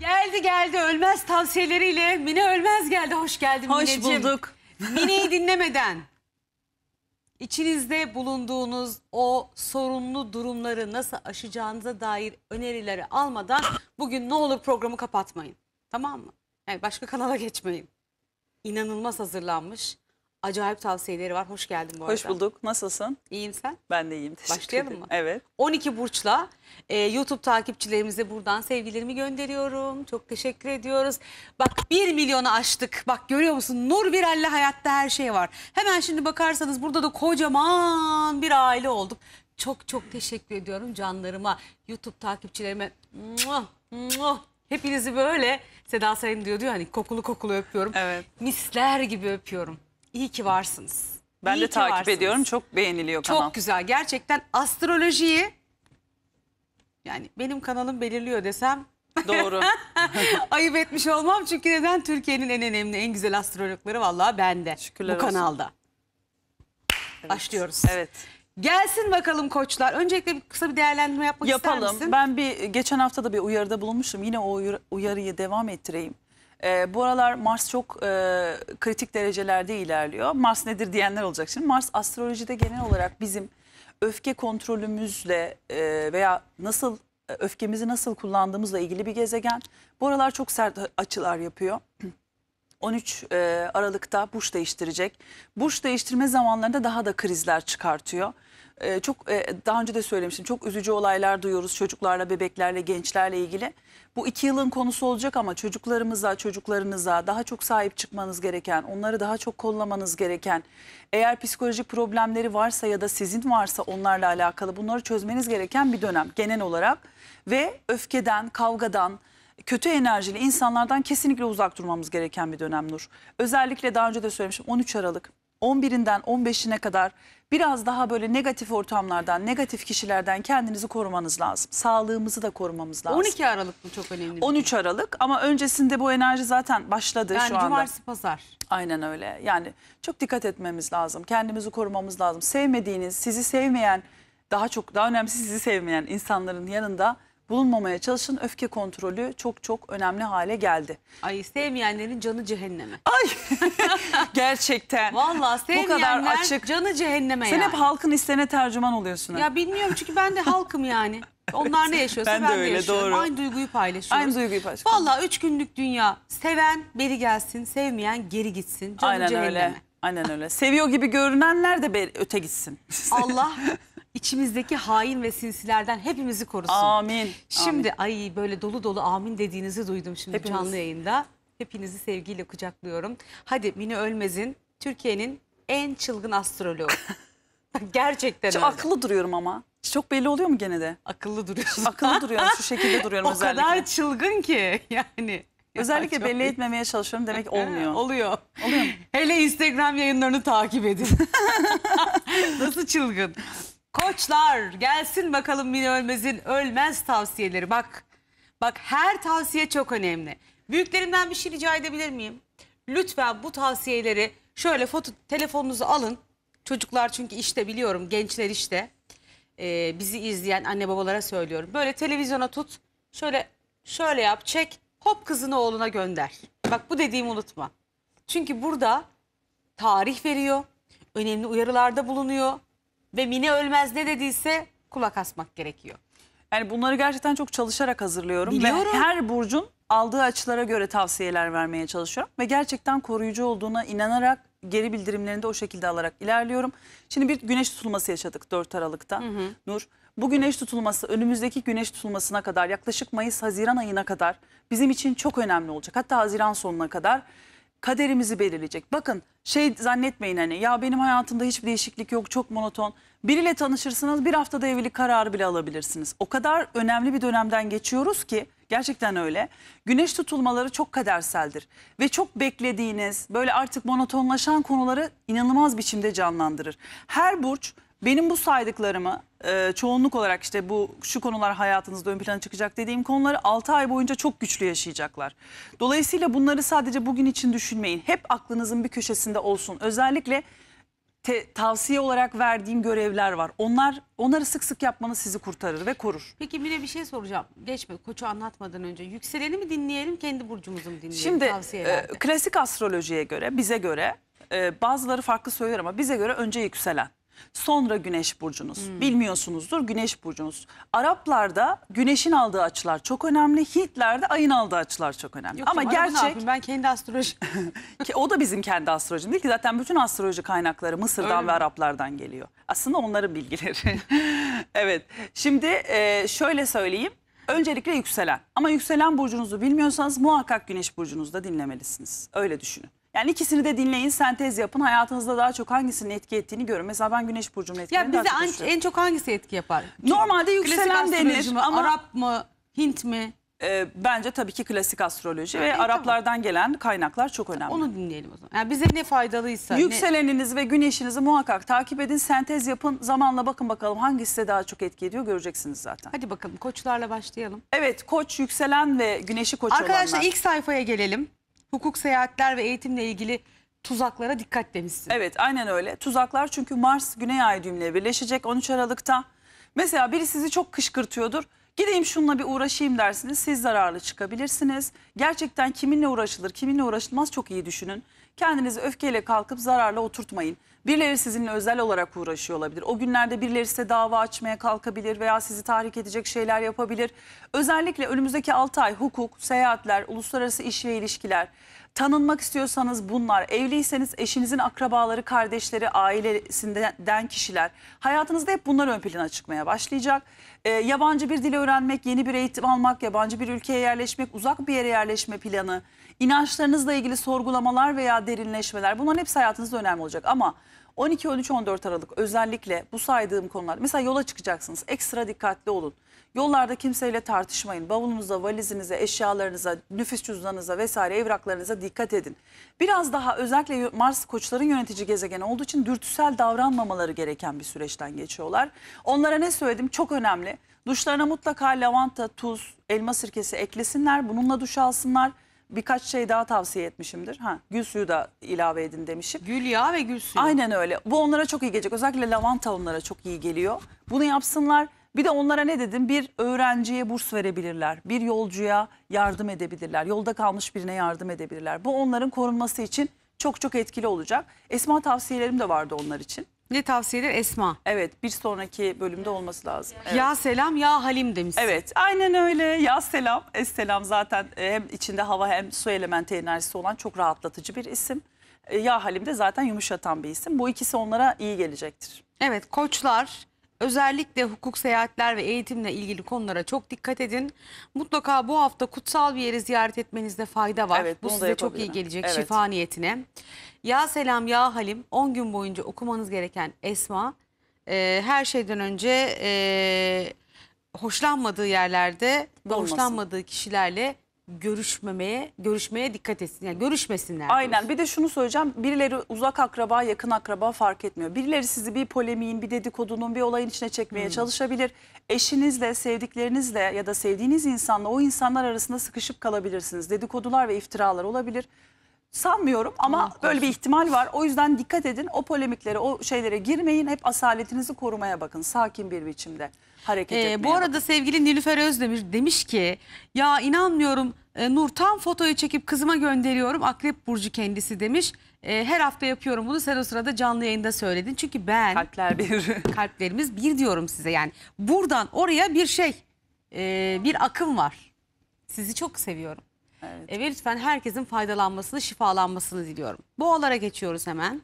Geldi geldi ölmez tavsiyeleriyle Mine Ölmez geldi. Hoş geldin Hoş Mineciğim. bulduk. Mine'yi dinlemeden içinizde bulunduğunuz o sorunlu durumları nasıl aşacağınıza dair önerileri almadan bugün ne olur programı kapatmayın. Tamam mı? Yani başka kanala geçmeyin. İnanılmaz hazırlanmış. Acayip tavsiyeleri var. Hoş geldin bu arada. Hoş bulduk. Nasılsın? İyiyim sen? Ben de iyiyim. Teşekkür Başlayalım ederim. mı? Evet. 12 Burç'la e, YouTube takipçilerimize buradan sevgilerimi gönderiyorum. Çok teşekkür ediyoruz. Bak 1 milyonu aştık. Bak görüyor musun? Nur bir Viral'le hayatta her şey var. Hemen şimdi bakarsanız burada da kocaman bir aile olduk. Çok çok teşekkür ediyorum canlarıma, YouTube takipçilerime. Hepinizi böyle Seda Sayın diyor diyor hani kokulu kokulu öpüyorum. Evet. Misler gibi öpüyorum. İyi ki varsınız. Ben İyi de takip varsınız. ediyorum. Çok beğeniliyor kanal. Çok güzel. Gerçekten astrolojiyi yani benim kanalım belirliyor desem Doğru. ayıp etmiş olmam. Çünkü neden Türkiye'nin en önemli, en güzel astrologları vallahi bende. Şükürler bu olsun. kanalda. Başlıyoruz. Evet. Gelsin bakalım koçlar. Öncelikle bir kısa bir değerlendirme yapmak ister Yapalım. Ben bir geçen hafta da bir uyarıda bulunmuşum. Yine o uyarıyı devam ettireyim. E, bu aralar Mars çok e, kritik derecelerde ilerliyor. Mars nedir diyenler olacak şimdi. Mars astrolojide genel olarak bizim öfke kontrolümüzle e, veya nasıl e, öfkemizi nasıl kullandığımızla ilgili bir gezegen. Bu aralar çok sert açılar yapıyor. 13 e, Aralık'ta burç değiştirecek. Burç değiştirme zamanlarında daha da krizler çıkartıyor e, çok e, daha önce de söylemiştim çok üzücü olaylar duyuyoruz çocuklarla, bebeklerle, gençlerle ilgili. Bu iki yılın konusu olacak ama çocuklarımıza, çocuklarınıza daha çok sahip çıkmanız gereken, onları daha çok kollamanız gereken, eğer psikolojik problemleri varsa ya da sizin varsa onlarla alakalı bunları çözmeniz gereken bir dönem genel olarak ve öfkeden, kavgadan, kötü enerjili insanlardan kesinlikle uzak durmamız gereken bir dönem Nur. Özellikle daha önce de söylemiştim 13 Aralık 11'inden 15'ine kadar biraz daha böyle negatif ortamlardan, negatif kişilerden kendinizi korumanız lazım. Sağlığımızı da korumamız lazım. 12 Aralık mı çok önemli. 13 Aralık ama öncesinde bu enerji zaten başladı yani şu anda. Yani cumartesi pazar. Aynen öyle. Yani çok dikkat etmemiz lazım. Kendimizi korumamız lazım. Sevmediğiniz, sizi sevmeyen, daha çok daha önemlisi sizi sevmeyen insanların yanında bulunmamaya çalışın. Öfke kontrolü çok çok önemli hale geldi. Ay sevmeyenlerin canı cehenneme. Ay gerçekten. Vallahi sevmeyenler Bu kadar açık. canı cehenneme Sen yani. hep halkın isteğine tercüman oluyorsun. Ya bilmiyorum çünkü ben de halkım yani. Onlar ne yaşıyorsa ben, de, öyle, yaşıyorum. Doğru. Aynı duyguyu paylaşıyoruz. Aynı duyguyu paylaşıyoruz. Valla üç günlük dünya. Seven beri gelsin, sevmeyen geri gitsin. Canı Aynen cehenneme. öyle. Aynen öyle. Seviyor gibi görünenler de öte gitsin. Allah içimizdeki hain ve sinsilerden hepimizi korusun. Amin. Şimdi ay böyle dolu dolu amin dediğinizi duydum şimdi Hepimiz. canlı yayında. Hepinizi sevgiyle kucaklıyorum. Hadi Mini Ölmez'in Türkiye'nin en çılgın astroloğu. Gerçekten Çok öyle. akıllı duruyorum ama. Çok belli oluyor mu gene de? Akıllı duruyorsun. Akıllı duruyorum şu şekilde duruyorum o özellikle. kadar çılgın ki yani. Özellikle belli iyi. etmemeye çalışıyorum demek olmuyor. Oluyor. Oluyor mu? Hele Instagram yayınlarını takip edin. Nasıl çılgın. Koçlar gelsin bakalım Mine Ölmez'in ölmez tavsiyeleri. Bak bak her tavsiye çok önemli. Büyüklerimden bir şey rica edebilir miyim? Lütfen bu tavsiyeleri şöyle foto telefonunuzu alın. Çocuklar çünkü işte biliyorum gençler işte. Ee, bizi izleyen anne babalara söylüyorum. Böyle televizyona tut. Şöyle şöyle yap çek. Hop kızını oğluna gönder. Bak bu dediğimi unutma. Çünkü burada tarih veriyor. Önemli uyarılarda bulunuyor ve Mine Ölmez ne dediyse kulak asmak gerekiyor. Yani bunları gerçekten çok çalışarak hazırlıyorum. Biliyorum. Ve her burcun aldığı açılara göre tavsiyeler vermeye çalışıyorum. Ve gerçekten koruyucu olduğuna inanarak geri bildirimlerini de o şekilde alarak ilerliyorum. Şimdi bir güneş tutulması yaşadık 4 Aralık'ta. Hı hı. Nur bu güneş tutulması önümüzdeki güneş tutulmasına kadar yaklaşık Mayıs Haziran ayına kadar bizim için çok önemli olacak. Hatta Haziran sonuna kadar kaderimizi belirleyecek. Bakın şey zannetmeyin hani ya benim hayatımda hiçbir değişiklik yok çok monoton. Biriyle tanışırsınız bir haftada evlilik kararı bile alabilirsiniz. O kadar önemli bir dönemden geçiyoruz ki gerçekten öyle. Güneş tutulmaları çok kaderseldir ve çok beklediğiniz böyle artık monotonlaşan konuları inanılmaz biçimde canlandırır. Her burç benim bu saydıklarımı e, çoğunluk olarak işte bu şu konular hayatınızda ön plana çıkacak dediğim konuları 6 ay boyunca çok güçlü yaşayacaklar. Dolayısıyla bunları sadece bugün için düşünmeyin. Hep aklınızın bir köşesinde olsun. Özellikle te, tavsiye olarak verdiğim görevler var. Onlar onları sık sık yapmanız sizi kurtarır ve korur. Peki bir de bir şey soracağım. Geçme koçu anlatmadan önce. Yükseleni mi dinleyelim kendi burcumuzu mu dinleyelim Şimdi e, klasik astrolojiye göre bize göre e, bazıları farklı söyler ama bize göre önce yükselen. Sonra güneş burcunuz. Hmm. Bilmiyorsunuzdur güneş burcunuz. Araplarda güneşin aldığı açılar çok önemli. Hitler'de ayın aldığı açılar çok önemli. Yok, Ama canım, gerçek... Ben kendi astroloji... o da bizim kendi astrolojim değil ki. Zaten bütün astroloji kaynakları Mısır'dan Öyle ve mi? Araplardan geliyor. Aslında onların bilgileri. evet. Şimdi e, şöyle söyleyeyim. Öncelikle yükselen. Ama yükselen burcunuzu bilmiyorsanız muhakkak güneş burcunuzda dinlemelisiniz. Öyle düşünün. Yani ikisini de dinleyin, sentez yapın. Hayatınızda daha çok hangisinin etki ettiğini görün. Mesela ben Güneş burcumun etkilerini Ya bize daha çok en, düşünüyorum. en çok hangisi etki yapar? Normalde yükselen astroloji denir mi, ama Arap mı, Hint mi? e, bence tabii ki klasik astroloji ve e, tamam. Araplardan gelen kaynaklar çok önemli. Onu dinleyelim o zaman. Yani bize ne faydalıysa. ne- Yükseleniniz ve güneşinizi muhakkak takip edin, sentez yapın. Zamanla bakın bakalım hangisi size daha çok etki ediyor göreceksiniz zaten. Hadi bakalım koçlarla başlayalım. Evet, koç, yükselen ve güneşi koç Arkadaşlar olanlar. ilk sayfaya gelelim hukuk, seyahatler ve eğitimle ilgili tuzaklara dikkat demişsin. Evet aynen öyle. Tuzaklar çünkü Mars Güney Ay düğümle birleşecek 13 Aralık'ta. Mesela biri sizi çok kışkırtıyordur. Gideyim şununla bir uğraşayım dersiniz. Siz zararlı çıkabilirsiniz. Gerçekten kiminle uğraşılır, kiminle uğraşılmaz çok iyi düşünün. Kendinizi öfkeyle kalkıp zararla oturtmayın. Birileri sizinle özel olarak uğraşıyor olabilir. O günlerde birileri size dava açmaya kalkabilir veya sizi tahrik edecek şeyler yapabilir. Özellikle önümüzdeki 6 ay hukuk, seyahatler, uluslararası iş ve ilişkiler, tanınmak istiyorsanız bunlar, evliyseniz eşinizin akrabaları, kardeşleri, ailesinden kişiler. Hayatınızda hep bunlar ön plana çıkmaya başlayacak. E, yabancı bir dil öğrenmek, yeni bir eğitim almak, yabancı bir ülkeye yerleşmek, uzak bir yere yerleşme planı, inançlarınızla ilgili sorgulamalar veya derinleşmeler bunların hepsi hayatınızda önemli olacak. Ama 12-13-14 Aralık özellikle bu saydığım konular. Mesela yola çıkacaksınız ekstra dikkatli olun. Yollarda kimseyle tartışmayın. Bavulunuza, valizinize, eşyalarınıza, nüfus cüzdanınıza vesaire evraklarınıza dikkat edin. Biraz daha özellikle Mars koçların yönetici gezegeni olduğu için dürtüsel davranmamaları gereken bir süreçten geçiyorlar. Onlara ne söyledim çok önemli. Duşlarına mutlaka lavanta, tuz, elma sirkesi eklesinler. Bununla duş alsınlar birkaç şey daha tavsiye etmişimdir. Ha, gül suyu da ilave edin demişim. Gül yağı ve gül suyu. Aynen öyle. Bu onlara çok iyi gelecek. Özellikle lavanta onlara çok iyi geliyor. Bunu yapsınlar. Bir de onlara ne dedim? Bir öğrenciye burs verebilirler. Bir yolcuya yardım edebilirler. Yolda kalmış birine yardım edebilirler. Bu onların korunması için çok çok etkili olacak. Esma tavsiyelerim de vardı onlar için. Ne tavsiyeler Esma? Evet bir sonraki bölümde olması lazım. Evet. Ya selam ya Halim demiş. Evet aynen öyle ya selam. Es selam zaten e, hem içinde hava hem su elementi enerjisi olan çok rahatlatıcı bir isim. E, ya Halim de zaten yumuşatan bir isim. Bu ikisi onlara iyi gelecektir. Evet koçlar Özellikle hukuk, seyahatler ve eğitimle ilgili konulara çok dikkat edin. Mutlaka bu hafta kutsal bir yeri ziyaret etmenizde fayda var. Evet, bu da size çok iyi gelecek Evet. şifa niyetine. Ya Selam Ya Halim 10 gün boyunca okumanız gereken Esma. Ee, her şeyden önce ee, hoşlanmadığı yerlerde Olmasın. hoşlanmadığı kişilerle görüşmemeye, görüşmeye dikkat etsin. Yani görüşmesinler. Aynen. Bir de şunu söyleyeceğim. Birileri uzak akraba, yakın akraba fark etmiyor. Birileri sizi bir polemiğin, bir dedikodunun, bir olayın içine çekmeye hmm. çalışabilir. Eşinizle, sevdiklerinizle ya da sevdiğiniz insanla o insanlar arasında sıkışıp kalabilirsiniz. Dedikodular ve iftiralar olabilir. Sanmıyorum ama Allah böyle bir ihtimal var. O yüzden dikkat edin. O polemiklere, o şeylere girmeyin. Hep asaletinizi korumaya bakın. Sakin bir biçimde hareket ee, etmeye bu arada bakın. sevgili Nilüfer Özdemir demiş ki ya inanmıyorum e, Nur tam fotoyu çekip kızıma gönderiyorum Akrep Burcu kendisi demiş. E, her hafta yapıyorum bunu sen o sırada canlı yayında söyledin. Çünkü ben kalpler bir. kalplerimiz bir diyorum size yani buradan oraya bir şey e, bir akım var. Sizi çok seviyorum. Evet. E, lütfen herkesin faydalanmasını, şifalanmasını diliyorum. Boğalara geçiyoruz hemen.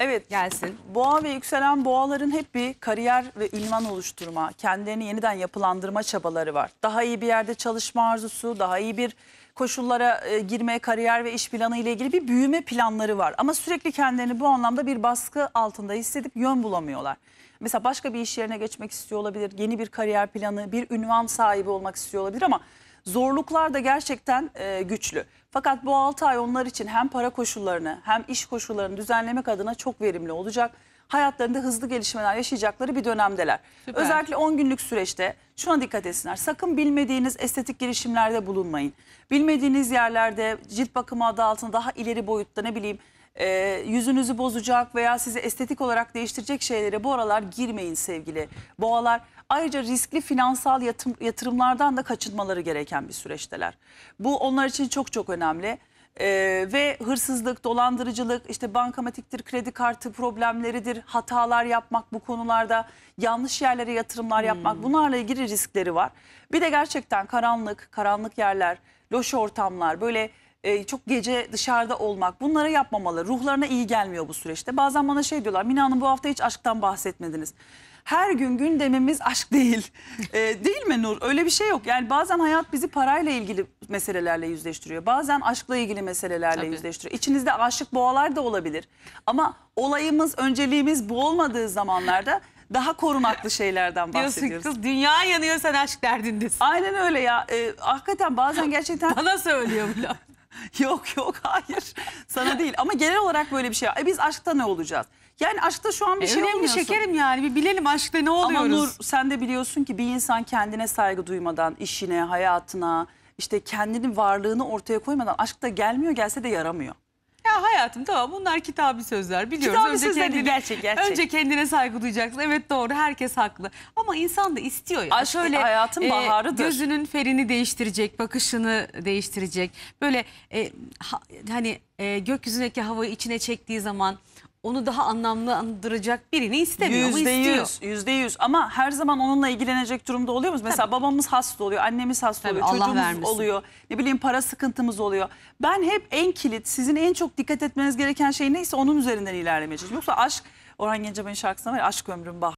Evet. Gelsin. Boğa ve yükselen boğaların hep bir kariyer ve ünvan oluşturma, kendilerini yeniden yapılandırma çabaları var. Daha iyi bir yerde çalışma arzusu, daha iyi bir koşullara e, girmeye, kariyer ve iş planı ile ilgili bir büyüme planları var. Ama sürekli kendilerini bu anlamda bir baskı altında hissedip yön bulamıyorlar. Mesela başka bir iş yerine geçmek istiyor olabilir, yeni bir kariyer planı, bir ünvan sahibi olmak istiyor olabilir ama Zorluklar da gerçekten e, güçlü. Fakat bu 6 ay onlar için hem para koşullarını hem iş koşullarını düzenlemek adına çok verimli olacak. Hayatlarında hızlı gelişmeler yaşayacakları bir dönemdeler. Süper. Özellikle 10 günlük süreçte şuna dikkat etsinler. Sakın bilmediğiniz estetik girişimlerde bulunmayın. Bilmediğiniz yerlerde cilt bakımı adı altında daha ileri boyutta ne bileyim e, yüzünüzü bozacak veya sizi estetik olarak değiştirecek şeylere bu aralar girmeyin sevgili boğalar. Ayrıca riskli finansal yatım, yatırımlardan da kaçınmaları gereken bir süreçteler. Bu onlar için çok çok önemli. Ee, ve hırsızlık, dolandırıcılık, işte bankamatiktir, kredi kartı problemleridir, hatalar yapmak bu konularda, yanlış yerlere yatırımlar yapmak hmm. bunlarla ilgili riskleri var. Bir de gerçekten karanlık, karanlık yerler, loş ortamlar, böyle e, çok gece dışarıda olmak bunları yapmamaları ruhlarına iyi gelmiyor bu süreçte. Bazen bana şey diyorlar Mina Hanım bu hafta hiç aşktan bahsetmediniz her gün gündemimiz aşk değil. E, değil mi Nur? Öyle bir şey yok. Yani bazen hayat bizi parayla ilgili meselelerle yüzleştiriyor. Bazen aşkla ilgili meselelerle Tabii. yüzleştiriyor. İçinizde aşık boğalar da olabilir. Ama olayımız, önceliğimiz bu olmadığı zamanlarda daha korunaklı şeylerden bahsediyoruz. Diyorsun kız dünya yanıyor sen aşk derdindesin. Aynen öyle ya. E, hakikaten bazen gerçekten... Bana söylüyor bu laf. yok yok hayır sana değil ama genel olarak böyle bir şey. E, biz aşkta ne olacağız? Yani aşkta şu an bir e, şey önemli şekerim yani bir bilelim aşkta ne oluyoruz. Ama Nur sen de biliyorsun ki bir insan kendine saygı duymadan, işine, hayatına, işte kendinin varlığını ortaya koymadan aşkta gelmiyor gelse de yaramıyor. Ya hayatım tamam bunlar kitabi sözler biliyoruz. Kitabi sözler değil, gerçek, gerçek. Önce kendine saygı duyacaksın. Evet doğru herkes haklı. Ama insan da istiyor ya. Aşk hayatın e, baharıdır. Gözünün ferini değiştirecek, bakışını değiştirecek. Böyle e, ha- hani e, gökyüzündeki havayı içine çektiği zaman onu daha anlamlandıracak birini istemiyor Yüzde ama istiyor. Yüzde yüz ama her zaman onunla ilgilenecek durumda oluyor muyuz? Mesela Tabii. babamız hasta oluyor, annemiz hasta Tabii, oluyor, Allah çocuğumuz vermesin. oluyor, ne bileyim para sıkıntımız oluyor. Ben hep en kilit, sizin en çok dikkat etmeniz gereken şey neyse onun üzerinden ilerlemeye çalışıyorum. Yoksa aşk, Orhan Gencebay'ın şarkısında var ya, aşk ömrüm bah.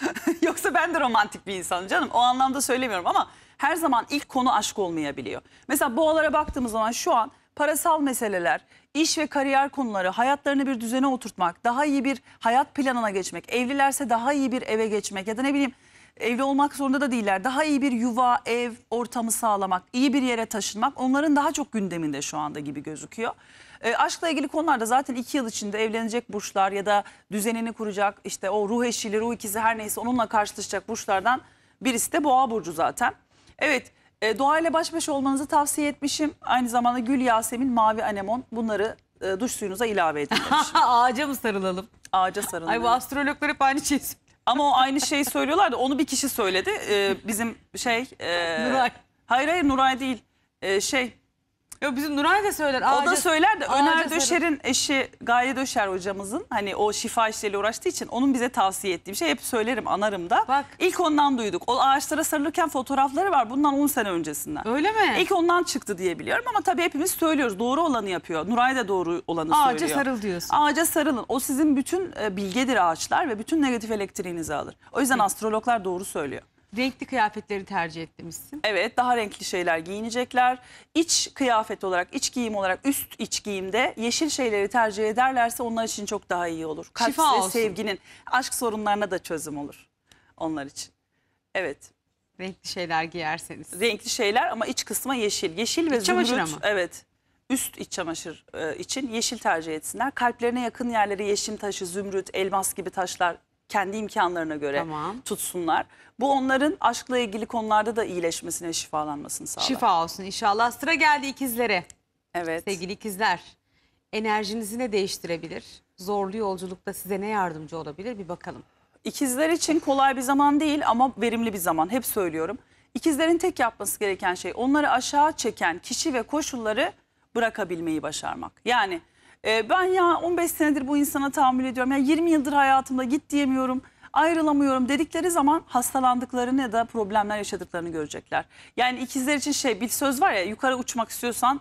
Yoksa ben de romantik bir insanım canım. O anlamda söylemiyorum ama her zaman ilk konu aşk olmayabiliyor. Mesela boğalara baktığımız zaman şu an parasal meseleler, iş ve kariyer konuları, hayatlarını bir düzene oturtmak, daha iyi bir hayat planına geçmek, evlilerse daha iyi bir eve geçmek ya da ne bileyim evli olmak zorunda da değiller. Daha iyi bir yuva, ev ortamı sağlamak, iyi bir yere taşınmak onların daha çok gündeminde şu anda gibi gözüküyor. E, aşkla ilgili konularda zaten iki yıl içinde evlenecek burçlar ya da düzenini kuracak işte o ruh eşiyle ruh ikizi her neyse onunla karşılaşacak burçlardan birisi de boğa burcu zaten. Evet e, doğayla baş başa olmanızı tavsiye etmişim. Aynı zamanda gül yasemin, mavi anemon bunları e, duş suyunuza ilave edin Ağaca mı sarılalım? Ağaca sarılalım. Ay bu astrologlar hep aynı şey. Ama o aynı şeyi söylüyorlar da onu bir kişi söyledi. E, bizim şey... E, Nuray. Hayır hayır Nuray değil. E, şey Yo bizim Nuray da söyler. Ağaca, o da söyler de Öner Döşer'in eşi Gaye Döşer hocamızın hani o şifa işleriyle uğraştığı için onun bize tavsiye ettiği şey. Hep söylerim anarım da. Bak. İlk ondan duyduk. O ağaçlara sarılırken fotoğrafları var bundan 10 sene öncesinden. Öyle mi? İlk ondan çıktı diye biliyorum ama tabii hepimiz söylüyoruz. Doğru olanı yapıyor. Nuray da doğru olanı Ağaca söylüyor. Ağaca sarıl diyorsun. Ağaca sarılın. O sizin bütün e, bilgedir ağaçlar ve bütün negatif elektriğinizi alır. O yüzden Hı. astrologlar doğru söylüyor renkli kıyafetleri tercih etmişsin. Evet daha renkli şeyler giyinecekler. İç kıyafet olarak, iç giyim olarak, üst iç giyimde yeşil şeyleri tercih ederlerse onlar için çok daha iyi olur. Kalp Şifa olsun. sevginin, aşk sorunlarına da çözüm olur onlar için. Evet Renkli şeyler giyerseniz. renkli şeyler ama iç kısma yeşil. Yeşil ve İç çamaşır zümrüt. ama. Evet. Üst iç çamaşır e, için yeşil tercih etsinler. Kalplerine yakın yerleri yeşim taşı, zümrüt, elmas gibi taşlar kendi imkanlarına göre Tamam. tutsunlar. Bu onların aşkla ilgili konularda da iyileşmesine, şifalanmasını sağlar. Şifa olsun inşallah. Sıra geldi ikizlere. Evet. Sevgili ikizler, enerjinizi ne değiştirebilir? Zorlu yolculukta size ne yardımcı olabilir? Bir bakalım. İkizler için kolay bir zaman değil ama verimli bir zaman. Hep söylüyorum. İkizlerin tek yapması gereken şey onları aşağı çeken kişi ve koşulları bırakabilmeyi başarmak. Yani ee, ben ya 15 senedir bu insana tahammül ediyorum. Ya 20 yıldır hayatımda git diyemiyorum ayrılamıyorum dedikleri zaman hastalandıklarını ya da problemler yaşadıklarını görecekler. Yani ikizler için şey bir söz var ya yukarı uçmak istiyorsan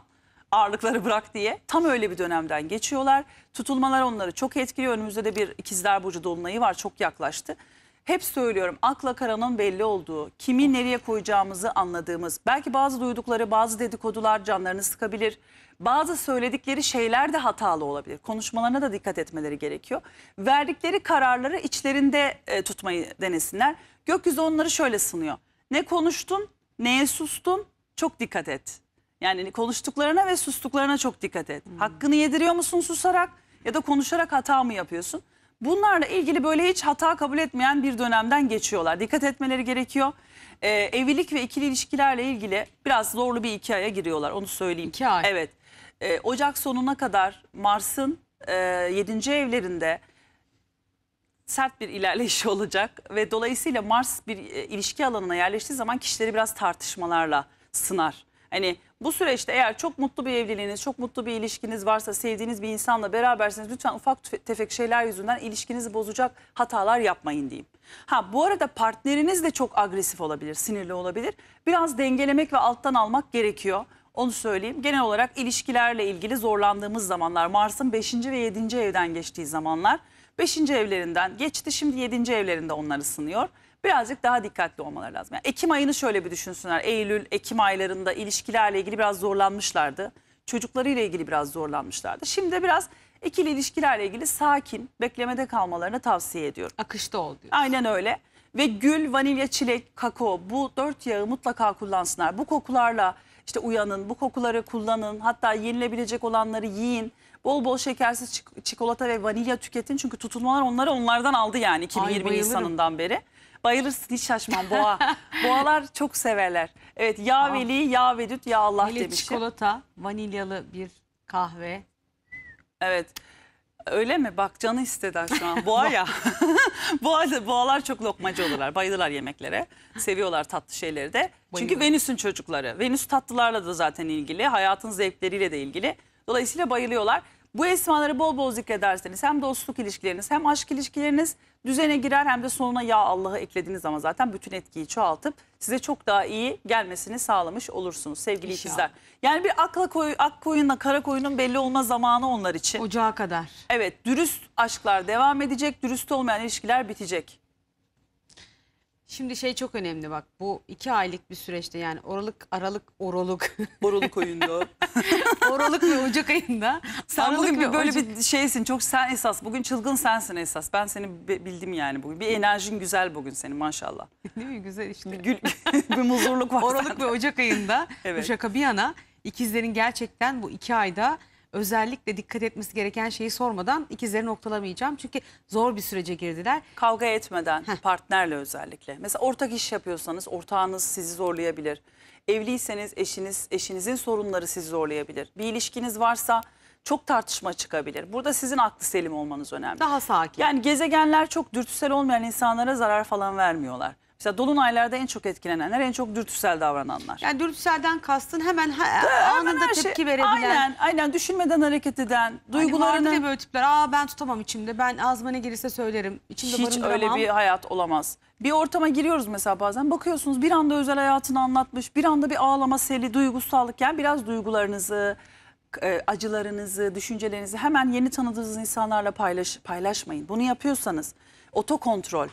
ağırlıkları bırak diye tam öyle bir dönemden geçiyorlar. Tutulmalar onları çok etkiliyor. Önümüzde de bir ikizler burcu dolunayı var çok yaklaştı. Hep söylüyorum akla karanın belli olduğu, kimi nereye koyacağımızı anladığımız, belki bazı duydukları bazı dedikodular canlarını sıkabilir bazı söyledikleri şeyler de hatalı olabilir. Konuşmalarına da dikkat etmeleri gerekiyor. Verdikleri kararları içlerinde e, tutmayı denesinler. Gökyüzü onları şöyle sunuyor: Ne konuştun, neye sustun çok dikkat et. Yani konuştuklarına ve sustuklarına çok dikkat et. Hmm. Hakkını yediriyor musun susarak ya da konuşarak hata mı yapıyorsun? Bunlarla ilgili böyle hiç hata kabul etmeyen bir dönemden geçiyorlar. Dikkat etmeleri gerekiyor. Ee, evlilik ve ikili ilişkilerle ilgili biraz zorlu bir hikaye giriyorlar onu söyleyeyim. İki ay. Evet e, Ocak sonuna kadar Mars'ın e, 7. evlerinde sert bir ilerleyiş olacak ve dolayısıyla Mars bir e, ilişki alanına yerleştiği zaman kişileri biraz tartışmalarla sınar. Hani bu süreçte eğer çok mutlu bir evliliğiniz, çok mutlu bir ilişkiniz varsa, sevdiğiniz bir insanla beraberseniz lütfen ufak tefek şeyler yüzünden ilişkinizi bozacak hatalar yapmayın diyeyim. Ha bu arada partneriniz de çok agresif olabilir, sinirli olabilir. Biraz dengelemek ve alttan almak gerekiyor. Onu söyleyeyim. Genel olarak ilişkilerle ilgili zorlandığımız zamanlar Mars'ın 5. ve 7. evden geçtiği zamanlar 5. evlerinden geçti şimdi 7. evlerinde onları sınıyor. Birazcık daha dikkatli olmaları lazım. Yani Ekim ayını şöyle bir düşünsünler. Eylül, Ekim aylarında ilişkilerle ilgili biraz zorlanmışlardı. Çocuklarıyla ilgili biraz zorlanmışlardı. Şimdi biraz ikili ilişkilerle ilgili sakin, beklemede kalmalarını tavsiye ediyorum. Akışta ol diyor. Aynen öyle. Ve gül, vanilya, çilek, kakao bu dört yağı mutlaka kullansınlar. Bu kokularla işte uyanın, bu kokuları kullanın, hatta yenilebilecek olanları yiyin. Bol bol şekersiz çikolata ve vanilya tüketin. Çünkü tutulmalar onları onlardan aldı yani 2020 Ay, Nisan'ından beri. Bayılırsın hiç şaşmam boğa. Boğalar çok severler. Evet ya Aa. Ah. veli, ya vedüt, ya Allah Milli demişim. çikolata, vanilyalı bir kahve. Evet. Öyle mi? Bak canı istediler şu an. Boğa ya. Boğa, boğalar çok lokmacı olurlar. Bayılırlar yemeklere. Seviyorlar tatlı şeyleri de. Çünkü Venüs'ün çocukları. Venüs tatlılarla da zaten ilgili. Hayatın zevkleriyle de ilgili. Dolayısıyla bayılıyorlar. Bu esmaları bol bol zikrederseniz hem dostluk ilişkileriniz hem aşk ilişkileriniz düzene girer hem de sonuna ya Allah'ı eklediğiniz zaman zaten bütün etkiyi çoğaltıp size çok daha iyi gelmesini sağlamış olursunuz sevgili İnşallah. ikizler. Yani bir akla koyu, ak koyunla kara koyunun belli olma zamanı onlar için. Ocağa kadar. Evet dürüst aşklar devam edecek, dürüst olmayan ilişkiler bitecek. Şimdi şey çok önemli bak bu iki aylık bir süreçte yani oralık aralık oroluk. Boruluk oyunda. oralık ve ocak ayında. Sen Aralık bugün bir böyle Ocak- bir şeysin. Çok sen esas. Bugün çılgın sensin esas. Ben seni bildim yani bugün. Bir enerjin güzel bugün senin maşallah. Değil mi güzel işte. Bir gül, bir muzurluk var. Oralık ve Ocak ayında Evet. bu şaka bir yana ikizlerin gerçekten bu iki ayda özellikle dikkat etmesi gereken şeyi sormadan ikizleri noktalamayacağım. Çünkü zor bir sürece girdiler. Kavga etmeden Heh. partnerle özellikle. Mesela ortak iş yapıyorsanız ortağınız sizi zorlayabilir. Evliyseniz eşiniz, eşinizin sorunları sizi zorlayabilir. Bir ilişkiniz varsa çok tartışma çıkabilir. Burada sizin aklı selim olmanız önemli. Daha sakin. Yani gezegenler çok dürtüsel olmayan insanlara zarar falan vermiyorlar. Mesela dolunaylarda en çok etkilenenler, en çok dürtüsel davrananlar. Yani dürtüselden kastın hemen ha, hemen anında her şey- tepki verebilen. Aynen, aynen düşünmeden hareket eden, duygularını vardır böyle tipler. Aa ben tutamam içimde. Ben ağzıma ne gelirse söylerim. İçimde hiç öyle bir hayat olamaz. Bir ortama giriyoruz mesela bazen bakıyorsunuz bir anda özel hayatını anlatmış, bir anda bir ağlama seli, duygusallık yani biraz duygularınızı, e, acılarınızı, düşüncelerinizi hemen yeni tanıdığınız insanlarla paylaş, paylaşmayın. Bunu yapıyorsanız otokontrol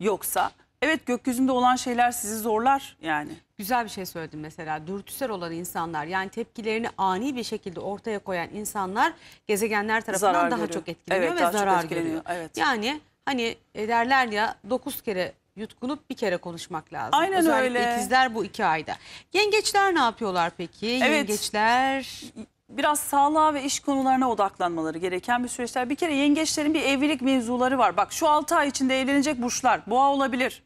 yoksa Evet gökyüzünde olan şeyler sizi zorlar yani. Güzel bir şey söyledim mesela. Dürtüsel olan insanlar yani tepkilerini ani bir şekilde ortaya koyan insanlar gezegenler tarafından Zarar daha görüyor. çok etkileniyor Evet, ve daha zarar etkileniyor, görüyor. evet. Yani hani e, derler ya dokuz kere yutkunup bir kere konuşmak lazım. Aynen Özellikle öyle. ikizler bu iki ayda. Yengeçler ne yapıyorlar peki? Evet. Yengeçler Biraz sağlığa ve iş konularına odaklanmaları gereken bir süreçler. Bir kere yengeçlerin bir evlilik mevzuları var. Bak şu 6 ay içinde evlenecek burçlar. Boğa olabilir,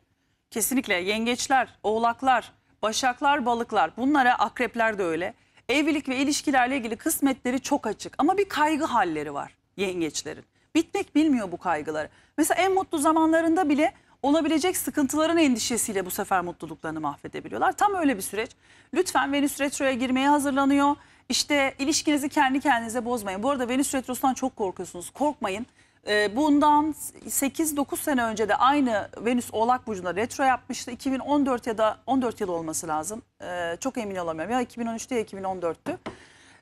Kesinlikle yengeçler, oğlaklar, başaklar, balıklar bunlara akrepler de öyle. Evlilik ve ilişkilerle ilgili kısmetleri çok açık ama bir kaygı halleri var yengeçlerin. Bitmek bilmiyor bu kaygıları. Mesela en mutlu zamanlarında bile olabilecek sıkıntıların endişesiyle bu sefer mutluluklarını mahvedebiliyorlar. Tam öyle bir süreç. Lütfen Venüs Retro'ya girmeye hazırlanıyor. İşte ilişkinizi kendi kendinize bozmayın. Bu arada Venüs Retrosu'ndan çok korkuyorsunuz. Korkmayın. E, bundan 8-9 sene önce de aynı Venüs Oğlak Burcu'nda retro yapmıştı. 2014 ya da 14 yıl olması lazım. E, çok emin olamıyorum. Ya 2013'te ya 2014'tü.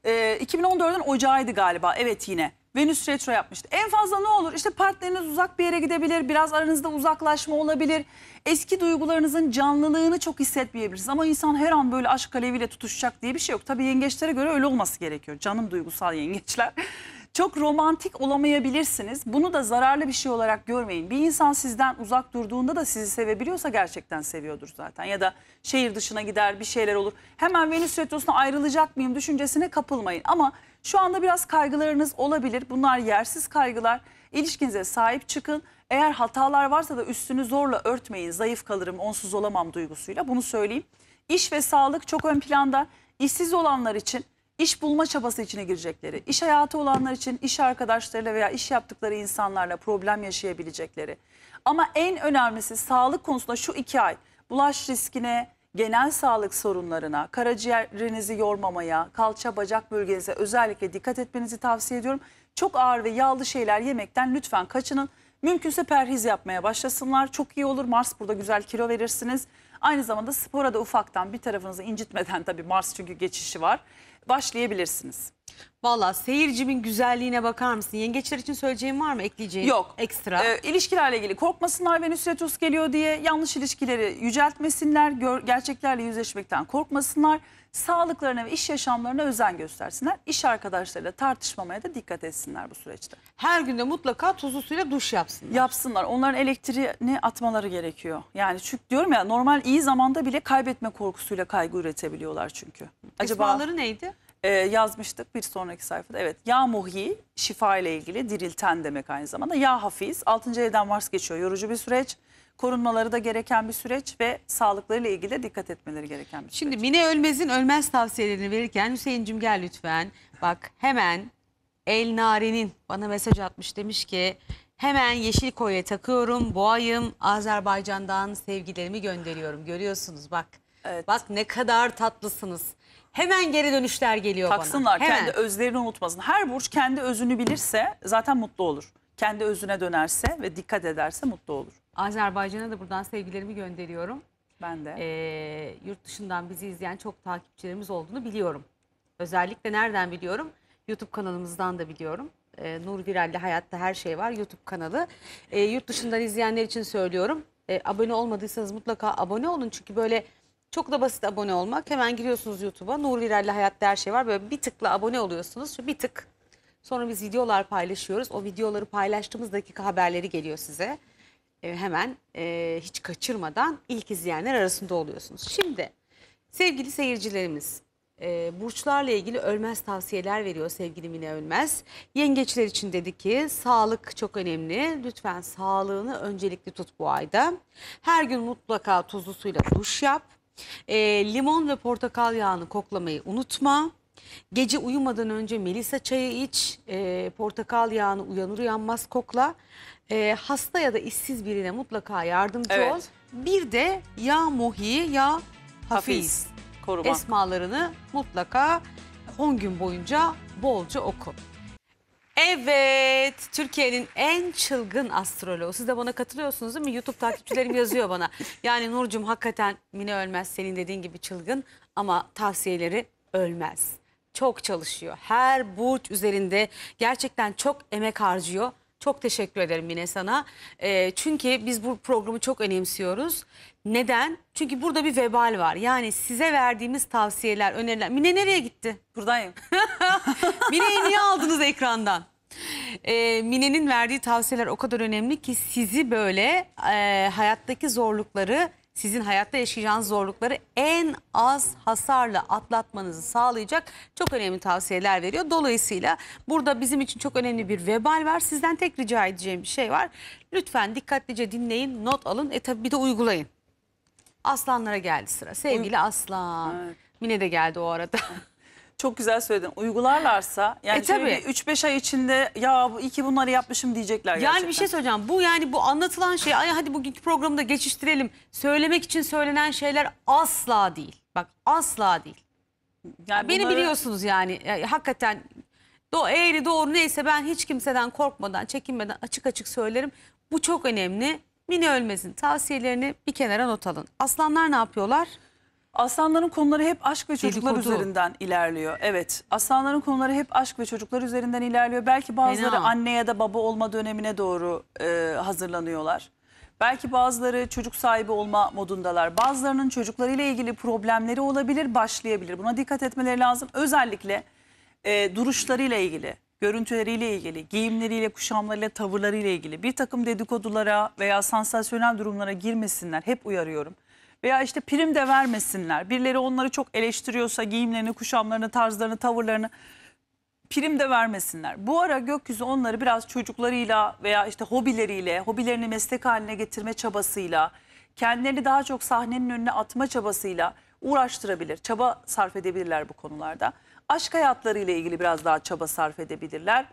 E, 2014'ün Ocağı'ydı galiba. Evet yine. Venüs retro yapmıştı. En fazla ne olur? İşte partneriniz uzak bir yere gidebilir, biraz aranızda uzaklaşma olabilir. Eski duygularınızın canlılığını çok hissetmeyebiliriz. Ama insan her an böyle aşk aleviyle tutuşacak diye bir şey yok. Tabii yengeçlere göre öyle olması gerekiyor. Canım duygusal yengeçler. Çok romantik olamayabilirsiniz. Bunu da zararlı bir şey olarak görmeyin. Bir insan sizden uzak durduğunda da sizi sevebiliyorsa gerçekten seviyordur zaten. Ya da şehir dışına gider bir şeyler olur. Hemen Venüs Retrosu'na ayrılacak mıyım düşüncesine kapılmayın. Ama şu anda biraz kaygılarınız olabilir. Bunlar yersiz kaygılar. İlişkinize sahip çıkın. Eğer hatalar varsa da üstünü zorla örtmeyin. Zayıf kalırım, onsuz olamam duygusuyla. Bunu söyleyeyim. İş ve sağlık çok ön planda. İşsiz olanlar için iş bulma çabası içine girecekleri, iş hayatı olanlar için iş arkadaşlarıyla veya iş yaptıkları insanlarla problem yaşayabilecekleri. Ama en önemlisi sağlık konusunda şu iki ay bulaş riskine, genel sağlık sorunlarına, karaciğerinizi yormamaya, kalça bacak bölgenize özellikle dikkat etmenizi tavsiye ediyorum. Çok ağır ve yağlı şeyler yemekten lütfen kaçının. Mümkünse perhiz yapmaya başlasınlar. Çok iyi olur. Mars burada güzel kilo verirsiniz. Aynı zamanda spora da ufaktan bir tarafınızı incitmeden tabii Mars çünkü geçişi var başlayabilirsiniz. Valla seyircimin güzelliğine bakar mısın? Yengeçler için söyleyeceğim var mı? ekleyeceğim? Yok. ekstra. Ee, ilişkilerle ilgili korkmasınlar Venüs Retrosu geliyor diye yanlış ilişkileri yüceltmesinler. gerçeklerle yüzleşmekten korkmasınlar sağlıklarına ve iş yaşamlarına özen göstersinler. İş arkadaşlarıyla tartışmamaya da dikkat etsinler bu süreçte. Her günde mutlaka tuzlu suyla duş yapsınlar. Yapsınlar. Onların elektriğini atmaları gerekiyor. Yani çünkü diyorum ya normal iyi zamanda bile kaybetme korkusuyla kaygı üretebiliyorlar çünkü. Acaba Esmaları neydi? e, yazmıştık bir sonraki sayfada. Evet Ya muhi şifa ile ilgili dirilten demek aynı zamanda. Ya hafiz 6. evden Mars geçiyor yorucu bir süreç korunmaları da gereken bir süreç ve sağlıklarıyla ilgili de dikkat etmeleri gereken bir süreç. Şimdi Mine Ölmez'in ölmez tavsiyelerini verirken Hüseyin'cim gel lütfen. Bak hemen El narinin bana mesaj atmış demiş ki hemen yeşil kolye takıyorum boğayım Azerbaycan'dan sevgilerimi gönderiyorum görüyorsunuz bak. Evet. Bak ne kadar tatlısınız. Hemen geri dönüşler geliyor Taksınlar, bana. Taksınlar kendi özlerini unutmasın. Her burç kendi özünü bilirse zaten mutlu olur. Kendi özüne dönerse ve dikkat ederse mutlu olur. Azerbaycan'a da buradan sevgilerimi gönderiyorum. Ben de. Ee, yurt dışından bizi izleyen çok takipçilerimiz olduğunu biliyorum. Özellikle nereden biliyorum? YouTube kanalımızdan da biliyorum. Ee, Nur Viral'de Hayatta Her Şey Var YouTube kanalı. Ee, yurt dışından izleyenler için söylüyorum. Ee, abone olmadıysanız mutlaka abone olun. Çünkü böyle çok da basit abone olmak. Hemen giriyorsunuz YouTube'a. Nur Viral'le Hayatta Her Şey Var. Böyle bir tıkla abone oluyorsunuz. Şu bir tık. Sonra biz videolar paylaşıyoruz. O videoları paylaştığımız dakika haberleri geliyor size. E, hemen e, hiç kaçırmadan ilk izleyenler arasında oluyorsunuz. Şimdi sevgili seyircilerimiz e, burçlarla ilgili ölmez tavsiyeler veriyor sevgili Mine Ölmez. Yengeçler için dedi ki sağlık çok önemli. Lütfen sağlığını öncelikli tut bu ayda. Her gün mutlaka tuzlu suyla duş yap. E, limon ve portakal yağını koklamayı unutma. Gece uyumadan önce melisa çayı iç, e, portakal yağını uyanır uyanmaz kokla. E, hasta ya da işsiz birine mutlaka yardımcı Evet. ol. Bir de ya Muhi ya hafiz. Hafiz. Koruma. Esmalarını mutlaka 10 gün boyunca bolca oku. Evet, Türkiye'nin en çılgın astroloğu. Siz de bana katılıyorsunuz değil mi? YouTube takipçilerim yazıyor bana. Yani Nurcum hakikaten Mine ölmez senin dediğin gibi çılgın ama tavsiyeleri ölmez çok çalışıyor. Her burç üzerinde gerçekten çok emek harcıyor. Çok teşekkür ederim yine sana. E, çünkü biz bu programı çok önemsiyoruz. Neden? Çünkü burada bir vebal var. Yani size verdiğimiz tavsiyeler, öneriler. Mine nereye gitti? Buradayım. Mine'yi niye aldınız ekrandan? E, Mine'nin verdiği tavsiyeler o kadar önemli ki sizi böyle e, hayattaki zorlukları sizin hayatta yaşayacağınız zorlukları en az hasarla atlatmanızı sağlayacak çok önemli tavsiyeler veriyor. Dolayısıyla burada bizim için çok önemli bir vebal var. Sizden tek rica edeceğim bir şey var. Lütfen dikkatlice dinleyin, not alın. E tabi bir de uygulayın. Aslanlara geldi sıra. Sevgili Aslan. Evet. Mine de geldi o arada. çok güzel söyledin. Uygularlarsa yani E, 3-5 ay içinde ya bu iyi ki bunları yapmışım diyecekler gerçekten. Yani bir şey söyleyeceğim. Bu yani bu anlatılan şey ay hadi bugünkü programı da geçiştirelim. Söylemek için söylenen şeyler asla değil. Bak asla değil. Yani Beni bunları- biliyorsunuz yani. E, Hakikaten do eğri doğru neyse ben hiç kimseden korkmadan, çekinmeden açık açık söylerim. Bu çok önemli. Mini ölmezin tavsiyelerini bir kenara not alın. Aslanlar ne yapıyorlar? Aslanların konuları hep aşk ve çocuklar Dedikodu. üzerinden ilerliyor. Evet. Aslanların konuları hep aşk ve çocuklar üzerinden ilerliyor. Belki bazıları Fena. anne ya da baba olma dönemine doğru e, hazırlanıyorlar. Belki bazıları çocuk sahibi olma modundalar. Bazılarının çocuklarıyla ilgili problemleri olabilir, başlayabilir. Buna dikkat etmeleri lazım. Özellikle e, duruşlarıyla ilgili, görüntüleriyle ilgili, giyimleriyle, kuşamlarıyla, tavırlarıyla ilgili bir takım dedikodulara veya sansasyonel durumlara girmesinler. Hep uyarıyorum veya işte prim de vermesinler. Birileri onları çok eleştiriyorsa giyimlerini, kuşamlarını, tarzlarını, tavırlarını prim de vermesinler. Bu ara gökyüzü onları biraz çocuklarıyla veya işte hobileriyle, hobilerini meslek haline getirme çabasıyla, kendilerini daha çok sahnenin önüne atma çabasıyla uğraştırabilir. Çaba sarf edebilirler bu konularda. Aşk hayatlarıyla ilgili biraz daha çaba sarf edebilirler.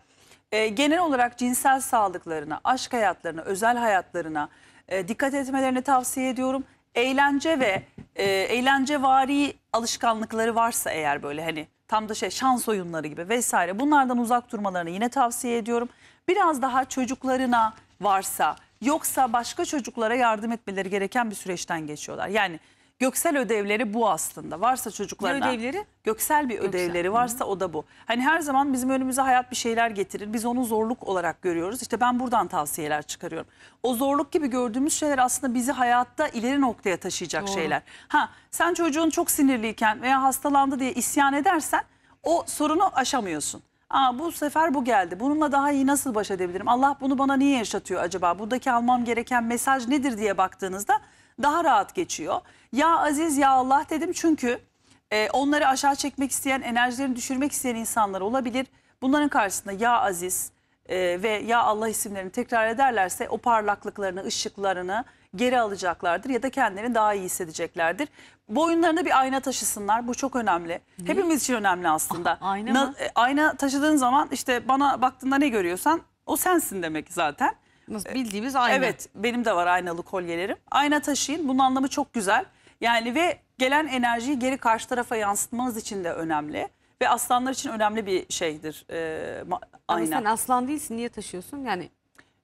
E, genel olarak cinsel sağlıklarına, aşk hayatlarına, özel hayatlarına e, dikkat etmelerini tavsiye ediyorum eğlence ve e, eğlencevari alışkanlıkları varsa eğer böyle hani tam da şey şans oyunları gibi vesaire bunlardan uzak durmalarını yine tavsiye ediyorum. Biraz daha çocuklarına varsa yoksa başka çocuklara yardım etmeleri gereken bir süreçten geçiyorlar. Yani Göksel ödevleri bu aslında. Varsa çocuklardan. Ne ödevleri? Göksel bir göksel. ödevleri varsa o da bu. Hani her zaman bizim önümüze hayat bir şeyler getirir. Biz onu zorluk olarak görüyoruz. İşte ben buradan tavsiyeler çıkarıyorum. O zorluk gibi gördüğümüz şeyler aslında bizi hayatta ileri noktaya taşıyacak Doğru. şeyler. Ha sen çocuğun çok sinirliyken veya hastalandı diye isyan edersen o sorunu aşamıyorsun. Aa, bu sefer bu geldi. Bununla daha iyi nasıl baş edebilirim? Allah bunu bana niye yaşatıyor acaba? Buradaki almam gereken mesaj nedir diye baktığınızda daha rahat geçiyor. Ya Aziz ya Allah dedim çünkü e, onları aşağı çekmek isteyen, enerjilerini düşürmek isteyen insanlar olabilir. Bunların karşısında ya Aziz e, ve ya Allah isimlerini tekrar ederlerse o parlaklıklarını, ışıklarını geri alacaklardır ya da kendilerini daha iyi hissedeceklerdir. Boyunlarına bir ayna taşısınlar. Bu çok önemli. Ne? Hepimiz için önemli aslında. Ah, ayna mı? E, ayna taşıdığın zaman işte bana baktığında ne görüyorsan o sensin demek zaten. Nasıl e, bildiğimiz ayna. Evet benim de var aynalı kolyelerim. Ayna taşıyın bunun anlamı çok güzel. Yani ve gelen enerjiyi geri karşı tarafa yansıtmanız için de önemli. Ve aslanlar için önemli bir şeydir e, Ama ayna. sen aslan değilsin niye taşıyorsun? Yani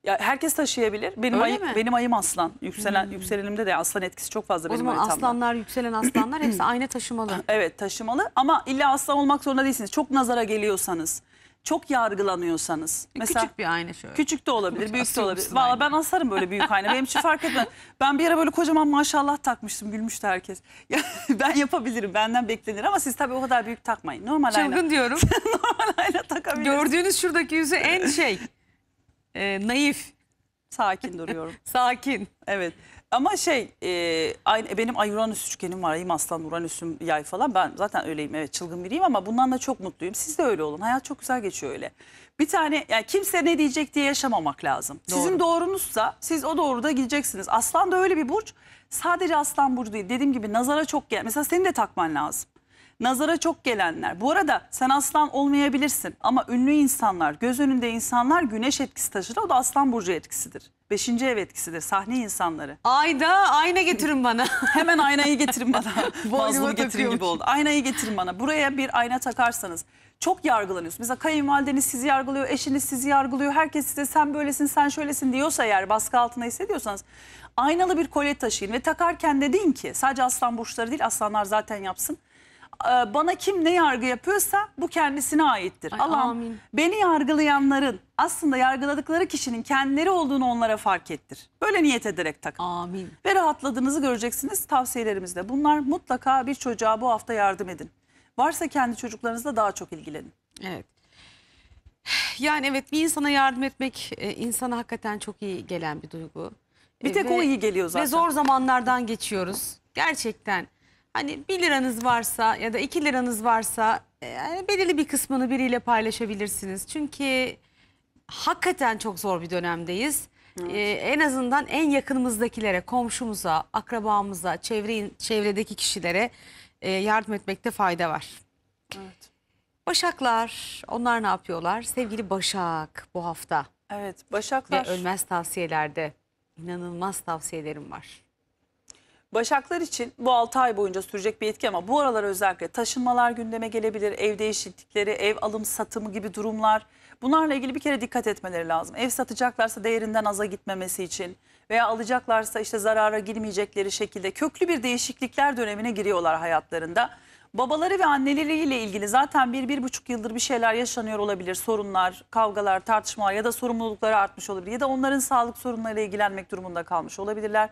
Ya herkes taşıyabilir. Benim, Öyle benim ayım aslan. Yükselen, hmm. Yükselenimde de aslan etkisi çok fazla o benim zaman haritamda. aslanlar, yükselen aslanlar hepsi ayna taşımalı. Evet taşımalı ama illa aslan olmak zorunda değilsiniz. Çok nazara geliyorsanız, çok yargılanıyorsanız. E, Mesela, küçük bir ayna şöyle. Küçük de olabilir, büyük de olabilir. Valla ben asarım böyle büyük ayna. Benim için fark etmez. Ben bir ara böyle kocaman maşallah takmıştım. Gülmüştü herkes. Ya, ben yapabilirim, benden beklenir ama siz tabii o kadar büyük takmayın. Normal Çılgın ayna. Çılgın diyorum. Normal ayna takabilirsiniz. Gördüğünüz şuradaki yüzü en şey, e, naif. Sakin duruyorum. Sakin. Evet. Ama şey e, aynı, e, benim ay Uranüs üçgenim var. Ayım aslan Uranüs'üm yay falan. Ben zaten öyleyim evet çılgın biriyim ama bundan da çok mutluyum. Siz de öyle olun. Hayat çok güzel geçiyor öyle. Bir tane yani kimse ne diyecek diye yaşamamak lazım. Doğru. Sizin doğrunuzsa siz o doğruda gideceksiniz. Aslan da öyle bir burç. Sadece aslan burcu değil. Dediğim gibi nazara çok gel. Mesela seni de takman lazım nazara çok gelenler. Bu arada sen aslan olmayabilirsin ama ünlü insanlar, göz önünde insanlar güneş etkisi taşır. O da aslan burcu etkisidir. Beşinci ev etkisidir sahne insanları. Ayda ayna getirin bana. Hemen aynayı getirin bana. Mazlum getirin gibi oldu. Aynayı getirin bana. Buraya bir ayna takarsanız çok yargılanıyorsunuz. Mesela kayınvalideniz sizi yargılıyor, eşiniz sizi yargılıyor. Herkes size sen böylesin, sen şöylesin diyorsa eğer baskı altında hissediyorsanız aynalı bir kolye taşıyın ve takarken de deyin ki sadece aslan burçları değil aslanlar zaten yapsın. E, bana kim ne yargı yapıyorsa bu kendisine aittir. Ay, Allah'ım amin. beni yargılayanların aslında yargıladıkları kişinin kendileri olduğunu onlara fark ettir. Böyle niyet ederek takın. Amin. Ve rahatladığınızı göreceksiniz tavsiyelerimizde. Bunlar mutlaka bir çocuğa bu hafta yardım edin. Varsa kendi çocuklarınızla daha çok ilgilenin. Evet. Yani evet bir insana yardım etmek e, insana hakikaten çok iyi gelen bir duygu. Bir e, tek ve- o iyi geliyor zaten. Ve zor zamanlardan geçiyoruz. Gerçekten Hani 1 liranız varsa ya da 2 liranız varsa e, yani belirli bir kısmını biriyle paylaşabilirsiniz. Çünkü hakikaten çok zor bir dönemdeyiz. Evet. Ee, en azından en yakınımızdakilere, komşumuza, akrabamıza, çevre, çevredeki kişilere e, yardım etmekte fayda var. Evet. Başaklar, onlar ne yapıyorlar? Sevgili Başak bu hafta. Evet, Başaklar. Ve ölmez tavsiyelerde inanılmaz tavsiyelerim var. Başaklar için bu 6 ay boyunca sürecek bir etki ama bu aralar özellikle taşınmalar gündeme gelebilir. Ev değişiklikleri, ev alım satımı gibi durumlar. Bunlarla ilgili bir kere dikkat etmeleri lazım. Ev satacaklarsa değerinden aza gitmemesi için veya alacaklarsa işte zarara girmeyecekleri şekilde köklü bir değişiklikler dönemine giriyorlar hayatlarında. Babaları ve anneleriyle ilgili zaten bir, bir buçuk yıldır bir şeyler yaşanıyor olabilir. Sorunlar, kavgalar, tartışmalar ya da sorumlulukları artmış olabilir. Ya da onların sağlık sorunlarıyla ilgilenmek durumunda kalmış olabilirler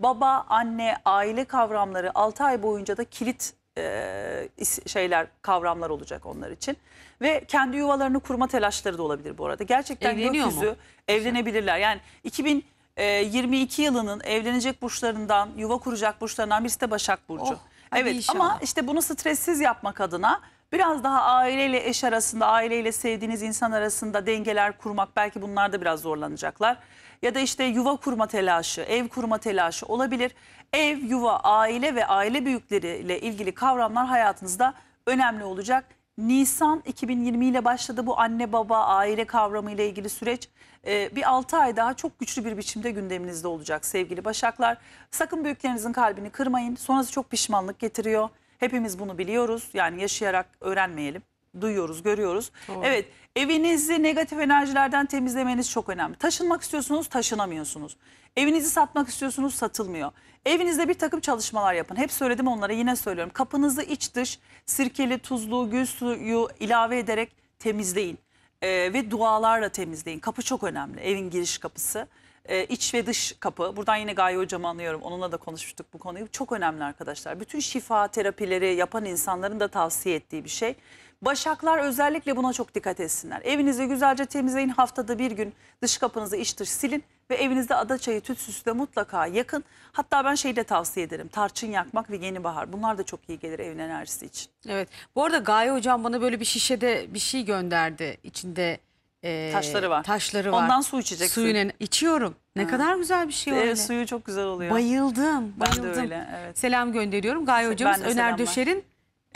baba, anne, aile kavramları 6 ay boyunca da kilit e, şeyler kavramlar olacak onlar için. Ve kendi yuvalarını kurma telaşları da olabilir bu arada. Gerçekten Evleniyor gökyüzü mu? evlenebilirler. Yani 2022 e, yılının evlenecek burçlarından, yuva kuracak burçlarından birisi de Başak Burcu. Oh, evet inşallah. ama işte bunu stressiz yapmak adına biraz daha aileyle eş arasında, aileyle sevdiğiniz insan arasında dengeler kurmak belki bunlar da biraz zorlanacaklar ya da işte yuva kurma telaşı, ev kurma telaşı olabilir. Ev, yuva, aile ve aile büyükleriyle ilgili kavramlar hayatınızda önemli olacak. Nisan 2020 ile başladı bu anne baba aile kavramı ile ilgili süreç. Ee, bir 6 ay daha çok güçlü bir biçimde gündeminizde olacak sevgili Başaklar. Sakın büyüklerinizin kalbini kırmayın. Sonrası çok pişmanlık getiriyor. Hepimiz bunu biliyoruz. Yani yaşayarak öğrenmeyelim duyuyoruz, görüyoruz. Doğru. Evet, evinizi negatif enerjilerden temizlemeniz çok önemli. Taşınmak istiyorsunuz, taşınamıyorsunuz. Evinizi satmak istiyorsunuz, satılmıyor. Evinizde bir takım çalışmalar yapın. Hep söyledim onlara, yine söylüyorum. Kapınızı iç dış, sirkeli, tuzlu, gül suyu ilave ederek temizleyin. Ee, ve dualarla temizleyin. Kapı çok önemli, evin giriş kapısı e, iç ve dış kapı. Buradan yine Gaye hocamı anlıyorum. Onunla da konuşmuştuk bu konuyu. Çok önemli arkadaşlar. Bütün şifa terapileri yapan insanların da tavsiye ettiği bir şey. Başaklar özellikle buna çok dikkat etsinler. Evinizi güzelce temizleyin. Haftada bir gün dış kapınızı iç dış silin ve evinizde ada çayı tütsüsü de mutlaka yakın. Hatta ben şeyi de tavsiye ederim. Tarçın yakmak ve yeni bahar. Bunlar da çok iyi gelir evin enerjisi için. Evet. Bu arada Gaye hocam bana böyle bir şişede bir şey gönderdi. İçinde e, taşları var. Taşları var. Ondan su içecek. Suyun içiyorum. Ne ha. kadar güzel bir şey öyle. E, suyu çok güzel oluyor. Bayıldım. bayıldım. Ben de öyle. Evet. Selam gönderiyorum. Gaye hocamız Öner selamlar. Döşer'in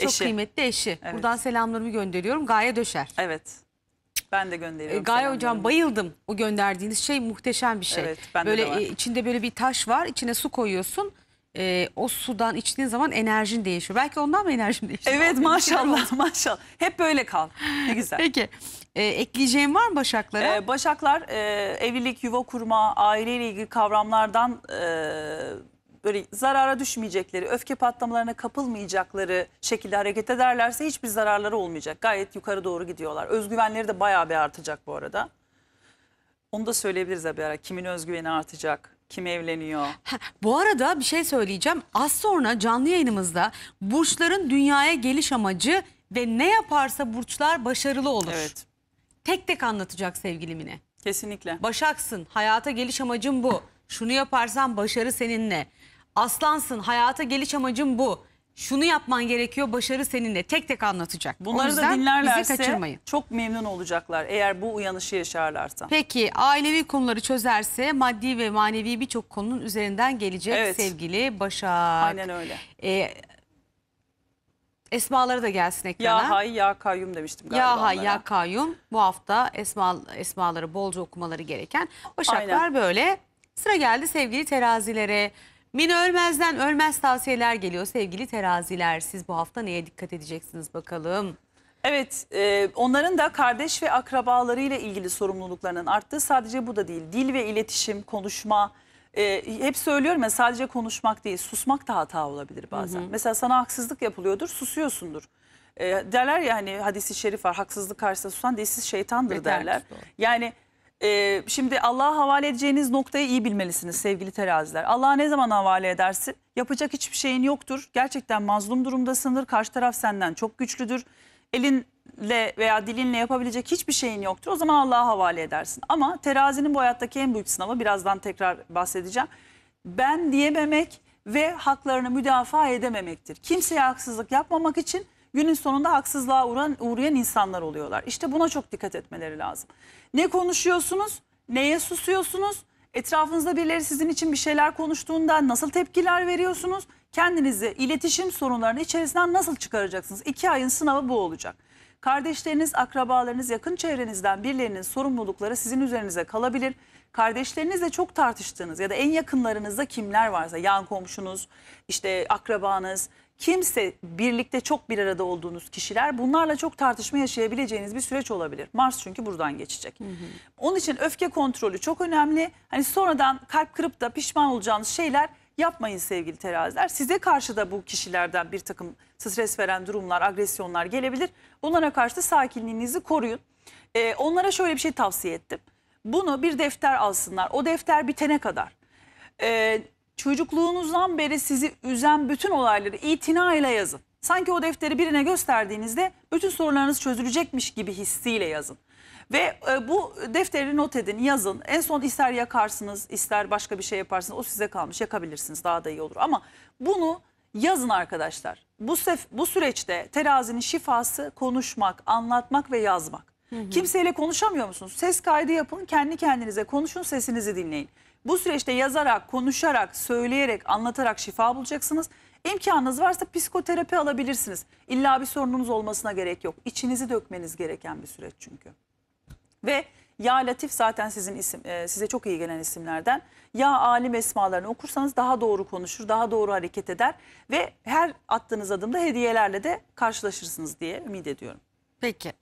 çok kıymetli eşi. Evet. Buradan selamlarımı gönderiyorum. Gaye Döşer. Evet. Ben de gönderiyorum. E, Gaye hocam bayıldım. O gönderdiğiniz şey muhteşem bir şey. Evet, ben böyle de var. e, içinde böyle bir taş var. İçine su koyuyorsun. E, o sudan içtiğin zaman enerjin değişiyor. Belki ondan mı enerjin değişiyor? Evet Aferin, maşallah maşallah. Hep böyle kal. Ne güzel. Peki. E, ekleyeceğim var mı Başaklara? Ee, Başaklar e, evlilik, yuva kurma, aileyle ilgili kavramlardan... E, böyle zarara düşmeyecekleri, öfke patlamalarına kapılmayacakları şekilde hareket ederlerse hiçbir zararları olmayacak. Gayet yukarı doğru gidiyorlar. Özgüvenleri de bayağı bir artacak bu arada. Onu da söyleyebiliriz bir ara. Kimin özgüveni artacak? Kim evleniyor? bu arada bir şey söyleyeceğim. Az sonra canlı yayınımızda burçların dünyaya geliş amacı ve ne yaparsa burçlar başarılı olur. Evet. Tek tek anlatacak sevgilimine. Kesinlikle. Başaksın. Hayata geliş amacın bu. Şunu yaparsan başarı seninle. Aslansın hayata geliş amacın bu. Şunu yapman gerekiyor başarı seninle tek tek anlatacak. Bunları da dinlerlerse kaçırmayın. çok memnun olacaklar eğer bu uyanışı yaşarlarsa. Peki ailevi konuları çözerse maddi ve manevi birçok konunun üzerinden gelecek evet. sevgili Başak. Aynen öyle. Ee, Esmaları da gelsin ekrana. Ya hay ya kayyum demiştim galiba Ya hay onlara. ya kayyum bu hafta esma, esmaları bolca okumaları gereken başaklar Aynen. böyle. Sıra geldi sevgili terazilere. Min Ölmez'den ölmez tavsiyeler geliyor sevgili teraziler. Siz bu hafta neye dikkat edeceksiniz bakalım? Evet, e, onların da kardeş ve akrabalarıyla ilgili sorumluluklarının arttığı sadece bu da değil. Dil ve iletişim, konuşma, e, hep söylüyorum ya sadece konuşmak değil, susmak da hata olabilir bazen. Hı hı. Mesela sana haksızlık yapılıyordur, susuyorsundur. E, derler ya hani hadisi şerif var, haksızlık karşısında susan dilsiz şeytandır Yeter derler. Yani ee, şimdi Allah'a havale edeceğiniz noktayı iyi bilmelisiniz sevgili teraziler. Allah'a ne zaman havale edersin? Yapacak hiçbir şeyin yoktur. Gerçekten mazlum durumdasındır. Karşı taraf senden çok güçlüdür. Elinle veya dilinle yapabilecek hiçbir şeyin yoktur. O zaman Allah'a havale edersin. Ama terazinin bu hayattaki en büyük sınavı birazdan tekrar bahsedeceğim. Ben diyememek ve haklarını müdafaa edememektir. Kimseye haksızlık yapmamak için günün sonunda haksızlığa uğran, uğrayan insanlar oluyorlar. İşte buna çok dikkat etmeleri lazım. Ne konuşuyorsunuz, neye susuyorsunuz, etrafınızda birileri sizin için bir şeyler konuştuğunda nasıl tepkiler veriyorsunuz, kendinizi iletişim sorunlarının içerisinden nasıl çıkaracaksınız? İki ayın sınavı bu olacak. Kardeşleriniz, akrabalarınız, yakın çevrenizden birilerinin sorumlulukları sizin üzerinize kalabilir. Kardeşlerinizle çok tartıştığınız ya da en yakınlarınızda kimler varsa, yan komşunuz, işte akrabanız kimse birlikte çok bir arada olduğunuz kişiler bunlarla çok tartışma yaşayabileceğiniz bir süreç olabilir. Mars çünkü buradan geçecek. Hı hı. Onun için öfke kontrolü çok önemli. Hani sonradan kalp kırıp da pişman olacağınız şeyler yapmayın sevgili teraziler. Size karşı da bu kişilerden bir takım stres veren durumlar, agresyonlar gelebilir. Bunlara karşı da sakinliğinizi koruyun. Ee, onlara şöyle bir şey tavsiye ettim. Bunu bir defter alsınlar. O defter bitene kadar. Ee, çocukluğunuzdan beri sizi üzen bütün olayları itina ile yazın. Sanki o defteri birine gösterdiğinizde bütün sorularınız çözülecekmiş gibi hissiyle yazın. Ve e, bu defteri not edin, yazın. En son ister yakarsınız, ister başka bir şey yaparsınız. O size kalmış, yakabilirsiniz. Daha da iyi olur. Ama bunu yazın arkadaşlar. Bu sef bu süreçte terazinin şifası konuşmak, anlatmak ve yazmak. Hı hı. Kimseyle konuşamıyor musunuz? Ses kaydı yapın, kendi kendinize konuşun, sesinizi dinleyin. Bu süreçte yazarak, konuşarak, söyleyerek, anlatarak şifa bulacaksınız. İmkanınız varsa psikoterapi alabilirsiniz. İlla bir sorununuz olmasına gerek yok. İçinizi dökmeniz gereken bir süreç çünkü. Ve Ya Latif zaten sizin isim, e, size çok iyi gelen isimlerden. Ya alim esmalarını okursanız daha doğru konuşur, daha doğru hareket eder ve her attığınız adımda hediyelerle de karşılaşırsınız diye ümit ediyorum. Peki.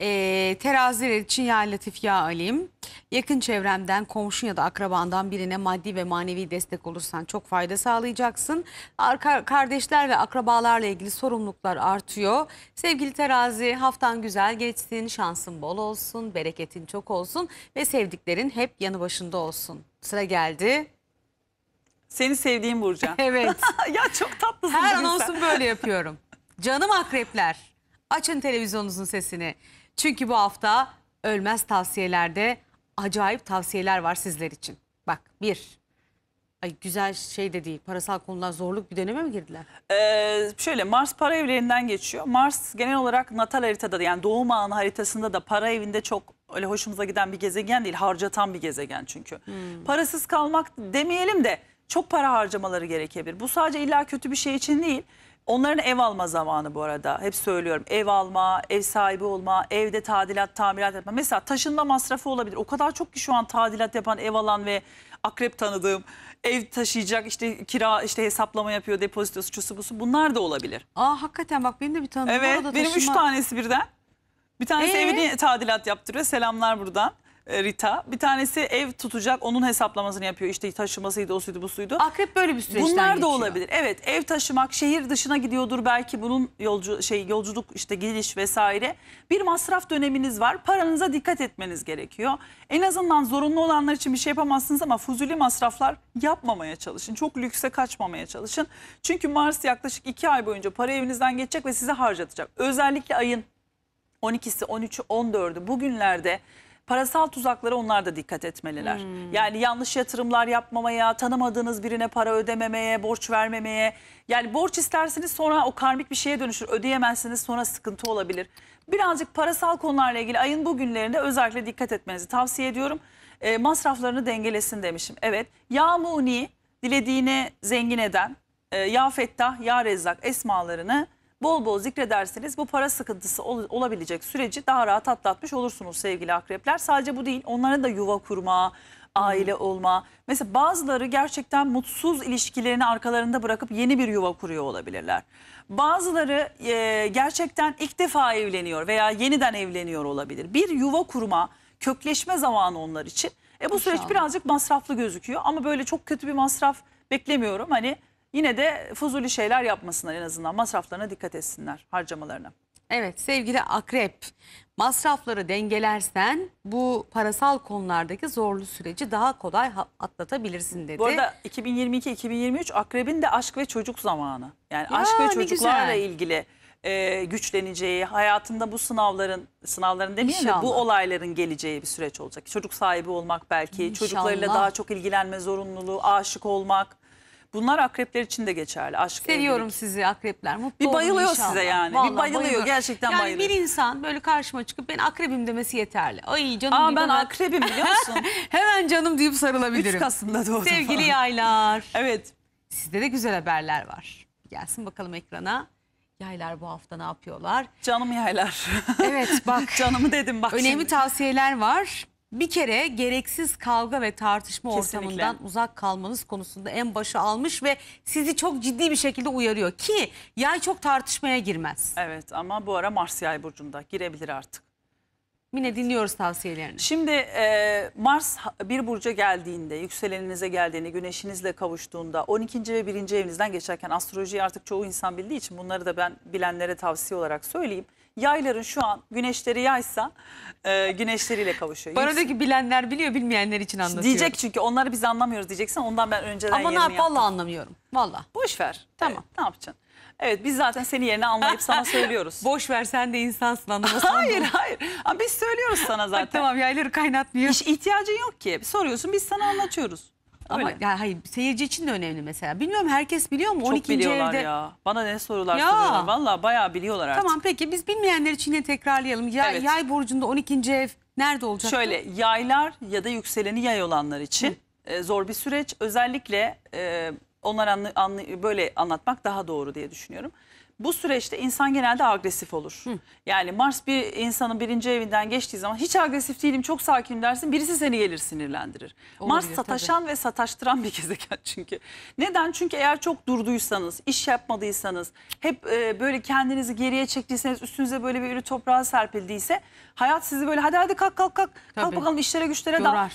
Ee, teraziler için ya Latif ya Alim. Yakın çevremden, komşun ya da akrabandan birine maddi ve manevi destek olursan çok fayda sağlayacaksın. Arka, kardeşler ve akrabalarla ilgili sorumluluklar artıyor. Sevgili terazi haftan güzel geçsin, şansın bol olsun, bereketin çok olsun ve sevdiklerin hep yanı başında olsun. Sıra geldi. Seni sevdiğim Burcu. evet. ya çok tatlısın. Her anonsun böyle yapıyorum. Canım akrepler. Açın televizyonunuzun sesini. Çünkü bu hafta ölmez tavsiyelerde acayip tavsiyeler var sizler için. Bak bir, Ay güzel şey de Parasal konular zorluk bir döneme mi girdiler? Ee, şöyle Mars para evlerinden geçiyor. Mars genel olarak natal haritada da yani doğum anı haritasında da para evinde çok öyle hoşumuza giden bir gezegen değil. Harcatan bir gezegen çünkü. Hmm. Parasız kalmak demeyelim de çok para harcamaları gerekebilir. Bu sadece illa kötü bir şey için değil. Onların ev alma zamanı bu arada. Hep söylüyorum ev alma, ev sahibi olma, evde tadilat, tamirat yapma. Mesela taşınma masrafı olabilir. O kadar çok ki şu an tadilat yapan, ev alan ve akrep tanıdığım ev taşıyacak işte kira işte hesaplama yapıyor depozitosu çusu busu bunlar da olabilir. Aa hakikaten bak benim de bir tanıdığım evet, var da taşıma. Evet benim üç tanesi birden. Bir tanesi Ee? evini tadilat yaptırıyor selamlar buradan. E, Rita. Bir tanesi ev tutacak onun hesaplamasını yapıyor. İşte taşımasıydı o suydu bu suydu. Akrep böyle bir süreçten Bunlar da olabilir. Evet ev taşımak şehir dışına gidiyordur belki bunun yolcu şey yolculuk işte geliş vesaire. Bir masraf döneminiz var. Paranıza dikkat etmeniz gerekiyor. En azından zorunlu olanlar için bir şey yapamazsınız ama fuzuli masraflar yapmamaya çalışın. Çok lükse kaçmamaya çalışın. Çünkü Mars yaklaşık iki ay boyunca para evinizden geçecek ve size harcatacak. Özellikle ayın 12'si, 13'ü, 14'ü bugünlerde parasal tuzaklara onlar da dikkat etmeliler. Hmm. Yani yanlış yatırımlar yapmamaya, tanımadığınız birine para ödememeye, borç vermemeye. Yani borç isterseniz sonra o karmik bir şeye dönüşür. Ödeyemezsiniz sonra sıkıntı olabilir. Birazcık parasal konularla ilgili ayın bugünlerinde özellikle dikkat etmenizi tavsiye ediyorum. E, masraflarını dengelesin demişim. Evet. Ya muni dilediğine zengin eden, e, ya fettah, ya rezzak esmalarını bol bol zikrederseniz bu para sıkıntısı ol, olabilecek süreci daha rahat atlatmış olursunuz sevgili akrepler. Sadece bu değil onların da yuva kurma, aile olma. Mesela bazıları gerçekten mutsuz ilişkilerini arkalarında bırakıp yeni bir yuva kuruyor olabilirler. Bazıları e, gerçekten ilk defa evleniyor veya yeniden evleniyor olabilir. Bir yuva kurma, kökleşme zamanı onlar için. E bu süreç birazcık masraflı gözüküyor ama böyle çok kötü bir masraf beklemiyorum. Hani yine de fuzuli şeyler yapmasınlar en azından masraflarına dikkat etsinler harcamalarına. Evet sevgili akrep masrafları dengelersen bu parasal konulardaki zorlu süreci daha kolay atlatabilirsin dedi. Bu arada 2022-2023 akrebin de aşk ve çocuk zamanı. Yani ya, aşk ve çocuklarla ilgili e, güçleneceği, hayatında bu sınavların, sınavların demeyeyim bu olayların geleceği bir süreç olacak. Çocuk sahibi olmak belki, İnşallah. çocuklarıyla daha çok ilgilenme zorunluluğu, aşık olmak, Bunlar akrepler için de geçerli. Aşk, Seviyorum evlilik. sizi akrepler. Mutlu Bir bayılıyor inşallah. size yani. Vallahi bir bayılıyor bayılıyorum. gerçekten yani bayılıyor. bir insan böyle karşıma çıkıp ben akrebim demesi yeterli. Ay canım Aa, ben bana- akrebim biliyor musun? Hemen canım deyip 3 sarılabilirim. Kasım'da doğdum. Sevgili yaylar. Evet. Sizde de güzel haberler var. Gelsin bakalım ekrana. Yaylar bu hafta ne yapıyorlar? Canım yaylar. Evet bak Canımı dedim bak önemli şimdi. tavsiyeler var bir kere gereksiz kavga ve tartışma Kesinlikle. ortamından uzak kalmanız konusunda en başa almış ve sizi çok ciddi bir şekilde uyarıyor ki yay çok tartışmaya girmez. Evet ama bu ara Mars yay burcunda girebilir artık. Yine dinliyoruz tavsiyelerini. Şimdi e, Mars bir burca geldiğinde, yükseleninize geldiğinde, güneşinizle kavuştuğunda 12. ve 1. evinizden geçerken astrolojiyi artık çoğu insan bildiği için bunları da ben bilenlere tavsiye olarak söyleyeyim. Yayların şu an güneşleri yaysa e, güneşleriyle kavuşuyor. Bana diyor ki bilenler biliyor bilmeyenler için anlatıyor. Diyecek çünkü onları biz anlamıyoruz diyeceksin. ondan ben önceden Ama ne yap Valla anlamıyorum. Valla. Boş ver. Tamam. Evet, ne yapacaksın? Evet biz zaten senin yerine anlayıp sana söylüyoruz. Boş ver sen de insansın anlamasın. hayır hayır. Ama biz söylüyoruz sana zaten. tamam yayları kaynatmıyor. Hiç ihtiyacın yok ki. Soruyorsun biz sana anlatıyoruz. Ama ya hayır seyirci için de önemli mesela. Bilmiyorum herkes biliyor mu Çok 12. biliyorlar evde? ya. Bana ne sorular Ya. soruyorlar. Valla bayağı biliyorlar artık. Tamam peki biz bilmeyenler için yine tekrarlayalım. Ya, Evet. Yay burcunda 12. ev nerede olacak? Şöyle yaylar ya da yükseleni yay olanlar için e, zor bir süreç. Özellikle e, onlar anlı, anlı, böyle anlatmak daha doğru diye düşünüyorum. Bu süreçte insan genelde agresif olur. Hı. Yani Mars bir insanın birinci evinden geçtiği zaman hiç agresif değilim çok sakin dersin birisi seni gelir sinirlendirir. Olabilir, Mars sataşan tabii. ve sataştıran bir gezegen çünkü. Neden? Çünkü eğer çok durduysanız, iş yapmadıysanız, hep e, böyle kendinizi geriye çektiyseniz, üstünüze böyle bir ürü toprağa serpildiyse hayat sizi böyle hadi hadi kalk kalk kalk, tabii. kalk bakalım işlere güçlere dal.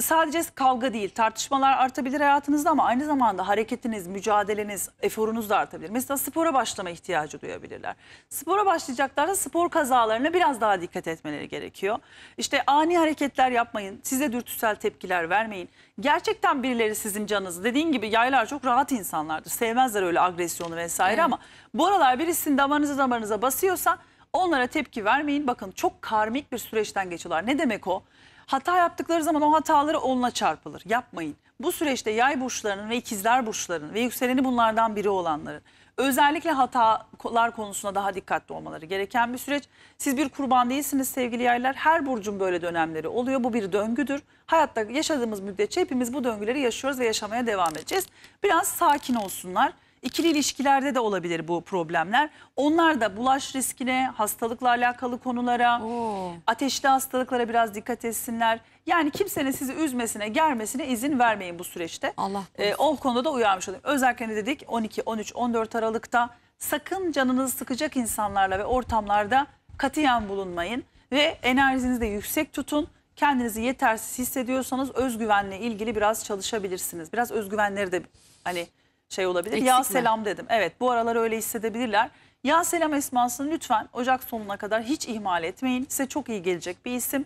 Sadece kavga değil, tartışmalar artabilir hayatınızda ama aynı zamanda hareketiniz, mücadeleniz, eforunuz da artabilir. Mesela spora başlama ihtiyacı duyabilirler. Spora başlayacaklarda spor kazalarına biraz daha dikkat etmeleri gerekiyor. İşte ani hareketler yapmayın, size dürtüsel tepkiler vermeyin. Gerçekten birileri sizin canınızı, dediğin gibi yaylar çok rahat insanlardır. Sevmezler öyle agresyonu vesaire evet. ama bu aralar birisinin damarınıza damarınıza basıyorsa onlara tepki vermeyin. Bakın çok karmik bir süreçten geçiyorlar. Ne demek o? Hata yaptıkları zaman o hataları onunla çarpılır. Yapmayın. Bu süreçte yay burçlarının ve ikizler burçlarının ve yükseleni bunlardan biri olanların Özellikle hatalar konusunda daha dikkatli olmaları gereken bir süreç. Siz bir kurban değilsiniz sevgili yaylar. Her burcun böyle dönemleri oluyor. Bu bir döngüdür. Hayatta yaşadığımız müddetçe hepimiz bu döngüleri yaşıyoruz ve yaşamaya devam edeceğiz. Biraz sakin olsunlar. İkili ilişkilerde de olabilir bu problemler. Onlar da bulaş riskine, hastalıkla alakalı konulara, Oo. ateşli hastalıklara biraz dikkat etsinler. Yani kimsenin sizi üzmesine, germesine izin vermeyin bu süreçte. Allah Ee, o konuda da uyarmış olayım. Özellikle ne dedik 12, 13, 14 Aralık'ta sakın canınızı sıkacak insanlarla ve ortamlarda katiyen bulunmayın. Ve enerjinizi de yüksek tutun. Kendinizi yetersiz hissediyorsanız özgüvenle ilgili biraz çalışabilirsiniz. Biraz özgüvenleri de hani şey olabilir. Eksik ya mi? selam dedim. Evet bu aralar öyle hissedebilirler. Ya selam esmasını lütfen Ocak sonuna kadar hiç ihmal etmeyin. Size çok iyi gelecek bir isim.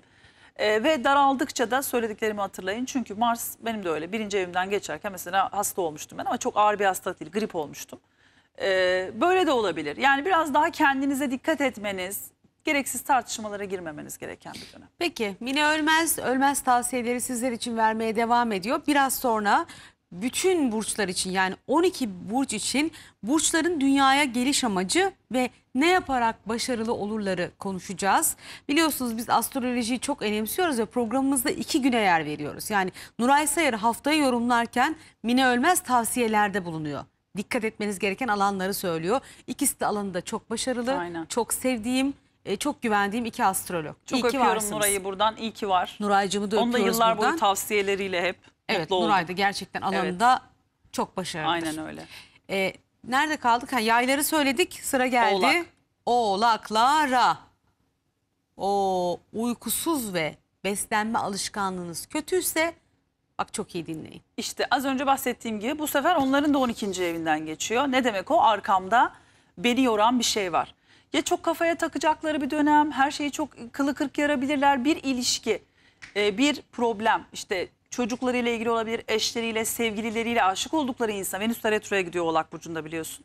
Ee, ve daraldıkça da söylediklerimi hatırlayın. Çünkü Mars benim de öyle birinci evimden geçerken mesela hasta olmuştum ben ama çok ağır bir hasta değil grip olmuştum. Ee, böyle de olabilir. Yani biraz daha kendinize dikkat etmeniz, gereksiz tartışmalara girmemeniz gereken bir dönem. Peki Mine Ölmez, Ölmez tavsiyeleri sizler için vermeye devam ediyor. Biraz sonra bütün burçlar için yani 12 burç için burçların dünyaya geliş amacı ve ne yaparak başarılı olurları konuşacağız. Biliyorsunuz biz astrolojiyi çok önemsiyoruz ve programımızda iki güne yer veriyoruz. Yani Nuray Sayar haftayı yorumlarken Mine Ölmez tavsiyelerde bulunuyor. Dikkat etmeniz gereken alanları söylüyor. İkisi de alanında çok başarılı, Aynen. çok sevdiğim, e, çok güvendiğim iki astrolog. Çok İyi ki öpüyorum varsınız. Nuray'ı buradan. İyi ki var. Nuraycığımı da Onu da öpüyoruz yıllar buradan. boyu tavsiyeleriyle hep. Evet Mutlu Nuray da gerçekten alanında çok başarılıdır. Aynen öyle. Ee, nerede kaldık? Ha, yayları söyledik sıra geldi. Oğlak. Oğlaklara. O uykusuz ve beslenme alışkanlığınız kötüyse bak çok iyi dinleyin. İşte az önce bahsettiğim gibi bu sefer onların da 12. evinden geçiyor. Ne demek o? Arkamda beni yoran bir şey var. Ya çok kafaya takacakları bir dönem, her şeyi çok kılı kırk yarabilirler. Bir ilişki, e, bir problem işte çocuklarıyla ilgili olabilir, eşleriyle, sevgilileriyle aşık oldukları insan. Venüs de retroya gidiyor Oğlak Burcu'nda biliyorsun.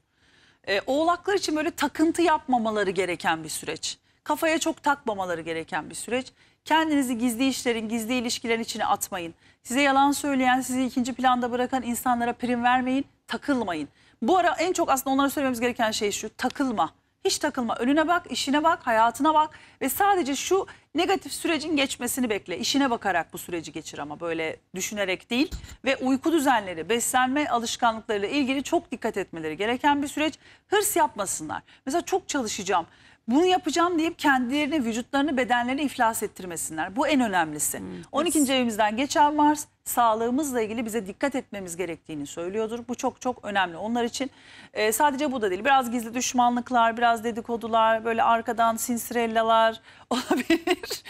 E, oğlaklar için böyle takıntı yapmamaları gereken bir süreç. Kafaya çok takmamaları gereken bir süreç. Kendinizi gizli işlerin, gizli ilişkilerin içine atmayın. Size yalan söyleyen, sizi ikinci planda bırakan insanlara prim vermeyin, takılmayın. Bu ara en çok aslında onlara söylememiz gereken şey şu, takılma. Hiç takılma. Önüne bak, işine bak, hayatına bak ve sadece şu negatif sürecin geçmesini bekle. İşine bakarak bu süreci geçir ama böyle düşünerek değil. Ve uyku düzenleri, beslenme alışkanlıklarıyla ilgili çok dikkat etmeleri gereken bir süreç. Hırs yapmasınlar. Mesela çok çalışacağım. Bunu yapacağım deyip kendilerini, vücutlarını, bedenlerini iflas ettirmesinler. Bu en önemlisi. Hmm. 12. Yes. evimizden geçen Mars sağlığımızla ilgili bize dikkat etmemiz gerektiğini söylüyordur. Bu çok çok önemli onlar için. E, sadece bu da değil. Biraz gizli düşmanlıklar, biraz dedikodular, böyle arkadan sinsirellalar olabilir.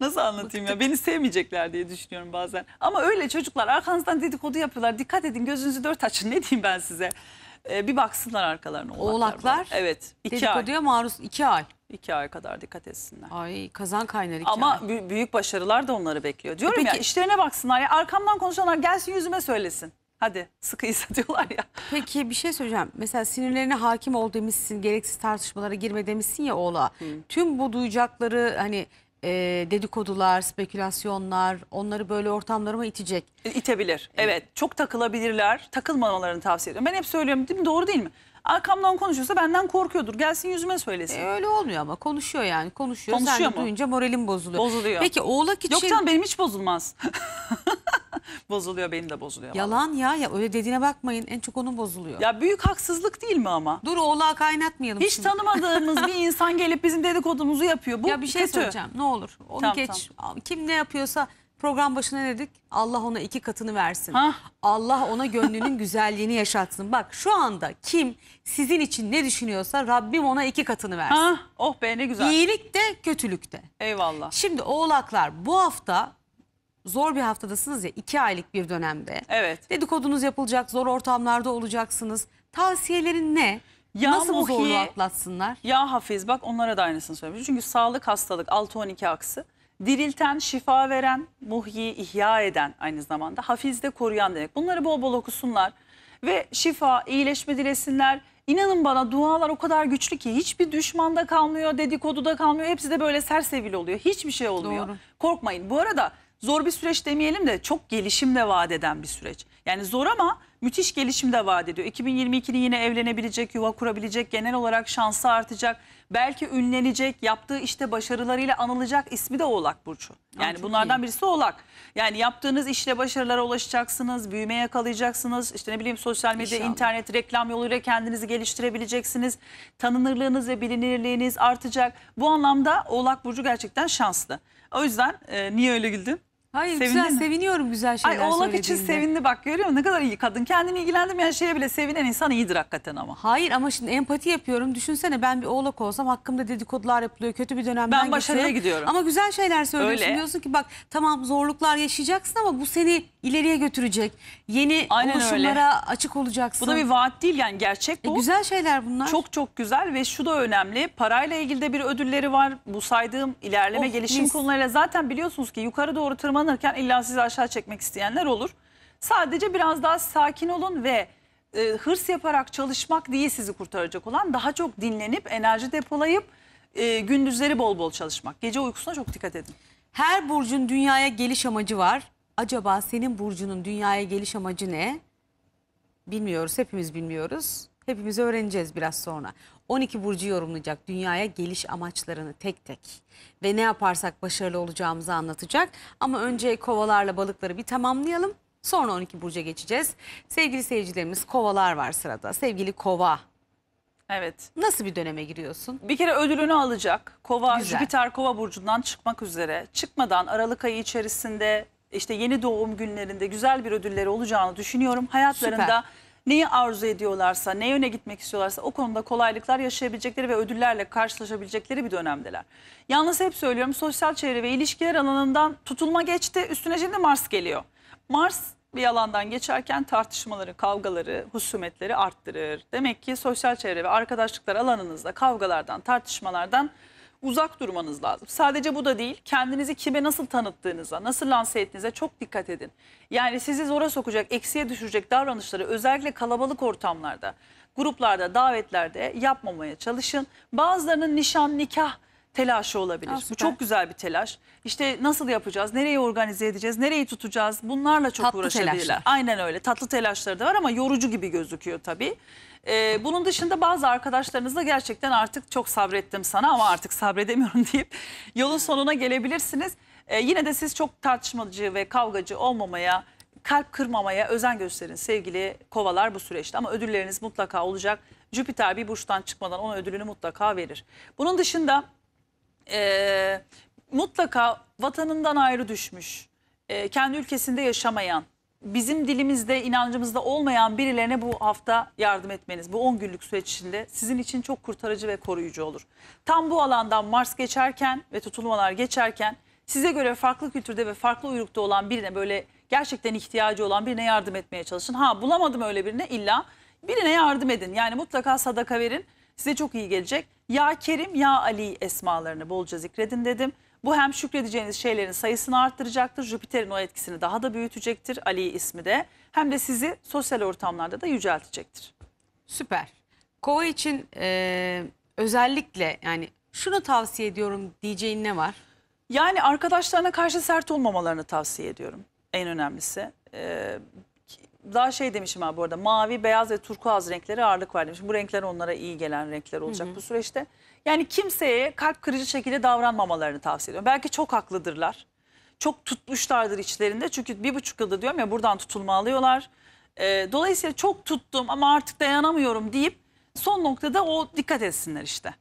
Nasıl anlatayım ya? Beni sevmeyecekler diye düşünüyorum bazen. Ama öyle çocuklar arkanızdan dedikodu yapıyorlar. Dikkat edin gözünüzü dört açın ne diyeyim ben size. E, bir baksınlar arkalarına oğlaklar. Oğlaklar Evet. iki ay. dedikoduya maruz iki ay. iki ay kadar dikkat etsinler. Ay kazan kaynar iki Ama ay. bü- büyük başarılar da onları bekliyor. Diyorum e ya peki- işlerine baksınlar ya arkamdan konuşanlar gelsin yüzüme söylesin. Hadi sıkıysa diyorlar ya. Peki bir şey söyleyeceğim. Mesela sinirlerine hakim ol demişsin, gereksiz tartışmalara girme demişsin ya oğla. Tüm bu duyacakları hani e, dedikodular, spekülasyonlar onları böyle ortamlarıma itecek. E, itebilir. Evet. Çok takılabilirler. Takılmamalarını tavsiye ediyorum. Ben hep söylüyorum değil mi? Doğru değil mi? Arkamdan konuşuyorsa benden korkuyordur. Gelsin yüzüme söylesin. E, öyle olmuyor ama konuşuyor yani. Konuşuyor. Konuşuyor Sen mu? duyunca moralim bozuluyor. Bozuluyor. Peki oğlak için... Yok canım benim hiç bozulmaz. bozuluyor benim de bozuluyor. Yalan ya ya öyle dediğine bakmayın en çok onun bozuluyor. Ya büyük haksızlık değil mi ama? Dur oğlağı kaynatmayalım Hiç şimdi. tanımadığımız bir insan gelip bizim dedikodumuzu yapıyor. Bu ya bir şey kötü. söyleyeceğim ne olur onu tamam, geç. Tamam. Kim ne yapıyorsa program başına ne dedik? Allah ona iki katını versin. Hah. Allah ona gönlünün güzelliğini yaşatsın. Bak şu anda kim sizin için ne düşünüyorsa Rabbim ona iki katını versin. Hah. Oh be ne güzel. İyilik de kötülük de. Eyvallah. Şimdi oğlaklar bu hafta zor bir haftadasınız ya iki aylık bir dönemde. Evet. Dedikodunuz yapılacak, zor ortamlarda olacaksınız. Tavsiyelerin ne? Ya Nasıl bu zorluğu atlatsınlar? Ya Hafiz bak onlara da aynısını söylemiş. Çünkü sağlık, hastalık 6-12 aksı. Dirilten, şifa veren, muhyi, ihya eden aynı zamanda. Hafizde koruyan demek. Bunları bol bol okusunlar. Ve şifa, iyileşme dilesinler. İnanın bana dualar o kadar güçlü ki hiçbir düşmanda kalmıyor, dedikodu da kalmıyor. Hepsi de böyle sersevil oluyor. Hiçbir şey olmuyor. Doğru. Korkmayın. Bu arada zor bir süreç demeyelim de çok gelişimle vaat eden bir süreç. Yani zor ama müthiş gelişim de vaat ediyor. 2022'nin yine evlenebilecek, yuva kurabilecek, genel olarak şansı artacak. Belki ünlenecek, yaptığı işte başarılarıyla anılacak ismi de Oğlak Burcu. Yani Aa, bunlardan iyi. birisi Oğlak. Yani yaptığınız işle başarılara ulaşacaksınız, büyümeye yakalayacaksınız. İşte ne bileyim sosyal medya, İnşallah. internet, reklam yoluyla kendinizi geliştirebileceksiniz. Tanınırlığınız ve bilinirliğiniz artacak. Bu anlamda Oğlak Burcu gerçekten şanslı. O yüzden e, niye öyle güldün? Hayır Sevindin güzel mi? seviniyorum güzel şeyler Ay oğlak için sevindi bak görüyor musun ne kadar iyi kadın. Kendini ilgilendim yani şeye bile sevinen insan iyidir hakikaten ama. Hayır ama şimdi empati yapıyorum. Düşünsene ben bir oğlak olsam hakkımda dedikodular yapılıyor. Kötü bir dönemden Ben başarıya geçiyorum. gidiyorum. Ama güzel şeyler söylüyorsun. Öyle. Diyorsun ki bak tamam zorluklar yaşayacaksın ama bu seni ileriye götürecek. Yeni Aynen oluşumlara öyle. açık olacaksın. Bu da bir vaat değil yani gerçek e, bu. E, güzel şeyler bunlar. Çok çok güzel ve şu da önemli. Parayla ilgili de bir ödülleri var. Bu saydığım ilerleme oh, gelişim mis. konularıyla zaten biliyorsunuz ki yukarı doğru tırman kullanırken illa sizi aşağı çekmek isteyenler olur. Sadece biraz daha sakin olun ve e, hırs yaparak çalışmak değil sizi kurtaracak olan daha çok dinlenip enerji depolayıp e, gündüzleri bol bol çalışmak. Gece uykusuna çok dikkat edin. Her burcun dünyaya geliş amacı var. Acaba senin burcunun dünyaya geliş amacı ne? Bilmiyoruz, hepimiz bilmiyoruz. Hepimiz öğreneceğiz biraz sonra. 12 burcu yorumlayacak dünyaya geliş amaçlarını tek tek ve ne yaparsak başarılı olacağımızı anlatacak. Ama önce kovalarla balıkları bir tamamlayalım. Sonra 12 burca geçeceğiz. Sevgili seyircilerimiz kovalar var sırada. Sevgili kova. Evet. Nasıl bir döneme giriyorsun? Bir kere ödülünü alacak. Kova, Güzel. Jüpiter Kova burcundan çıkmak üzere. Çıkmadan Aralık ayı içerisinde işte yeni doğum günlerinde güzel bir ödülleri olacağını düşünüyorum. Hayatlarında Süper neyi arzu ediyorlarsa, ne yöne gitmek istiyorlarsa o konuda kolaylıklar yaşayabilecekleri ve ödüllerle karşılaşabilecekleri bir dönemdeler. Yalnız hep söylüyorum sosyal çevre ve ilişkiler alanından tutulma geçti. Üstüne şimdi Mars geliyor. Mars bir alandan geçerken tartışmaları, kavgaları, husumetleri arttırır. Demek ki sosyal çevre ve arkadaşlıklar alanınızda kavgalardan, tartışmalardan uzak durmanız lazım. Sadece bu da değil, kendinizi kime nasıl tanıttığınıza, nasıl lanse ettiğinize çok dikkat edin. Yani sizi zora sokacak, eksiye düşürecek davranışları özellikle kalabalık ortamlarda, gruplarda, davetlerde yapmamaya çalışın. Bazılarının nişan, nikah telaşı olabilir. Aa, Bu çok güzel bir telaş. İşte nasıl yapacağız, nereyi organize edeceğiz, nereyi tutacağız bunlarla çok tatlı uğraşabilirler. Telaşlar. Aynen öyle tatlı telaşları da var ama yorucu gibi gözüküyor tabii. E, bunun dışında bazı arkadaşlarınızla gerçekten artık çok sabrettim sana ama artık sabredemiyorum deyip yolun sonuna gelebilirsiniz. E, yine de siz çok tartışmacı ve kavgacı olmamaya, kalp kırmamaya özen gösterin sevgili kovalar bu süreçte. Ama ödülleriniz mutlaka olacak. Jüpiter bir burçtan çıkmadan ona ödülünü mutlaka verir. Bunun dışında e, mutlaka vatanından ayrı düşmüş, e, kendi ülkesinde yaşamayan, bizim dilimizde, inancımızda olmayan birilerine bu hafta yardım etmeniz, bu 10 günlük süreç içinde sizin için çok kurtarıcı ve koruyucu olur. Tam bu alandan Mars geçerken ve tutulmalar geçerken size göre farklı kültürde ve farklı uyrukta olan birine böyle gerçekten ihtiyacı olan birine yardım etmeye çalışın. Ha bulamadım öyle birine illa birine yardım edin. Yani mutlaka sadaka verin. Size çok iyi gelecek. Ya Kerim ya Ali esmalarını bolca zikredin dedim. Bu hem şükredeceğiniz şeylerin sayısını arttıracaktır. Jüpiter'in o etkisini daha da büyütecektir Ali ismi de. Hem de sizi sosyal ortamlarda da yüceltecektir. Süper. Kova için e, özellikle yani şunu tavsiye ediyorum diyeceğin ne var? Yani arkadaşlarına karşı sert olmamalarını tavsiye ediyorum en önemlisi. Ee, daha şey demişim abi bu arada mavi, beyaz ve turkuaz renkleri ağırlık var demişim. Bu renkler onlara iyi gelen renkler olacak hı hı. bu süreçte. Yani kimseye kalp kırıcı şekilde davranmamalarını tavsiye ediyorum. Belki çok haklıdırlar. Çok tutmuşlardır içlerinde. Çünkü bir buçuk yılda diyorum ya buradan tutulma alıyorlar. E, dolayısıyla çok tuttum ama artık dayanamıyorum deyip son noktada o dikkat etsinler işte.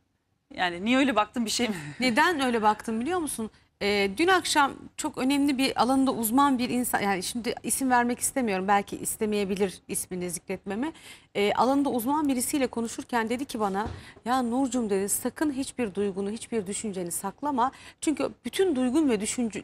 Yani niye öyle baktın bir şey mi? Neden öyle baktın biliyor musun? E, dün akşam çok önemli bir alanında uzman bir insan yani şimdi isim vermek istemiyorum belki istemeyebilir ismini zikretmemi. E, ee, alanında uzman birisiyle konuşurken dedi ki bana ya Nurcum dedi sakın hiçbir duygunu hiçbir düşünceni saklama. Çünkü bütün duygun ve düşünce,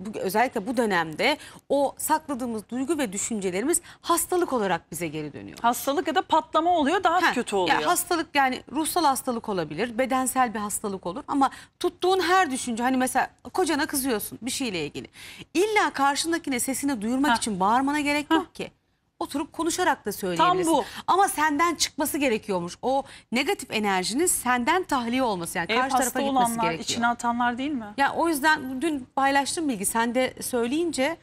bu, özellikle bu dönemde o sakladığımız duygu ve düşüncelerimiz hastalık olarak bize geri dönüyor. Hastalık ya da patlama oluyor daha ha, kötü oluyor. Yani hastalık yani ruhsal hastalık olabilir, bedensel bir hastalık olur ama tuttuğun her düşünce hani mesela kocana kızıyorsun bir şeyle ilgili. İlla karşındakine sesini duyurmak ha. için bağırmana gerek ha. yok ki oturup konuşarak da söyleyebilirsin. Tam bu. Ama senden çıkması gerekiyormuş. O negatif enerjinin senden tahliye olması yani Ev karşı tarafa hasta gitmesi olanlar, gerekiyor. içine atanlar değil mi? Ya o yüzden dün paylaştığım bilgi sen de söyleyince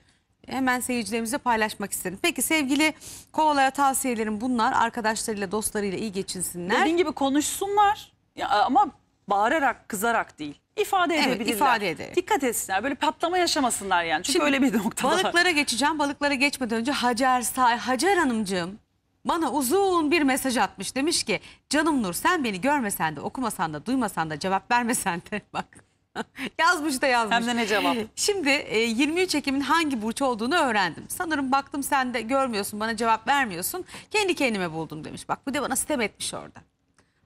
hemen seyircilerimize paylaşmak istedim. Peki sevgili kovalara tavsiyelerim bunlar. Arkadaşlarıyla, dostlarıyla iyi geçinsinler. Dediğin gibi konuşsunlar ya, ama bağırarak, kızarak değil ifade Evet, edebilirler. ifade Dikkat etsinler. Böyle patlama yaşamasınlar yani. Çünkü öyle bir noktada. var. Balıklara geçeceğim. Balıklara geçmeden önce Hacer Say, Hacer Hanımcığım bana uzun bir mesaj atmış. Demiş ki canım Nur sen beni görmesen de okumasan da duymasan da cevap vermesen de bak. yazmış da yazmış. Hem de ne cevap? Şimdi e, 23 Ekim'in hangi burcu olduğunu öğrendim. Sanırım baktım sen de görmüyorsun bana cevap vermiyorsun. Kendi kendime buldum demiş. Bak bu da bana sitem etmiş orada.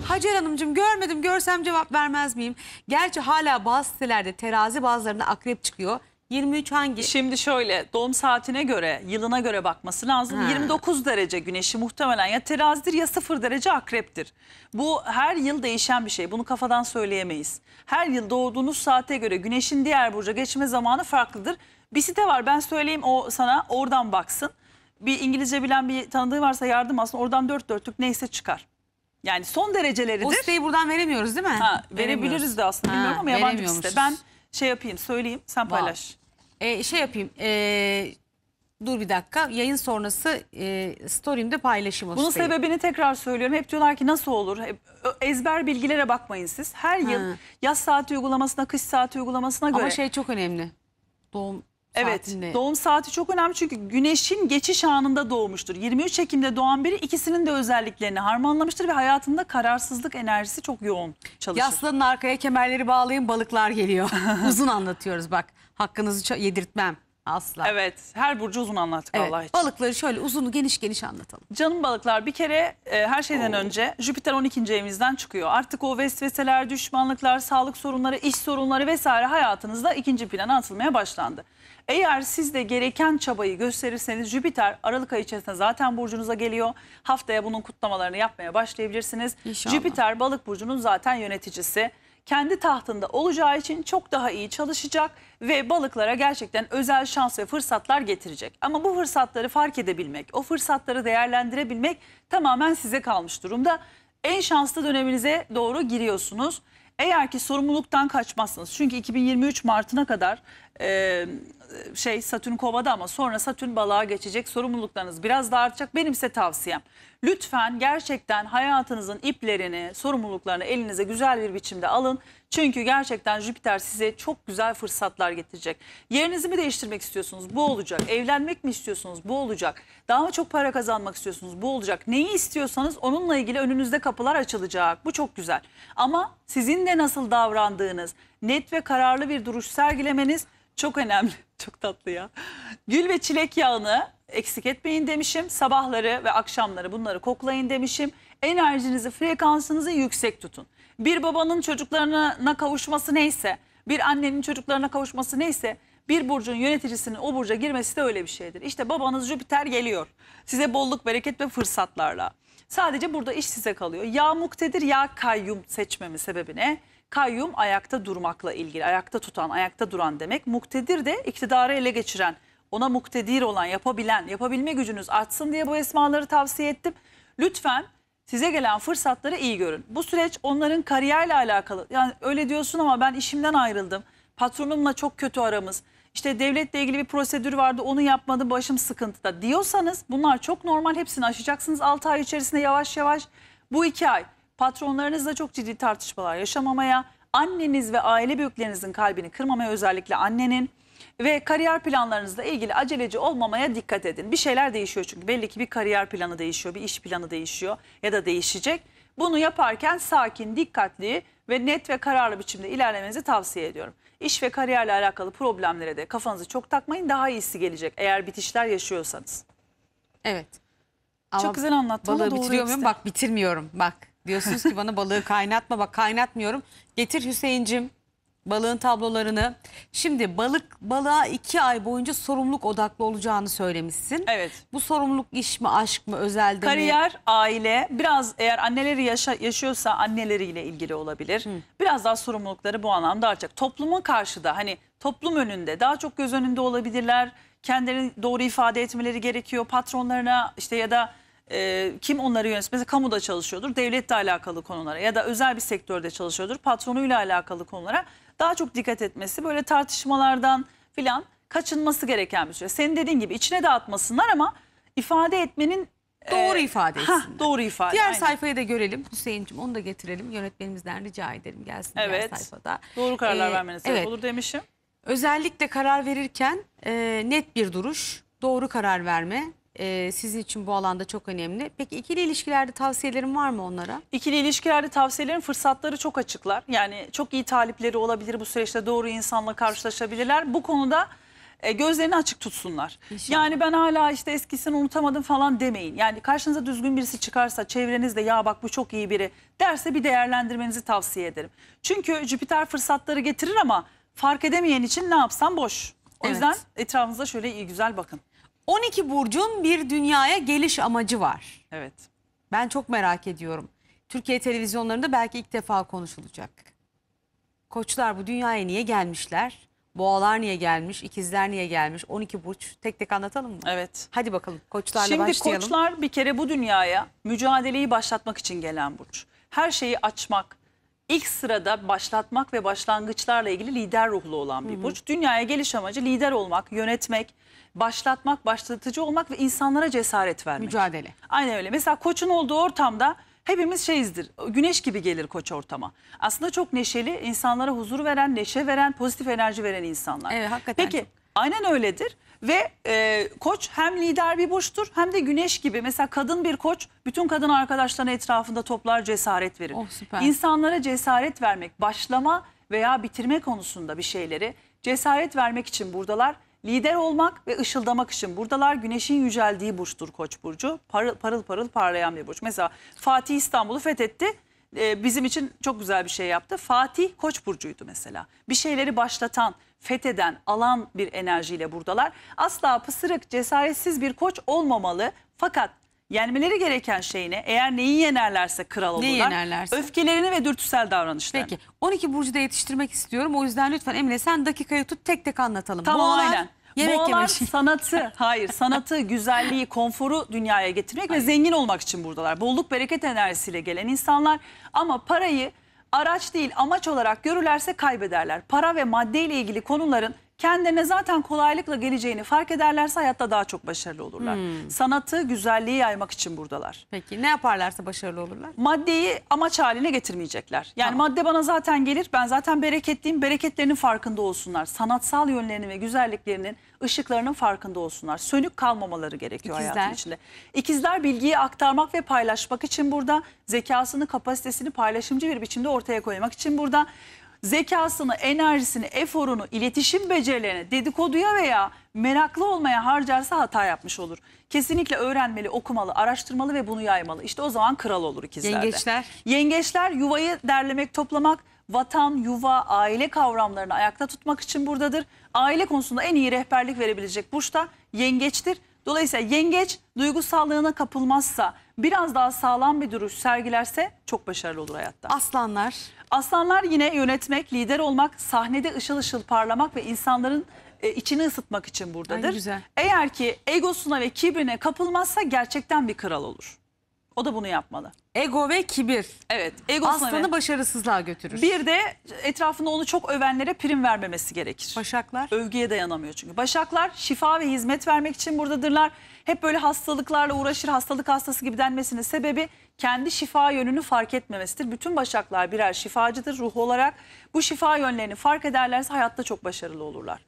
Hacer Hanımcığım görmedim görsem cevap vermez miyim? Gerçi hala bazı sitelerde terazi bazılarında akrep çıkıyor. 23 hangi? Şimdi şöyle doğum saatine göre yılına göre bakması lazım. Ha. 29 derece güneşi muhtemelen ya terazidir ya 0 derece akreptir. Bu her yıl değişen bir şey bunu kafadan söyleyemeyiz. Her yıl doğduğunuz saate göre güneşin diğer burca geçme zamanı farklıdır. Bir site var ben söyleyeyim o sana oradan baksın. Bir İngilizce bilen bir tanıdığı varsa yardım alsın oradan dört dörtlük neyse çıkar. Yani son dereceleridir. O siteyi buradan veremiyoruz değil mi? Ha, verebiliriz de aslında bilmiyorum Ha, ama yabancı bir site. Ben şey yapayım söyleyeyim sen paylaş. Ee, şey yapayım. e, dur bir dakika. Yayın sonrası e, story'imde paylaşayım o Bunun siteyi. sebebini tekrar söylüyorum. Hep diyorlar ki nasıl olur? Hep ezber bilgilere bakmayın siz. Her yıl yaz saati uygulamasına, kış saati uygulamasına göre. Ama şey çok önemli. Doğum Evet saatinde. doğum saati çok önemli çünkü güneşin geçiş anında doğmuştur. 23 Ekim'de doğan biri ikisinin de özelliklerini harmanlamıştır ve hayatında kararsızlık enerjisi çok yoğun çalışır. Yaslanın arkaya kemerleri bağlayın balıklar geliyor. uzun anlatıyoruz bak hakkınızı yedirtmem asla. Evet her burcu uzun anlattık evet, Allah için. Balıkları şöyle uzun geniş geniş anlatalım. Canım balıklar bir kere e, her şeyden Oo. önce Jüpiter 12. evimizden çıkıyor. Artık o vesveseler, düşmanlıklar, sağlık sorunları, iş sorunları vesaire hayatınızda ikinci plana atılmaya başlandı. Eğer siz de gereken çabayı gösterirseniz Jüpiter Aralık ayı içerisinde zaten burcunuza geliyor. Haftaya bunun kutlamalarını yapmaya başlayabilirsiniz. İnşallah. Jüpiter balık burcunun zaten yöneticisi kendi tahtında olacağı için çok daha iyi çalışacak ve balıklara gerçekten özel şans ve fırsatlar getirecek. Ama bu fırsatları fark edebilmek, o fırsatları değerlendirebilmek tamamen size kalmış durumda. En şanslı döneminize doğru giriyorsunuz. Eğer ki sorumluluktan kaçmazsınız çünkü 2023 Mart'ına kadar... E, şey Satürn kovada ama sonra Satürn balığa geçecek. Sorumluluklarınız biraz daha artacak. Benimse tavsiyem. Lütfen gerçekten hayatınızın iplerini, sorumluluklarını elinize güzel bir biçimde alın. Çünkü gerçekten Jüpiter size çok güzel fırsatlar getirecek. Yerinizi mi değiştirmek istiyorsunuz? Bu olacak. Evlenmek mi istiyorsunuz? Bu olacak. Daha mı çok para kazanmak istiyorsunuz? Bu olacak. Neyi istiyorsanız onunla ilgili önünüzde kapılar açılacak. Bu çok güzel. Ama sizin de nasıl davrandığınız, net ve kararlı bir duruş sergilemeniz çok önemli. Çok tatlı ya. Gül ve çilek yağını eksik etmeyin demişim. Sabahları ve akşamları bunları koklayın demişim. Enerjinizi, frekansınızı yüksek tutun. Bir babanın çocuklarına kavuşması neyse, bir annenin çocuklarına kavuşması neyse bir burcun yöneticisinin o burca girmesi de öyle bir şeydir. İşte babanız Jüpiter geliyor. Size bolluk, bereket ve fırsatlarla. Sadece burada iş size kalıyor. Ya muktedir ya kayyum seçmemi sebebine. ne? Kayyum ayakta durmakla ilgili, ayakta tutan, ayakta duran demek. Muktedir de iktidarı ele geçiren, ona muktedir olan, yapabilen, yapabilme gücünüz artsın diye bu esmaları tavsiye ettim. Lütfen size gelen fırsatları iyi görün. Bu süreç onların kariyerle alakalı. Yani öyle diyorsun ama ben işimden ayrıldım. Patronumla çok kötü aramız. İşte devletle ilgili bir prosedür vardı onu yapmadı başım sıkıntıda diyorsanız bunlar çok normal hepsini aşacaksınız 6 ay içerisinde yavaş yavaş bu 2 ay patronlarınızla çok ciddi tartışmalar yaşamamaya, anneniz ve aile büyüklerinizin kalbini kırmamaya özellikle annenin ve kariyer planlarınızla ilgili aceleci olmamaya dikkat edin. Bir şeyler değişiyor çünkü belli ki bir kariyer planı değişiyor, bir iş planı değişiyor ya da değişecek. Bunu yaparken sakin, dikkatli ve net ve kararlı biçimde ilerlemenizi tavsiye ediyorum. İş ve kariyerle alakalı problemlere de kafanızı çok takmayın daha iyisi gelecek eğer bitişler yaşıyorsanız. Evet. Ama Çok güzel anlattın ama balığı doğru bitiriyor muyum? Bak bitirmiyorum. Bak Diyorsunuz ki bana balığı kaynatma bak kaynatmıyorum. Getir Hüseyincim balığın tablolarını. Şimdi balık balığa iki ay boyunca sorumluluk odaklı olacağını söylemişsin. Evet. Bu sorumluluk iş mi aşk mı özelde mi? Kariyer, aile biraz eğer anneleri yaşa, yaşıyorsa anneleriyle ilgili olabilir. Hı. Biraz daha sorumlulukları bu anlamda artacak. Toplumun karşıda hani toplum önünde daha çok göz önünde olabilirler. Kendilerini doğru ifade etmeleri gerekiyor. Patronlarına işte ya da e, kim onları yönetiyor? Mesela kamuda çalışıyordur, devletle alakalı konulara ya da özel bir sektörde çalışıyordur, patronuyla alakalı konulara daha çok dikkat etmesi, böyle tartışmalardan filan kaçınması gereken bir şey. Senin dediğin gibi içine dağıtmasınlar ama ifade etmenin e, Doğru ifade etsinler. doğru ifade. Diğer aynen. sayfayı da görelim. Hüseyin'cim onu da getirelim. Yönetmenimizden rica ederim gelsin evet. diğer sayfada. Doğru kararlar ee, vermeniz evet. olur demişim. Özellikle karar verirken e, net bir duruş, doğru karar verme, ee, sizin için bu alanda çok önemli. Peki ikili ilişkilerde tavsiyelerin var mı onlara? İkili ilişkilerde tavsiyelerin fırsatları çok açıklar. Yani çok iyi talipleri olabilir bu süreçte doğru insanla karşılaşabilirler. Bu konuda e, gözlerini açık tutsunlar. İnşallah. Yani ben hala işte eskisini unutamadım falan demeyin. Yani karşınıza düzgün birisi çıkarsa çevrenizde ya bak bu çok iyi biri derse bir değerlendirmenizi tavsiye ederim. Çünkü Jüpiter fırsatları getirir ama fark edemeyen için ne yapsam boş. O evet. yüzden etrafınıza şöyle iyi güzel bakın. 12 burcun bir dünyaya geliş amacı var. Evet. Ben çok merak ediyorum. Türkiye televizyonlarında belki ilk defa konuşulacak. Koçlar bu dünyaya niye gelmişler? Boğalar niye gelmiş? İkizler niye gelmiş? 12 burç tek tek anlatalım mı? Evet. Hadi bakalım koçlarla Şimdi başlayalım. Şimdi koçlar bir kere bu dünyaya mücadeleyi başlatmak için gelen burç. Her şeyi açmak, ilk sırada başlatmak ve başlangıçlarla ilgili lider ruhlu olan bir burç. Dünyaya geliş amacı lider olmak, yönetmek, başlatmak, başlatıcı olmak ve insanlara cesaret vermek. Mücadele. Aynen öyle. Mesela koçun olduğu ortamda hepimiz şeyizdir. Güneş gibi gelir koç ortama. Aslında çok neşeli, insanlara huzur veren, neşe veren, pozitif enerji veren insanlar. Evet hakikaten. Peki aynen öyledir. Ve e, koç hem lider bir burçtur hem de güneş gibi. Mesela kadın bir koç bütün kadın arkadaşlarını etrafında toplar cesaret verir. Oh süper. İnsanlara cesaret vermek, başlama veya bitirme konusunda bir şeyleri cesaret vermek için buradalar. Lider olmak ve ışıldamak için buradalar. Güneşin yüceldiği burçtur Koç burcu. Parıl parıl, parıl parlayan bir burç. Mesela Fatih İstanbul'u fethetti. Ee, bizim için çok güzel bir şey yaptı. Fatih Koç burcuydu mesela. Bir şeyleri başlatan, fetheden, alan bir enerjiyle buradalar. Asla pısırık, cesaretsiz bir koç olmamalı. Fakat yenmeleri gereken şey ne? Eğer neyi yenerlerse kral olurlar. Neyi yenerlerse? Öfkelerini ve dürtüsel davranışlarını. Peki 12 Burcu'da yetiştirmek istiyorum. O yüzden lütfen Emine sen dakikayı tut tek tek anlatalım. Tamam Boğalar, aynen. Yemek Boğalar yemek. sanatı, hayır sanatı, güzelliği, konforu dünyaya getirmek hayır. ve zengin olmak için buradalar. Bolluk bereket enerjisiyle gelen insanlar ama parayı araç değil amaç olarak görürlerse kaybederler. Para ve madde ile ilgili konuların kendilerine zaten kolaylıkla geleceğini fark ederlerse hayatta daha çok başarılı olurlar. Hmm. Sanatı, güzelliği yaymak için buradalar. Peki ne yaparlarsa başarılı olurlar? Maddeyi amaç haline getirmeyecekler. Yani tamam. madde bana zaten gelir, ben zaten bereketliyim, bereketlerinin farkında olsunlar. Sanatsal yönlerinin ve güzelliklerinin ışıklarının farkında olsunlar. Sönük kalmamaları gerekiyor İkizler. hayatın içinde. İkizler bilgiyi aktarmak ve paylaşmak için burada. Zekasını, kapasitesini paylaşımcı bir biçimde ortaya koymak için burada zekasını, enerjisini, eforunu, iletişim becerilerine, dedikoduya veya meraklı olmaya harcarsa hata yapmış olur. Kesinlikle öğrenmeli, okumalı, araştırmalı ve bunu yaymalı. İşte o zaman kral olur ikizlerde. Yengeçler. Yengeçler yuvayı derlemek, toplamak, vatan, yuva, aile kavramlarını ayakta tutmak için buradadır. Aile konusunda en iyi rehberlik verebilecek burç da yengeçtir. Dolayısıyla yengeç duygusallığına kapılmazsa, biraz daha sağlam bir duruş sergilerse çok başarılı olur hayatta. Aslanlar. Aslanlar yine yönetmek, lider olmak, sahnede ışıl ışıl parlamak ve insanların e, içini ısıtmak için buradadır. Ay, güzel. Eğer ki egosuna ve kibrine kapılmazsa gerçekten bir kral olur. O da bunu yapmalı. Ego ve kibir. Evet. Aslanı ve... başarısızlığa götürür. Bir de etrafında onu çok övenlere prim vermemesi gerekir. Başaklar? Övgüye dayanamıyor çünkü. Başaklar şifa ve hizmet vermek için buradadırlar hep böyle hastalıklarla uğraşır, hastalık hastası gibi denmesinin sebebi kendi şifa yönünü fark etmemesidir. Bütün başaklar birer şifacıdır ruh olarak. Bu şifa yönlerini fark ederlerse hayatta çok başarılı olurlar.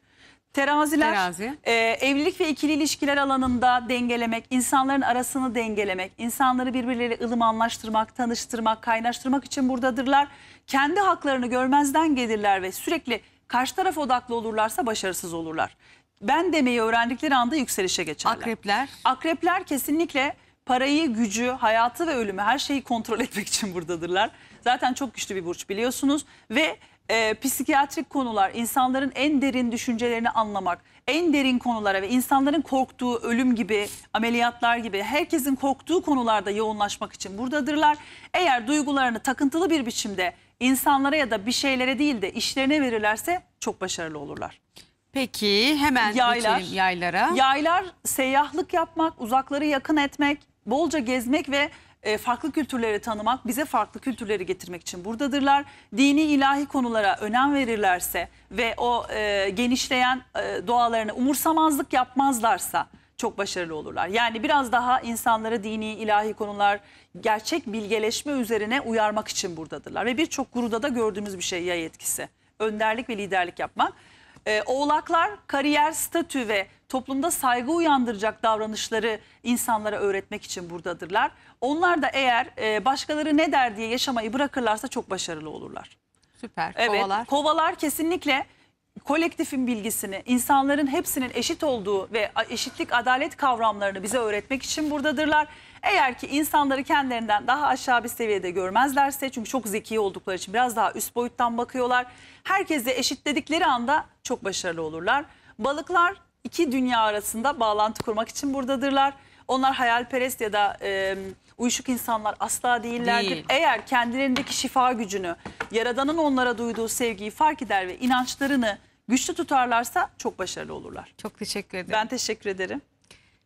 Teraziler, Terazi. e, evlilik ve ikili ilişkiler alanında dengelemek, insanların arasını dengelemek, insanları birbirleriyle ılım anlaştırmak, tanıştırmak, kaynaştırmak için buradadırlar. Kendi haklarını görmezden gelirler ve sürekli karşı taraf odaklı olurlarsa başarısız olurlar ben demeyi öğrendikleri anda yükselişe geçerler. Akrepler. Akrepler kesinlikle parayı, gücü, hayatı ve ölümü her şeyi kontrol etmek için buradadırlar. Zaten çok güçlü bir burç biliyorsunuz ve e, psikiyatrik konular, insanların en derin düşüncelerini anlamak, en derin konulara ve insanların korktuğu ölüm gibi, ameliyatlar gibi herkesin korktuğu konularda yoğunlaşmak için buradadırlar. Eğer duygularını takıntılı bir biçimde insanlara ya da bir şeylere değil de işlerine verirlerse çok başarılı olurlar. Peki hemen Yaylar. geçelim yaylara. Yaylar seyyahlık yapmak, uzakları yakın etmek, bolca gezmek ve e, farklı kültürleri tanımak, bize farklı kültürleri getirmek için buradadırlar. Dini ilahi konulara önem verirlerse ve o e, genişleyen e, doğalarını umursamazlık yapmazlarsa çok başarılı olurlar. Yani biraz daha insanlara dini ilahi konular, gerçek bilgeleşme üzerine uyarmak için buradadırlar ve birçok guruda da gördüğümüz bir şey yay etkisi. Önderlik ve liderlik yapmak. E, oğlaklar kariyer, statü ve toplumda saygı uyandıracak davranışları insanlara öğretmek için buradadırlar. Onlar da eğer e, başkaları ne der diye yaşamayı bırakırlarsa çok başarılı olurlar. Süper. Evet, kovalar. Kovalar kesinlikle kolektifin bilgisini, insanların hepsinin eşit olduğu ve eşitlik, adalet kavramlarını bize öğretmek için buradadırlar. Eğer ki insanları kendilerinden daha aşağı bir seviyede görmezlerse çünkü çok zeki oldukları için biraz daha üst boyuttan bakıyorlar. Herkese eşitledikleri anda çok başarılı olurlar. Balıklar iki dünya arasında bağlantı kurmak için buradadırlar. Onlar hayalperest ya da e, uyuşuk insanlar asla değillerdir. Değil. Eğer kendilerindeki şifa gücünü, Yaradan'ın onlara duyduğu sevgiyi fark eder ve inançlarını güçlü tutarlarsa çok başarılı olurlar. Çok teşekkür ederim. Ben teşekkür ederim.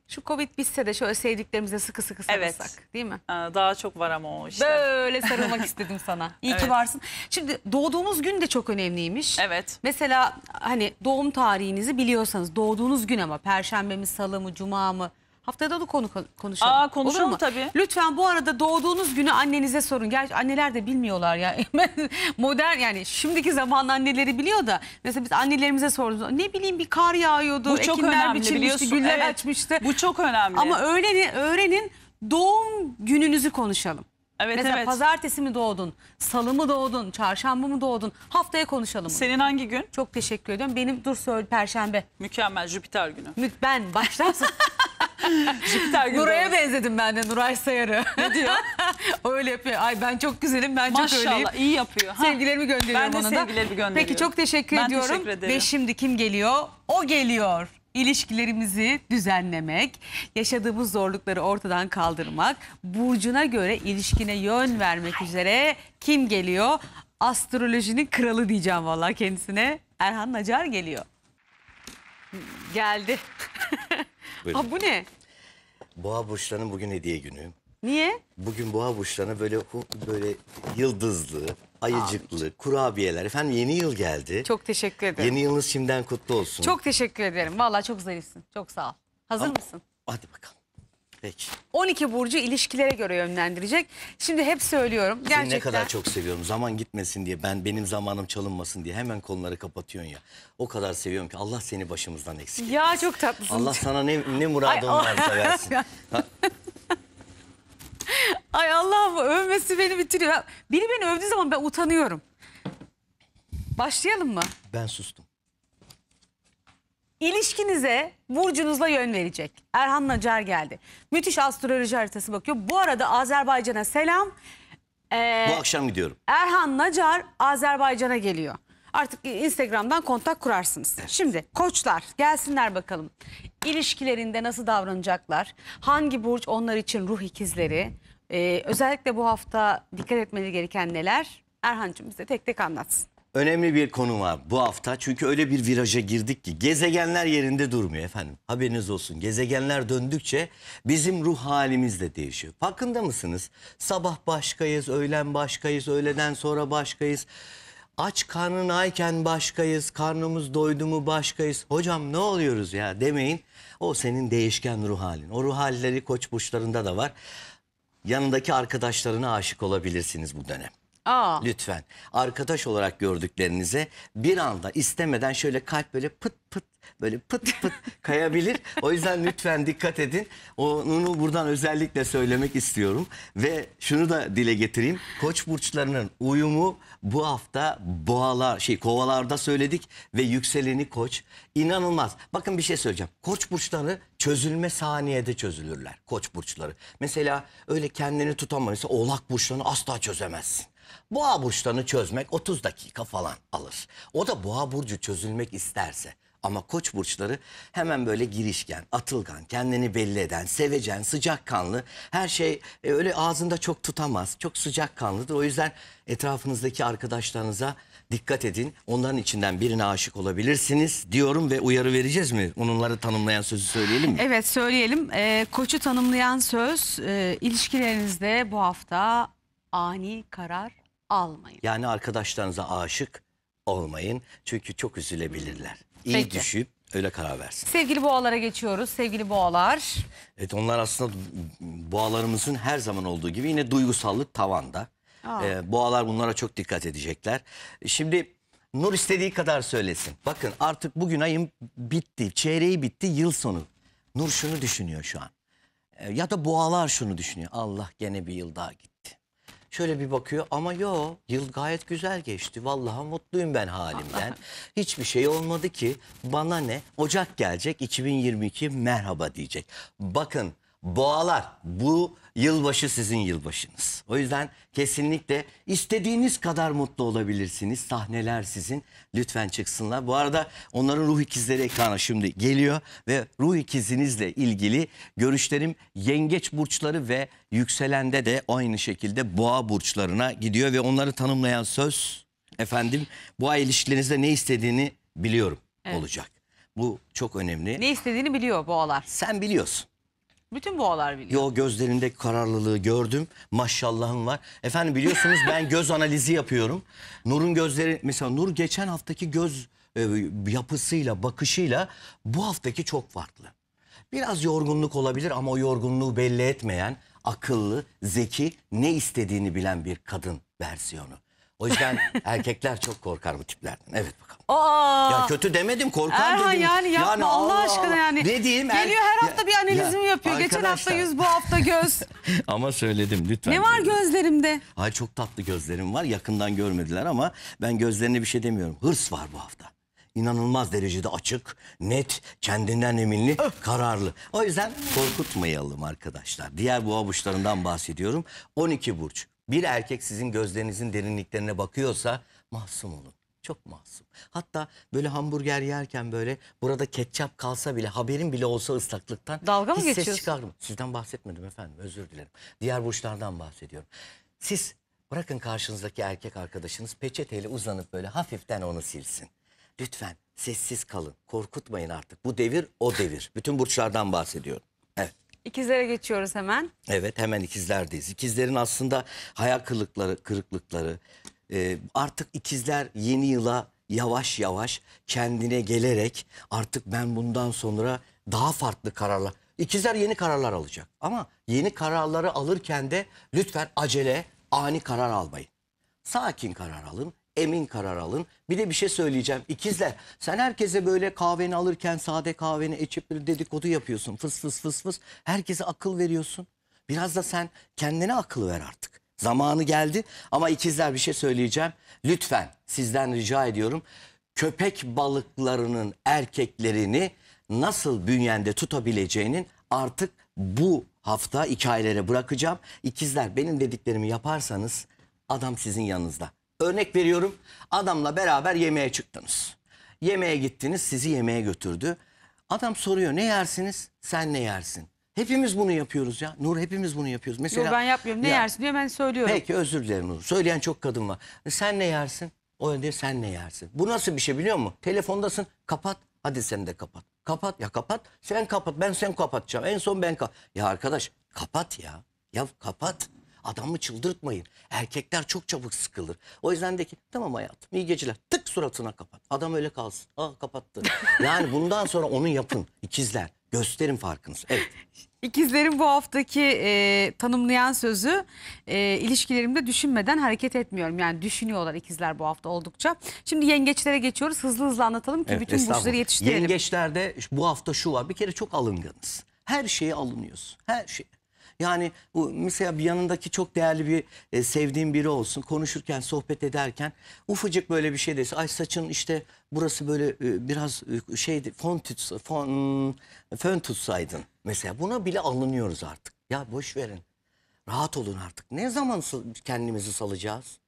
Şu Covid bitse de şöyle sevdiklerimize sıkı sıkı Evet. sarılsak değil mi? Daha çok var ama o işte. Böyle sarılmak istedim sana. İyi ki varsın. Şimdi doğduğumuz gün de çok önemliymiş. Evet. Mesela hani doğum tarihinizi biliyorsanız doğduğunuz gün ama perşembe mi salı mı cuma mı Haftada da konu konuşalım. Aa konuşalım tabii. Lütfen bu arada doğduğunuz günü annenize sorun. Gerçi anneler de bilmiyorlar ya. Modern yani şimdiki zaman anneleri biliyor da. Mesela biz annelerimize sorduk ne bileyim bir kar yağıyordu. Bu çok ekinler önemli biliyorsun. güller Evet, açmıştı. Bu çok önemli. Ama öğrenin, öğrenin doğum gününüzü konuşalım. evet Mesela evet. pazartesi mi doğdun, salı mı doğdun, çarşamba mı doğdun haftaya konuşalım. bunu. Senin hangi gün? Çok teşekkür ediyorum. Benim dur söyle perşembe. Mükemmel Jüpiter günü. Mü- Ben baştan Jüpiter gibi. Nuray'a benzedim ben de Nuray Sayarı. Ne diyor? Öyle yapıyor. Ay ben çok güzelim ben Maşallah, çok öyleyim. Maşallah iyi yapıyor. Ha. Sevgilerimi gönderiyorum ona da. Ben de sevgilerimi gönderiyorum. Peki çok teşekkür ben ediyorum. Teşekkür ederim. Ve şimdi kim geliyor? O geliyor İlişkilerimizi düzenlemek, yaşadığımız zorlukları ortadan kaldırmak, burcuna göre ilişkine yön vermek üzere kim geliyor? Astrolojinin kralı diyeceğim vallahi kendisine. Erhan Nacar geliyor. Geldi. Aa, bu ne? Boğa burçlarının bugün hediye günü. Niye? Bugün boğa burçlarına böyle hu- böyle yıldızlı, ayıcıklı, kurabiyeler. Efendim yeni yıl geldi. Çok teşekkür ederim. Yeni yılınız şimdiden kutlu olsun. Çok teşekkür ederim. Vallahi çok zarifsin. Çok sağ ol. Hazır mısın? Hadi bakalım. Peki. 12 burcu ilişkilere göre yönlendirecek. Şimdi hep söylüyorum. Gerçekten... Seni ne kadar çok seviyorum. Zaman gitmesin diye ben benim zamanım çalınmasın diye hemen konuları kapatıyorsun ya. O kadar seviyorum ki Allah seni başımızdan eksik etmesin. Ya çok tatlısın. Allah sana ne, ne muradın varsa versin. Ay Allah'ım övmesi beni bitiriyor. Biri beni övdüğü zaman ben utanıyorum. Başlayalım mı? Ben sustum. İlişkinize burcunuzla yön verecek. Erhan Nacar geldi. Müthiş astroloji haritası bakıyor. Bu arada Azerbaycan'a selam. Ee, Bu akşam gidiyorum. Erhan Nacar Azerbaycan'a geliyor. Artık Instagram'dan kontak kurarsınız. Evet. Şimdi koçlar gelsinler bakalım. İlişkilerinde nasıl davranacaklar? Hangi burç onlar için ruh ikizleri? Ee, özellikle bu hafta dikkat etmeli gereken neler? Erhan'cığım bize tek tek anlatsın önemli bir konu var bu hafta. Çünkü öyle bir viraja girdik ki gezegenler yerinde durmuyor efendim. Haberiniz olsun. Gezegenler döndükçe bizim ruh halimiz de değişiyor. Farkında mısınız? Sabah başkayız, öğlen başkayız, öğleden sonra başkayız. Aç karnınayken başkayız, karnımız doydu mu başkayız. Hocam ne oluyoruz ya demeyin. O senin değişken ruh halin. O ruh halleri koç burçlarında da var. Yanındaki arkadaşlarına aşık olabilirsiniz bu dönem. Aa. Lütfen. Arkadaş olarak gördüklerinize bir anda istemeden şöyle kalp böyle pıt pıt böyle pıt pıt kayabilir. O yüzden lütfen dikkat edin. Onu buradan özellikle söylemek istiyorum. Ve şunu da dile getireyim. Koç burçlarının uyumu bu hafta boğalar şey kovalarda söyledik ve yükseleni koç. inanılmaz. Bakın bir şey söyleyeceğim. Koç burçları çözülme saniyede çözülürler. Koç burçları. Mesela öyle kendini tutamaz. Mesela oğlak burçlarını asla çözemezsin. Boğa burçlarını çözmek 30 dakika falan alır. O da boğa burcu çözülmek isterse ama koç burçları hemen böyle girişken, atılgan, kendini belli eden, sevecen, sıcakkanlı. Her şey e, öyle ağzında çok tutamaz, çok sıcakkanlıdır. O yüzden etrafınızdaki arkadaşlarınıza dikkat edin. Onların içinden birine aşık olabilirsiniz diyorum ve uyarı vereceğiz mi? Onları tanımlayan sözü söyleyelim mi? Evet söyleyelim. E, koçu tanımlayan söz e, ilişkilerinizde bu hafta ani karar almayın. Yani arkadaşlarınıza aşık olmayın. Çünkü çok üzülebilirler. İyi Peki. düşüp öyle karar versin. Sevgili boğalara geçiyoruz. Sevgili boğalar. Evet onlar aslında boğalarımızın her zaman olduğu gibi yine duygusallık tavanda. Aa. Ee, boğalar bunlara çok dikkat edecekler. Şimdi Nur istediği kadar söylesin. Bakın artık bugün ayın bitti. Çeyreği bitti yıl sonu. Nur şunu düşünüyor şu an. Ee, ya da boğalar şunu düşünüyor. Allah gene bir yıl daha gitti. Şöyle bir bakıyor ama yo yıl gayet güzel geçti. Vallahi mutluyum ben halimden. Hiçbir şey olmadı ki bana ne? Ocak gelecek 2022 merhaba diyecek. Bakın boğalar bu Yılbaşı sizin yılbaşınız. O yüzden kesinlikle istediğiniz kadar mutlu olabilirsiniz. Sahneler sizin. Lütfen çıksınlar. Bu arada onların ruh ikizleri ekrana şimdi geliyor ve ruh ikizinizle ilgili görüşlerim yengeç burçları ve yükselende de aynı şekilde boğa burçlarına gidiyor ve onları tanımlayan söz efendim boğa ilişkilerinizde ne istediğini biliyorum Evet. olacak. Bu çok önemli. Ne istediğini biliyor boğalar. Sen biliyorsun. Bütün boğalar biliyor. Yo gözlerindeki kararlılığı gördüm. Maşallahım var. Efendim biliyorsunuz ben göz analizi yapıyorum. Nur'un gözleri mesela Nur geçen haftaki göz e, yapısıyla, bakışıyla bu haftaki çok farklı. Biraz yorgunluk olabilir ama o yorgunluğu belli etmeyen, akıllı, zeki, ne istediğini bilen bir kadın versiyonu. O yüzden erkekler çok korkar bu tiplerden. Evet bakalım. Aa! Ya kötü demedim korkar Erhan dedim. yani yapma Allah aşkına yani. Ne diyeyim? Er Geliyor her hafta bir analizimi ya yapıyor. Geçen hafta yüz bu hafta göz. Ama söyledim lütfen. ne var gözlerimde? Ay çok tatlı gözlerim var. Yakından görmediler ama ben gözlerine bir şey demiyorum. Hırs var bu hafta. İnanılmaz derecede açık, net, kendinden eminli, kararlı. O yüzden korkutmayalım arkadaşlar. Diğer bu avuçlarından bahsediyorum. 12 burç bir erkek sizin gözlerinizin derinliklerine bakıyorsa masum olun. Çok masum. Hatta böyle hamburger yerken böyle burada ketçap kalsa bile haberin bile olsa ıslaklıktan Dalga mı ses geçiyorsun? çıkar Sizden bahsetmedim efendim özür dilerim. Diğer burçlardan bahsediyorum. Siz bırakın karşınızdaki erkek arkadaşınız peçeteyle uzanıp böyle hafiften onu silsin. Lütfen sessiz kalın korkutmayın artık bu devir o devir. Bütün burçlardan bahsediyorum. İkizlere geçiyoruz hemen. Evet hemen ikizlerdeyiz. İkizlerin aslında hayal kırıklıkları, kırıklıkları e, artık ikizler yeni yıla yavaş yavaş kendine gelerek artık ben bundan sonra daha farklı kararlar. İkizler yeni kararlar alacak ama yeni kararları alırken de lütfen acele ani karar almayın. Sakin karar alın emin karar alın. Bir de bir şey söyleyeceğim. İkizler sen herkese böyle kahveni alırken sade kahveni içip bir dedikodu yapıyorsun. Fıs fıs fıs fıs. Herkese akıl veriyorsun. Biraz da sen kendine akıl ver artık. Zamanı geldi ama ikizler bir şey söyleyeceğim. Lütfen sizden rica ediyorum. Köpek balıklarının erkeklerini nasıl bünyende tutabileceğinin artık bu hafta hikayelere bırakacağım. İkizler benim dediklerimi yaparsanız adam sizin yanınızda. Örnek veriyorum adamla beraber yemeğe çıktınız. Yemeğe gittiniz sizi yemeğe götürdü. Adam soruyor ne yersiniz sen ne yersin? Hepimiz bunu yapıyoruz ya. Nur hepimiz bunu yapıyoruz. Mesela Yok ben yapmıyorum. Ne ya, yersin diyor ben söylüyorum. Peki özür dilerim Nur. Söyleyen çok kadın var. E, sen ne yersin? O diyor sen ne yersin? Bu nasıl bir şey biliyor musun? Telefondasın kapat. Hadi sen de kapat. Kapat ya kapat. Sen kapat ben sen kapatacağım. En son ben kapat. Ya arkadaş kapat ya. Ya kapat. Adamı çıldırtmayın. Erkekler çok çabuk sıkılır. O yüzden de ki tamam hayatım iyi geceler. Tık suratına kapat. Adam öyle kalsın. Ah kapattı. yani bundan sonra onu yapın ikizler. Gösterin farkınızı. Evet. İkizlerin bu haftaki e, tanımlayan sözü e, ilişkilerimde düşünmeden hareket etmiyorum. Yani düşünüyorlar ikizler bu hafta oldukça. Şimdi yengeçlere geçiyoruz. Hızlı hızlı anlatalım ki Evet, bütün estağfurullah. burçları yetiştirelim. Yengeçlerde bu hafta şu var. Bir kere çok alınganız. Her şeyi alınıyorsun. Her şey. Yani bu mesela bir yanındaki çok değerli bir e, sevdiğim biri olsun. Konuşurken, sohbet ederken ufacık böyle bir şey dese. Ay saçın işte burası böyle e, biraz e, şeydi fön, tutsa, fön, fön tutsaydın. Mesela buna bile alınıyoruz artık. Ya boş verin. Rahat olun artık. Ne zaman kendimizi salacağız?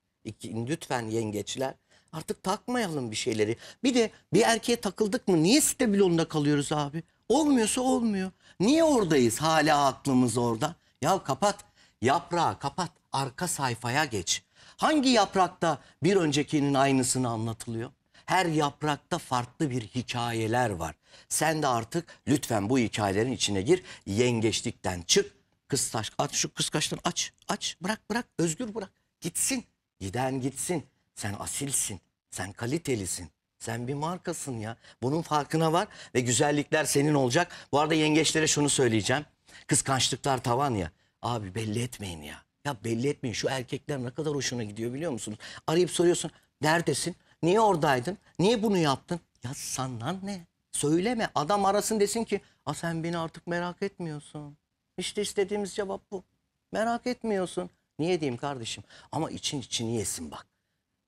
Lütfen yengeçler. Artık takmayalım bir şeyleri. Bir de bir erkeğe takıldık mı niye stabil onda kalıyoruz abi? Olmuyorsa olmuyor. Niye oradayız hala aklımız orada? Ya kapat yaprağı kapat arka sayfaya geç. Hangi yaprakta bir öncekinin aynısını anlatılıyor? Her yaprakta farklı bir hikayeler var. Sen de artık lütfen bu hikayelerin içine gir. Yengeçlikten çık. Kıstaş, at şu kıskaçtan aç, aç, bırak, bırak, özgür bırak. Gitsin, giden gitsin. Sen asilsin, sen kalitelisin. Sen bir markasın ya. Bunun farkına var ve güzellikler senin olacak. Bu arada yengeçlere şunu söyleyeceğim. Kıskançlıklar tavan ya. Abi belli etmeyin ya. Ya belli etmeyin şu erkekler ne kadar hoşuna gidiyor biliyor musunuz? Arayıp soruyorsun neredesin? Niye oradaydın? Niye bunu yaptın? Ya sandan ne? Söyleme adam arasın desin ki A sen beni artık merak etmiyorsun. İşte istediğimiz cevap bu. Merak etmiyorsun. Niye diyeyim kardeşim? Ama için içini yesin bak.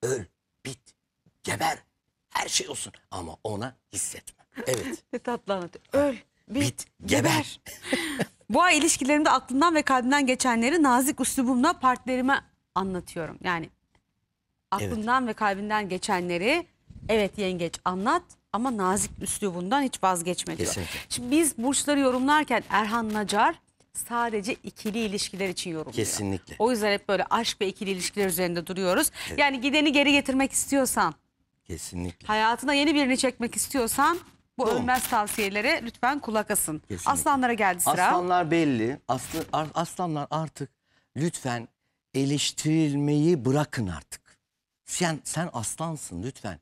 Öl, bit, geber. Her şey olsun ama ona hissetme. Evet. Ne tatlı anlatıyor. Öl, bil, Bit, geber. Bu ay ilişkilerimde aklından ve kalbinden geçenleri nazik üslubumla partnerime anlatıyorum. Yani aklından ve kalbinden geçenleri evet yengeç anlat ama nazik üslubundan hiç vazgeçme diyor. Kesinlikle. Şimdi biz burçları yorumlarken Erhan Nacar sadece ikili ilişkiler için yorumluyor. Kesinlikle. O yüzden hep böyle aşk ve ikili ilişkiler üzerinde duruyoruz. Evet. Yani gideni geri getirmek istiyorsan Kesinlikle. Hayatına yeni birini çekmek istiyorsan bu Doğru. ölmez tavsiyelere lütfen kulak asın. Kesinlikle. Aslanlara geldi sıra. Aslanlar belli. Aslı, aslanlar artık lütfen eleştirilmeyi bırakın artık. Sen, sen aslansın lütfen.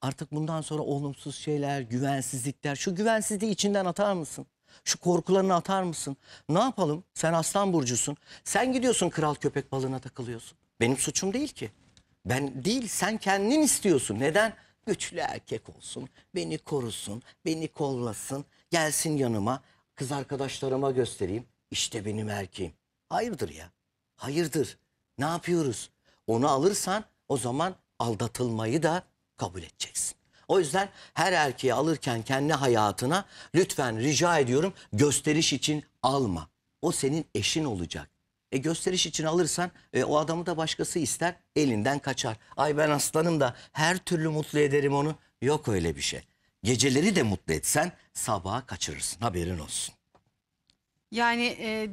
Artık bundan sonra olumsuz şeyler, güvensizlikler. Şu güvensizliği içinden atar mısın? Şu korkularını atar mısın? Ne yapalım? Sen aslan burcusun. Sen gidiyorsun kral köpek balığına takılıyorsun. Benim suçum değil ki. Ben değil sen kendin istiyorsun. Neden? Güçlü erkek olsun, beni korusun, beni kollasın, gelsin yanıma, kız arkadaşlarıma göstereyim. İşte benim erkeğim. Hayırdır ya? Hayırdır. Ne yapıyoruz? Onu alırsan o zaman aldatılmayı da kabul edeceksin. O yüzden her erkeği alırken kendi hayatına lütfen rica ediyorum gösteriş için alma. O senin eşin olacak. E gösteriş için alırsan e, o adamı da başkası ister elinden kaçar. Ay ben aslanım da her türlü mutlu ederim onu. Yok öyle bir şey. Geceleri de mutlu etsen sabaha kaçırırsın haberin olsun. Yani e,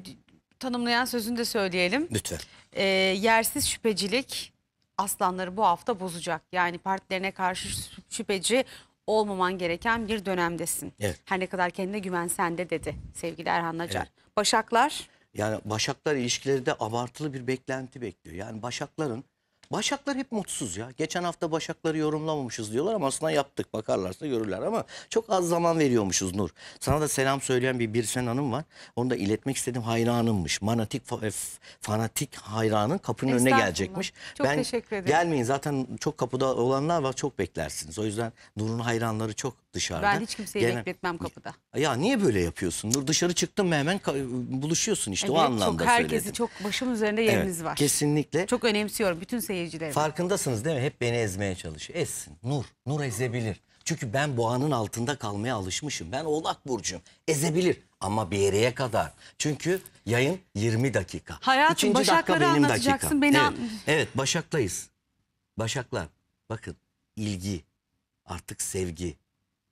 tanımlayan sözünü de söyleyelim. Lütfen. E, yersiz şüphecilik aslanları bu hafta bozacak. Yani partilerine karşı şüpheci olmaman gereken bir dönemdesin. Evet. Her ne kadar kendine güven sende dedi sevgili Erhan Nacar. Evet. Başaklar? Yani Başaklar ilişkileri de abartılı bir beklenti bekliyor. Yani Başakların Başaklar hep mutsuz ya. Geçen hafta Başakları yorumlamamışız diyorlar ama aslında yaptık. Bakarlarsa görürler ama çok az zaman veriyormuşuz Nur. Sana da selam söyleyen bir Birsen Hanım var. Onu da iletmek istedim hayranımmış. Manatik e, fanatik hayranın kapının önüne gelecekmiş. Çok ben, teşekkür ederim. Gelmeyin zaten çok kapıda olanlar var çok beklersiniz. O yüzden Nur'un hayranları çok dışarıda. Ben hiç kimseyi Gene... bekletmem kapıda. Ya niye böyle yapıyorsun? Dur dışarı çıktın mı hemen buluşuyorsun işte evet, o anlamda çok, herkesi söyledim. çok başım üzerinde yeriniz evet, var. Kesinlikle. Çok önemsiyorum bütün seyircilerimi. Farkındasınız değil mi? Hep beni ezmeye çalışıyor. Ezsin. Nur. Nur ezebilir. Çünkü ben boğanın altında kalmaya alışmışım. Ben oğlak burcuyum. Ezebilir ama bir yereye kadar. Çünkü yayın 20 dakika. Hayatım İkinci Başakları dakika benim anlatacaksın. Dakika. Beni evet, an... evet Başak'tayız. Başaklar bakın ilgi artık sevgi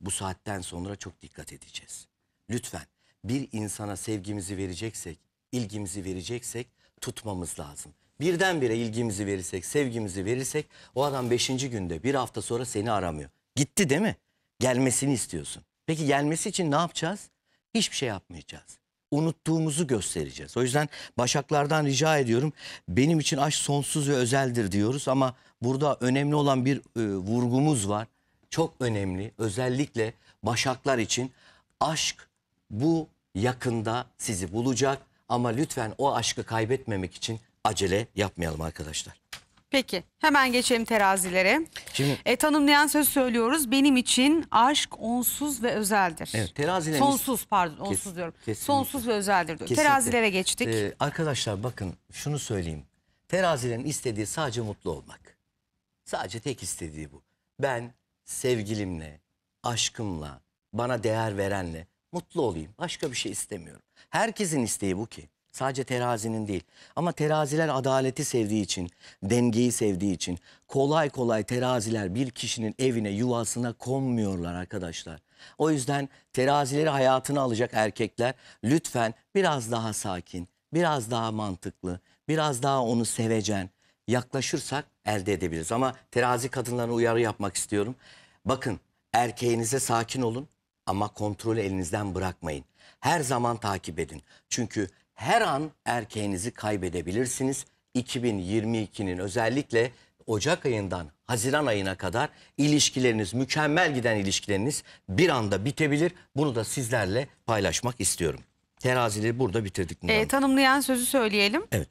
bu saatten sonra çok dikkat edeceğiz. Lütfen bir insana sevgimizi vereceksek, ilgimizi vereceksek tutmamız lazım. Birdenbire ilgimizi verirsek, sevgimizi verirsek o adam beşinci günde bir hafta sonra seni aramıyor. Gitti değil mi? Gelmesini istiyorsun. Peki gelmesi için ne yapacağız? Hiçbir şey yapmayacağız. Unuttuğumuzu göstereceğiz. O yüzden başaklardan rica ediyorum. Benim için aşk sonsuz ve özeldir diyoruz ama burada önemli olan bir e, vurgumuz var çok önemli. Özellikle başaklar için aşk bu yakında sizi bulacak ama lütfen o aşkı kaybetmemek için acele yapmayalım arkadaşlar. Peki hemen geçelim terazilere. Şimdi, e, tanımlayan söz söylüyoruz. Benim için aşk onsuz ve özeldir. Evet, terazilerimiz... Sonsuz pardon onsuz Kes, diyorum. Kesinlikle. Sonsuz ve özeldir Kesinlikle. Terazilere geçtik. Ee, arkadaşlar bakın şunu söyleyeyim. Terazilerin istediği sadece mutlu olmak. Sadece tek istediği bu. Ben sevgilimle, aşkımla, bana değer verenle mutlu olayım. Başka bir şey istemiyorum. Herkesin isteği bu ki. Sadece terazinin değil. Ama teraziler adaleti sevdiği için, dengeyi sevdiği için kolay kolay teraziler bir kişinin evine, yuvasına konmuyorlar arkadaşlar. O yüzden terazileri hayatına alacak erkekler lütfen biraz daha sakin, biraz daha mantıklı, biraz daha onu sevecen, yaklaşırsak elde edebiliriz. Ama terazi kadınlarına uyarı yapmak istiyorum. Bakın erkeğinize sakin olun ama kontrolü elinizden bırakmayın. Her zaman takip edin. Çünkü her an erkeğinizi kaybedebilirsiniz. 2022'nin özellikle Ocak ayından Haziran ayına kadar ilişkileriniz, mükemmel giden ilişkileriniz bir anda bitebilir. Bunu da sizlerle paylaşmak istiyorum. Terazileri burada bitirdik. E, tanımlayan sözü söyleyelim. Evet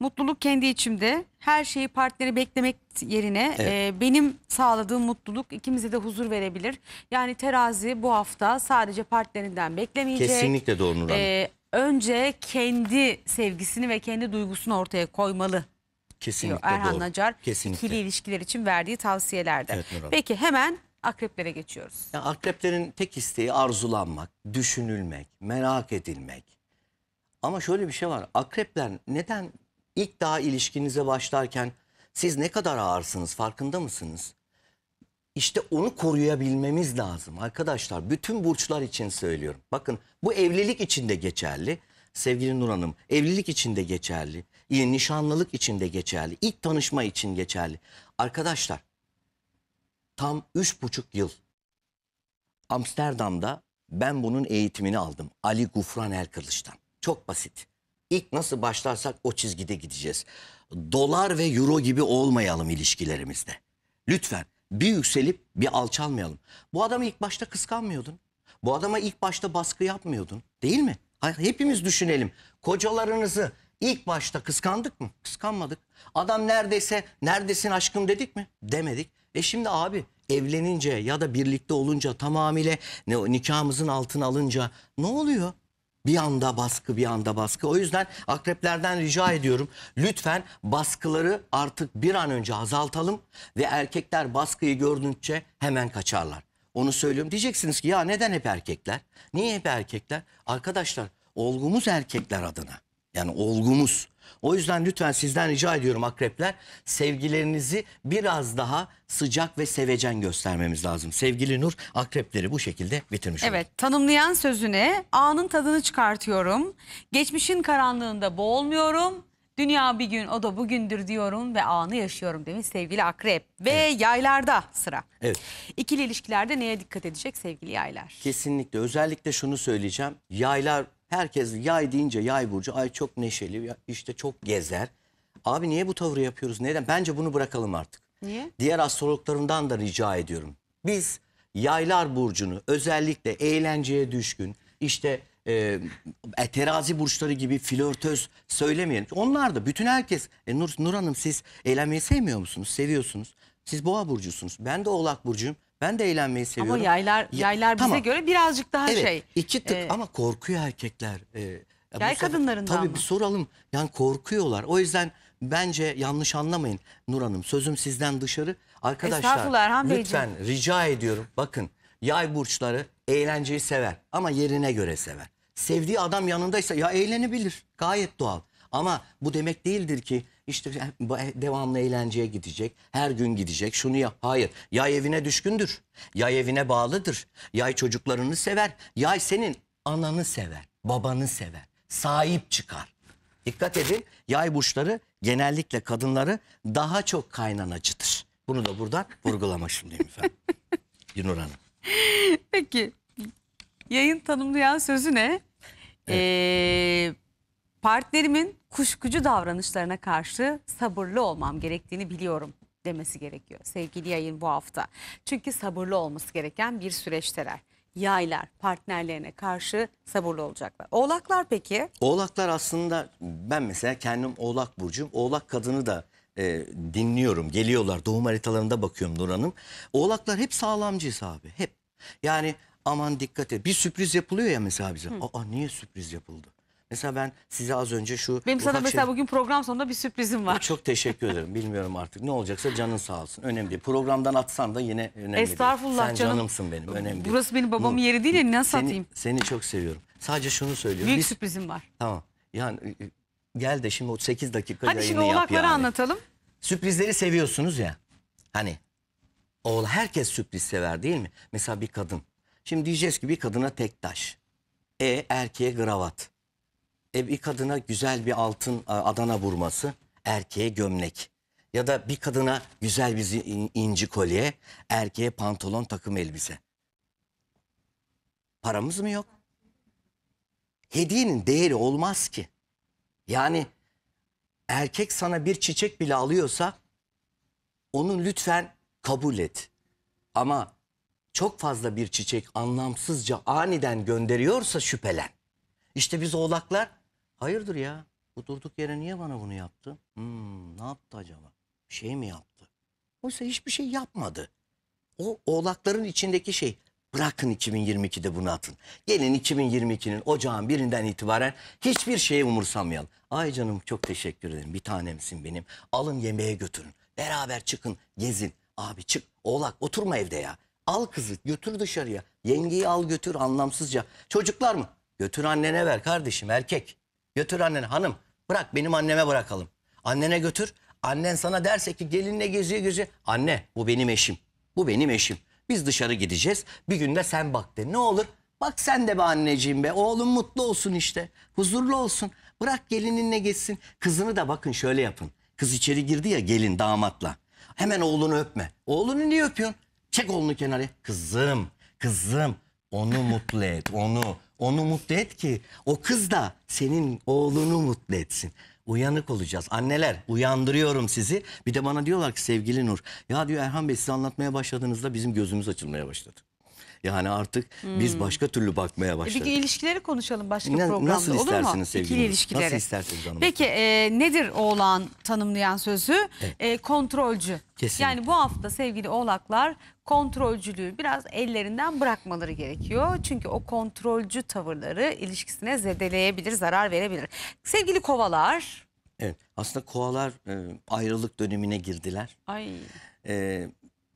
mutluluk kendi içimde. Her şeyi partneri beklemek yerine Evet. e, benim sağladığım mutluluk ikimize de huzur verebilir. Yani terazi bu hafta sadece partnerinden beklemeyecek. Kesinlikle doğru Nurhan. E, önce kendi sevgisini ve kendi duygusunu ortaya koymalı diyor Erhan doğru. Nacar. Kesinlikle. İkili ilişkiler için verdiği tavsiyelerde. Evet, Nurhan. Peki hemen akreplere geçiyoruz. Ya akreplerin tek isteği arzulanmak, düşünülmek, merak edilmek. Ama şöyle bir şey var. Akrepler neden ilk daha ilişkinize başlarken siz ne kadar ağırsınız farkında mısınız? İşte onu koruyabilmemiz lazım arkadaşlar. Bütün burçlar için söylüyorum. Bakın bu evlilik için de geçerli. Sevgili Nur Hanım evlilik için de geçerli. Nişanlılık için de geçerli. İlk tanışma için geçerli. Arkadaşlar tam üç buçuk yıl Amsterdam'da ben bunun eğitimini aldım. Ali Gufran El Kılıç'tan. Çok basit. İlk nasıl başlarsak o çizgide gideceğiz. Dolar ve euro gibi olmayalım ilişkilerimizde. Lütfen bir yükselip bir alçalmayalım. Bu adamı ilk başta kıskanmıyordun. Bu adama ilk başta baskı yapmıyordun değil mi? Hepimiz düşünelim. Kocalarınızı ilk başta kıskandık mı? Kıskanmadık. Adam neredeyse neredesin aşkım dedik mi? Demedik. E şimdi abi evlenince ya da birlikte olunca tamamıyla nikahımızın altına alınca ne oluyor? Bir anda baskı, bir anda baskı. O yüzden akreplerden rica ediyorum. Lütfen baskıları artık bir an önce azaltalım ve erkekler baskıyı gördükçe hemen kaçarlar. Onu söylüyorum. Diyeceksiniz ki ya neden hep erkekler? Niye hep erkekler? Arkadaşlar olgumuz erkekler adına. Yani olgumuz. O yüzden lütfen sizden rica ediyorum akrepler sevgilerinizi biraz daha sıcak ve sevecen göstermemiz lazım. Sevgili Nur akrepleri bu şekilde bitirmiş oldu. Evet tanımlayan sözüne anın tadını çıkartıyorum. Geçmişin karanlığında boğulmuyorum. Dünya bir gün o da bugündür diyorum ve anı yaşıyorum demiş sevgili akrep. Ve evet. yaylarda sıra. Evet. İkili ilişkilerde neye dikkat edecek sevgili yaylar? Kesinlikle özellikle şunu söyleyeceğim. Yaylar Herkes yay deyince yay burcu ay çok neşeli işte çok gezer. Abi niye bu tavrı yapıyoruz? Neden? Bence bunu bırakalım artık. Niye? Diğer astrologlarımdan da rica ediyorum. Biz yaylar burcunu özellikle eğlenceye düşkün işte e, e, terazi burçları gibi flörtöz söylemeyelim. Onlar da bütün herkes e, Nur, Nur Hanım siz eğlenmeyi sevmiyor musunuz? Seviyorsunuz. Siz boğa burcusunuz. Ben de oğlak burcuyum. Ben de eğlenmeyi seviyorum. Ama yaylar yaylar bize tamam. göre birazcık daha evet, şey. İki tık ee, ama korkuyor erkekler. Ee, yay bu kadınlarından Tabii mı? bir soralım. Yani korkuyorlar. O yüzden bence yanlış anlamayın Nur Hanım. Sözüm sizden dışarı. Estağfurullah Arkadaşlar lütfen Beyciğim. rica ediyorum. Bakın yay burçları eğlenceyi sever ama yerine göre sever. Sevdiği adam yanındaysa ya eğlenebilir. Gayet doğal. Ama bu demek değildir ki işte e, devamlı eğlenceye gidecek, her gün gidecek, şunu yap. Hayır, yay evine düşkündür, yay evine bağlıdır, yay çocuklarını sever, yay senin ananı sever, babanı sever, sahip çıkar. Dikkat edin, yay burçları genellikle kadınları daha çok kaynanacıdır. Bunu da buradan vurgulamak şimdiyim efendim. Yunur Hanım. Peki, yayın tanımlayan sözü ne? Evet. Ee, partnerimin kuşkucu davranışlarına karşı sabırlı olmam gerektiğini biliyorum demesi gerekiyor sevgili yayın bu hafta. Çünkü sabırlı olması gereken bir süreçteler. Yaylar partnerlerine karşı sabırlı olacaklar. Oğlaklar peki? Oğlaklar aslında ben mesela kendim oğlak burcum, Oğlak kadını da e, dinliyorum. Geliyorlar doğum haritalarında bakıyorum Nur Hanım. Oğlaklar hep sağlamcıyız abi hep. Yani aman dikkat et. Bir sürpriz yapılıyor ya mesela bize. Hı. Aa niye sürpriz yapıldı? Mesela ben size az önce şu... Benim sana mesela şey... bugün program sonunda bir sürprizim var. Çok teşekkür ederim. Bilmiyorum artık ne olacaksa canın sağ olsun. Önemli değil. Programdan atsan da yine önemli Estağfurullah değil. Sen canım. canımsın benim. Önemli değil. Burası benim babamın yeri değil ya nasıl seni, atayım? Seni çok seviyorum. Sadece şunu söylüyorum. Büyük Biz... sürprizim var. Tamam. Yani e, gel de şimdi o 8 dakika Hadi yayını yap Hadi şimdi anlatalım. Sürprizleri seviyorsunuz ya. Hani oğul herkes sürpriz sever değil mi? Mesela bir kadın. Şimdi diyeceğiz ki bir kadına tek taş. E erkeğe gravat e, bir kadına güzel bir altın Adana vurması, erkeğe gömlek. Ya da bir kadına güzel bir inci kolye, erkeğe pantolon takım elbise. Paramız mı yok? Hediyenin değeri olmaz ki. Yani erkek sana bir çiçek bile alıyorsa onu lütfen kabul et. Ama çok fazla bir çiçek anlamsızca aniden gönderiyorsa şüphelen. İşte biz oğlaklar Hayırdır ya? Bu durduk yere niye bana bunu yaptı? Hmm, ne yaptı acaba? Bir şey mi yaptı? Oysa hiçbir şey yapmadı. O oğlakların içindeki şey. Bırakın 2022'de bunu atın. Gelin 2022'nin ocağın birinden itibaren hiçbir şeye umursamayalım. Ay canım çok teşekkür ederim. Bir tanemsin benim. Alın yemeğe götürün. Beraber çıkın gezin. Abi çık oğlak oturma evde ya. Al kızı götür dışarıya. Yengeyi al götür anlamsızca. Çocuklar mı? Götür annene ver kardeşim erkek. Götür annene hanım bırak benim anneme bırakalım. Annene götür. Annen sana derse ki gelinle geziyor geziyor. Anne bu benim eşim. Bu benim eşim. Biz dışarı gideceğiz. Bir günde sen bak de. Ne olur bak sen de be anneciğim be. Oğlum mutlu olsun işte. Huzurlu olsun. Bırak gelininle geçsin. Kızını da bakın şöyle yapın. Kız içeri girdi ya gelin damatla. Hemen oğlunu öpme. Oğlunu niye öpüyorsun? Çek oğlunu kenara. Kızım, kızım onu mutlu et, onu. Onu mutlu et ki o kız da senin oğlunu mutlu etsin. Uyanık olacağız. Anneler uyandırıyorum sizi. Bir de bana diyorlar ki sevgili Nur. Ya diyor Erhan Bey siz anlatmaya başladığınızda bizim gözümüz açılmaya başladı. Yani artık biz hmm. başka türlü bakmaya e, başladık. Peki ilişkileri konuşalım başka Ne- programda nasıl olur mu? istersiniz sevgili İkili hanım? ilişkileri. Nasıl istersiniz hanım? Peki e, nedir oğlan tanımlayan sözü? E, kontrolcü. Kesinlikle. Yani bu hafta sevgili oğlaklar kontrolcülüğü biraz ellerinden bırakmaları gerekiyor. Çünkü o kontrolcü tavırları ilişkisine zedeleyebilir, zarar verebilir. Sevgili kovalar. Evet. Aslında kovalar e, ayrılık dönemine girdiler. Ay. e,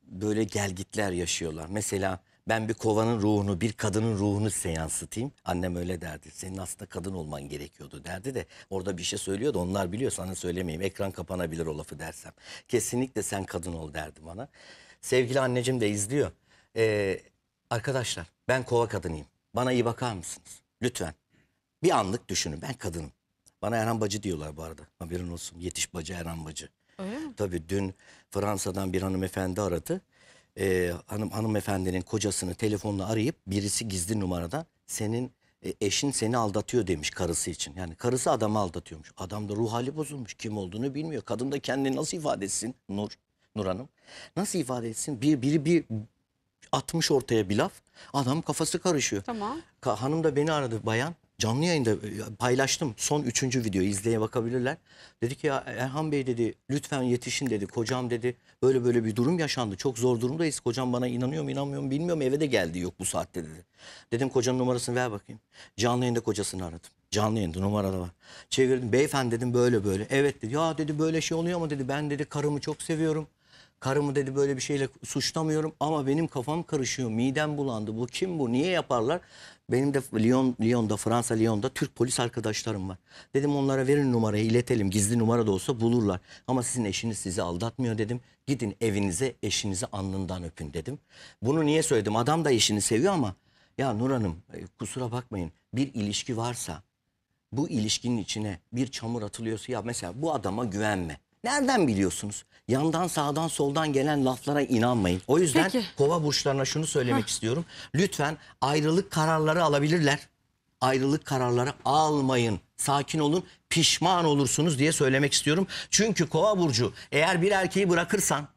böyle gelgitler yaşıyorlar. Mesela ben bir kovanın ruhunu, bir kadının ruhunu size yansıtayım. Annem öyle derdi. Senin aslında kadın olman gerekiyordu derdi de orada bir şey söylüyordu. Onlar biliyor sana söylemeyeyim. Ekran kapanabilir o lafı dersem. Kesinlikle sen kadın ol derdi bana. Sevgili anneciğim de izliyor. Ee, arkadaşlar ben kova kadınıyım. Bana iyi bakar mısınız? Lütfen. Bir anlık düşünün ben kadınım. Bana Erhan Bacı diyorlar bu arada. Haberin olsun. Yetiş Bacı, Erhan Bacı. Öyle mi? Tabii dün Fransa'dan bir hanımefendi aradı e, hanım hanımefendinin kocasını telefonla arayıp birisi gizli numarada senin e, eşin seni aldatıyor demiş karısı için. Yani karısı adamı aldatıyormuş. Adam da ruh hali bozulmuş. Kim olduğunu bilmiyor. Kadın da kendini nasıl ifade etsin Nur, Nur Hanım? Nasıl ifade etsin? Bir, biri bir atmış ortaya bir laf. Adam kafası karışıyor. Tamam. Ka hanım da beni aradı bayan canlı yayında e, paylaştım. Son üçüncü videoyu izleye bakabilirler. Dedi ki ya Erhan Bey dedi lütfen yetişin dedi. Kocam dedi böyle böyle bir durum yaşandı. Çok zor durumdayız. Kocam bana inanıyor mu inanmıyor mu bilmiyorum. Eve de geldi yok bu saatte dedi. Dedim kocanın numarasını ver bakayım. Canlı yayında kocasını aradım. Canlı yayında numarada var. Çevirdim beyefendi dedim böyle böyle. Evet dedi ya dedi böyle şey oluyor ama dedi ben dedi karımı çok seviyorum. Karımı dedi böyle bir şeyle suçlamıyorum ama benim kafam karışıyor. Midem bulandı. Bu kim bu? Niye yaparlar? Benim de Lyon, Lyon'da, Fransa Lyon'da Türk polis arkadaşlarım var. Dedim onlara verin numarayı iletelim. Gizli numara da olsa bulurlar. Ama sizin eşiniz sizi aldatmıyor dedim. Gidin evinize eşinizi alnından öpün dedim. Bunu niye söyledim? Adam da eşini seviyor ama ya Nur Hanım e, kusura bakmayın bir ilişki varsa bu ilişkinin içine bir çamur atılıyorsa ya mesela bu adama güvenme. Nereden biliyorsunuz? Yandan sağdan soldan gelen laflara inanmayın. O yüzden Peki. kova burçlarına şunu söylemek Heh. istiyorum. Lütfen ayrılık kararları alabilirler. Ayrılık kararları almayın. Sakin olun pişman olursunuz diye söylemek istiyorum. Çünkü kova burcu eğer bir erkeği bırakırsan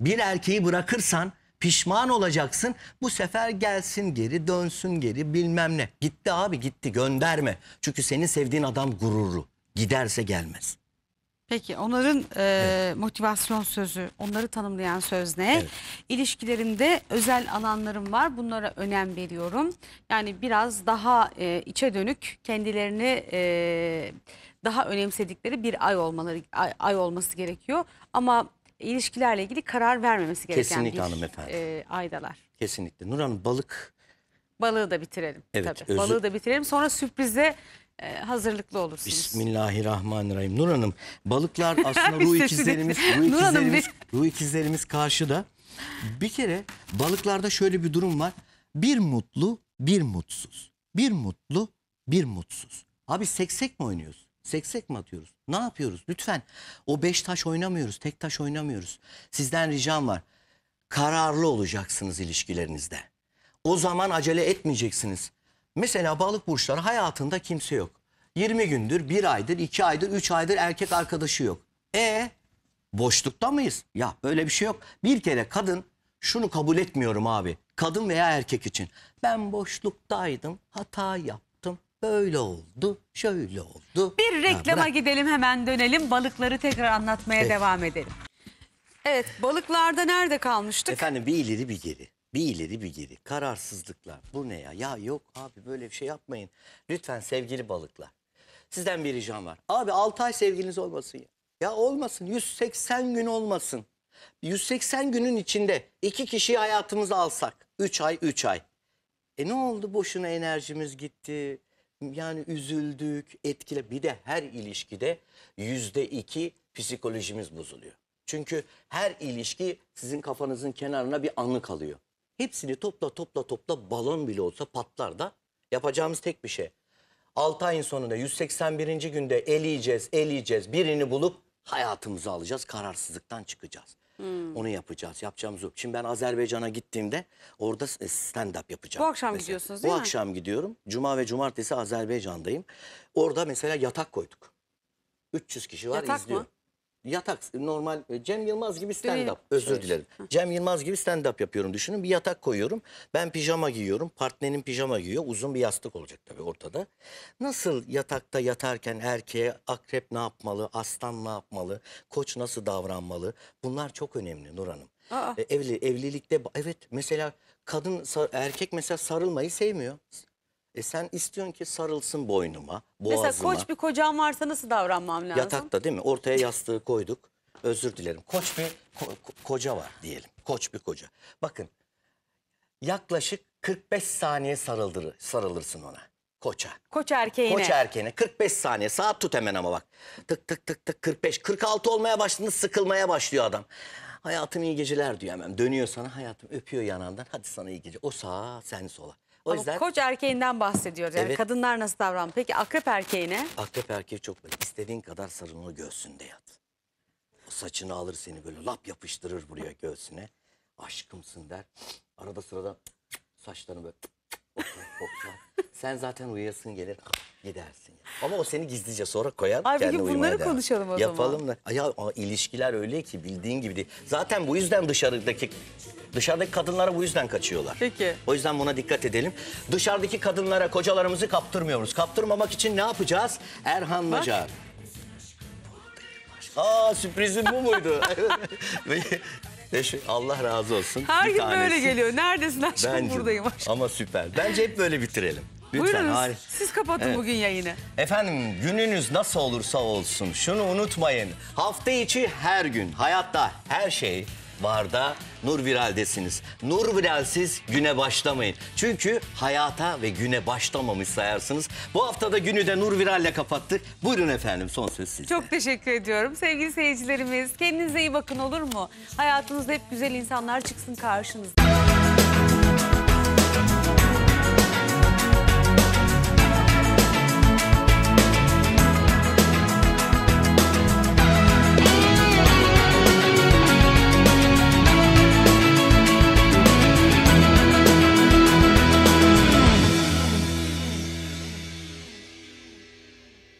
bir erkeği bırakırsan pişman olacaksın. Bu sefer gelsin geri dönsün geri bilmem ne. Gitti abi gitti gönderme. Çünkü senin sevdiğin adam gururlu. Giderse gelmez. Peki onların e, evet. motivasyon sözü, onları tanımlayan söz ne? Evet. İlişkilerimde özel alanlarım var. Bunlara önem veriyorum. Yani biraz daha e, içe dönük kendilerini e, daha önemsedikleri bir ay olmaları ay, ay olması gerekiyor. Ama ilişkilerle ilgili karar vermemesi gereken Kesinlikle bir hanımefendi. E, aydalar. Kesinlikle. Nur Hanım balık. Balığı da bitirelim. Evet, tabii. Özü... Balığı da bitirelim. Sonra sürprize e, hazırlıklı olursunuz. Bismillahirrahmanirrahim. Nur Hanım balıklar aslında ruh ikizlerimiz, ruh Nur Hanım ikizlerimiz, ruh ikizlerimiz karşıda. Bir kere balıklarda şöyle bir durum var. Bir mutlu, bir mutsuz. Bir mutlu, bir mutsuz. Abi seksek mi oynuyoruz? Seksek mi atıyoruz? Ne yapıyoruz? Lütfen o beş taş oynamıyoruz, tek taş oynamıyoruz. Sizden ricam var. Kararlı olacaksınız ilişkilerinizde. O zaman acele etmeyeceksiniz. Mesela balık burçları hayatında kimse yok. 20 gündür, 1 aydır, 2 aydır, 3 aydır erkek arkadaşı yok. E boşlukta mıyız? Ya böyle bir şey yok. Bir kere kadın şunu kabul etmiyorum abi. Kadın veya erkek için. Ben boşluktaydım, hata yaptım. Böyle oldu, şöyle oldu. Bir reklama bırak. gidelim hemen dönelim. Balıkları tekrar anlatmaya Evet. devam edelim. Evet balıklarda nerede kalmıştık? Efendim bir ileri bir geri. Bir ileri bir geri. Kararsızlıklar. Bu ne ya? Ya yok abi böyle bir şey yapmayın. Lütfen sevgili balıklar. Sizden bir ricam var. Abi 6 ay sevgiliniz olmasın ya. Ya olmasın. 180 gün olmasın. 180 günün içinde iki kişiyi hayatımıza alsak. 3 ay 3 ay. E ne oldu? Boşuna enerjimiz gitti. Yani üzüldük, etkile. Bir de her ilişkide yüzde iki psikolojimiz bozuluyor. Çünkü her ilişki sizin kafanızın kenarına bir anı kalıyor. Hepsini topla topla topla balon bile olsa patlar da yapacağımız tek bir şey. 6 ayın sonunda 181. günde eleyeceğiz, eleyeceğiz. Birini bulup hayatımızı alacağız. Kararsızlıktan çıkacağız. Hmm. Onu yapacağız. Yapacağımız yok. Şimdi ben Azerbaycan'a gittiğimde orada e, stand-up yapacağım. Bu akşam mesela. gidiyorsunuz değil Bu mi? Bu akşam gidiyorum. Cuma ve cumartesi Azerbaycan'dayım. Orada mesela yatak koyduk. 300 kişi var yatak izliyor. Mı? yatak e, normal e, Cem Yılmaz gibi stand up şey özür dilerim. Cem Yılmaz gibi stand up yapıyorum düşünün. Bir yatak koyuyorum. Ben pijama giyiyorum. Partnerim pijama giyiyor. Uzun bir yastık olacak tabii ortada. Nasıl yatakta yatarken erkeğe akrep ne yapmalı? Aslan ne yapmalı? Koç nasıl davranmalı? Bunlar çok önemli Nur Hanım. Aa. E, evli, evlilikte evet mesela kadın erkek mesela sarılmayı sevmiyor. E sen istiyorsun ki sarılsın boynuma, boğazıma. Mesela koç bir kocam varsa nasıl davranmam lazım? Yatakta değil mi? Ortaya yastığı koyduk. Özür dilerim. Koç bir ko- koca var diyelim. Koç bir koca. Bakın yaklaşık 45 saniye sarıldır, sarılırsın ona. Koça. Koç erkeğine. Koç erkeğine 45 saniye saat tut hemen ama bak. Tık tık tık tık 45 46 olmaya başladığında sıkılmaya başlıyor adam. Hayatım iyi geceler diyor hemen. Dönüyor sana hayatım öpüyor yanandan. Hadi sana iyi gece. O sağa sen sola. O Ama koç erkeğinden bahsediyor. Yani Evet. kadınlar nasıl davran? Peki akrep erkeğine? akrep erkeği çok böyle istediğin kadar sarılın göğsünde yat. O saçını alır seni böyle lap yapıştırır buraya göğsüne. Aşkımsın der. Arada sırada saçlarını böyle Koklar koklar. Sen zaten uyuyasın gelir gidersin. Ama o seni gizlice sonra koyar. Ay bugün bunları devam. konuşalım o Yapalım zaman. Yapalım da. Ya ilişkiler öyle ki bildiğin gibi değil. Zaten bu yüzden dışarıdaki dışarıdaki kadınlara bu yüzden kaçıyorlar. Peki. O yüzden buna dikkat edelim. Dışarıdaki kadınlara kocalarımızı kaptırmıyoruz. Kaptırmamak için ne yapacağız? Erhan Bak. Macar. Aa sürprizim bu muydu? Yaşın, Allah razı olsun. Her bir gün tanesi. böyle geliyor. Neredesin aşkım Bence, buradayım aşkım. Ama süper. Bence hep böyle bitirelim. Lütfen, Buyurunuz siz kapatın evet. bugün yayını. Efendim gününüz nasıl olursa olsun şunu unutmayın. Hafta içi her gün hayatta her şey Varda, Nur Viral'desiniz. Nur Viral'siz güne başlamayın. Çünkü hayata ve güne başlamamış sayarsınız. Bu haftada günü de Nur Viral'le kapattık. Buyurun efendim son söz sizde. Çok teşekkür ediyorum. Sevgili seyircilerimiz kendinize iyi bakın olur mu? Hayatınızda hep güzel insanlar çıksın karşınızda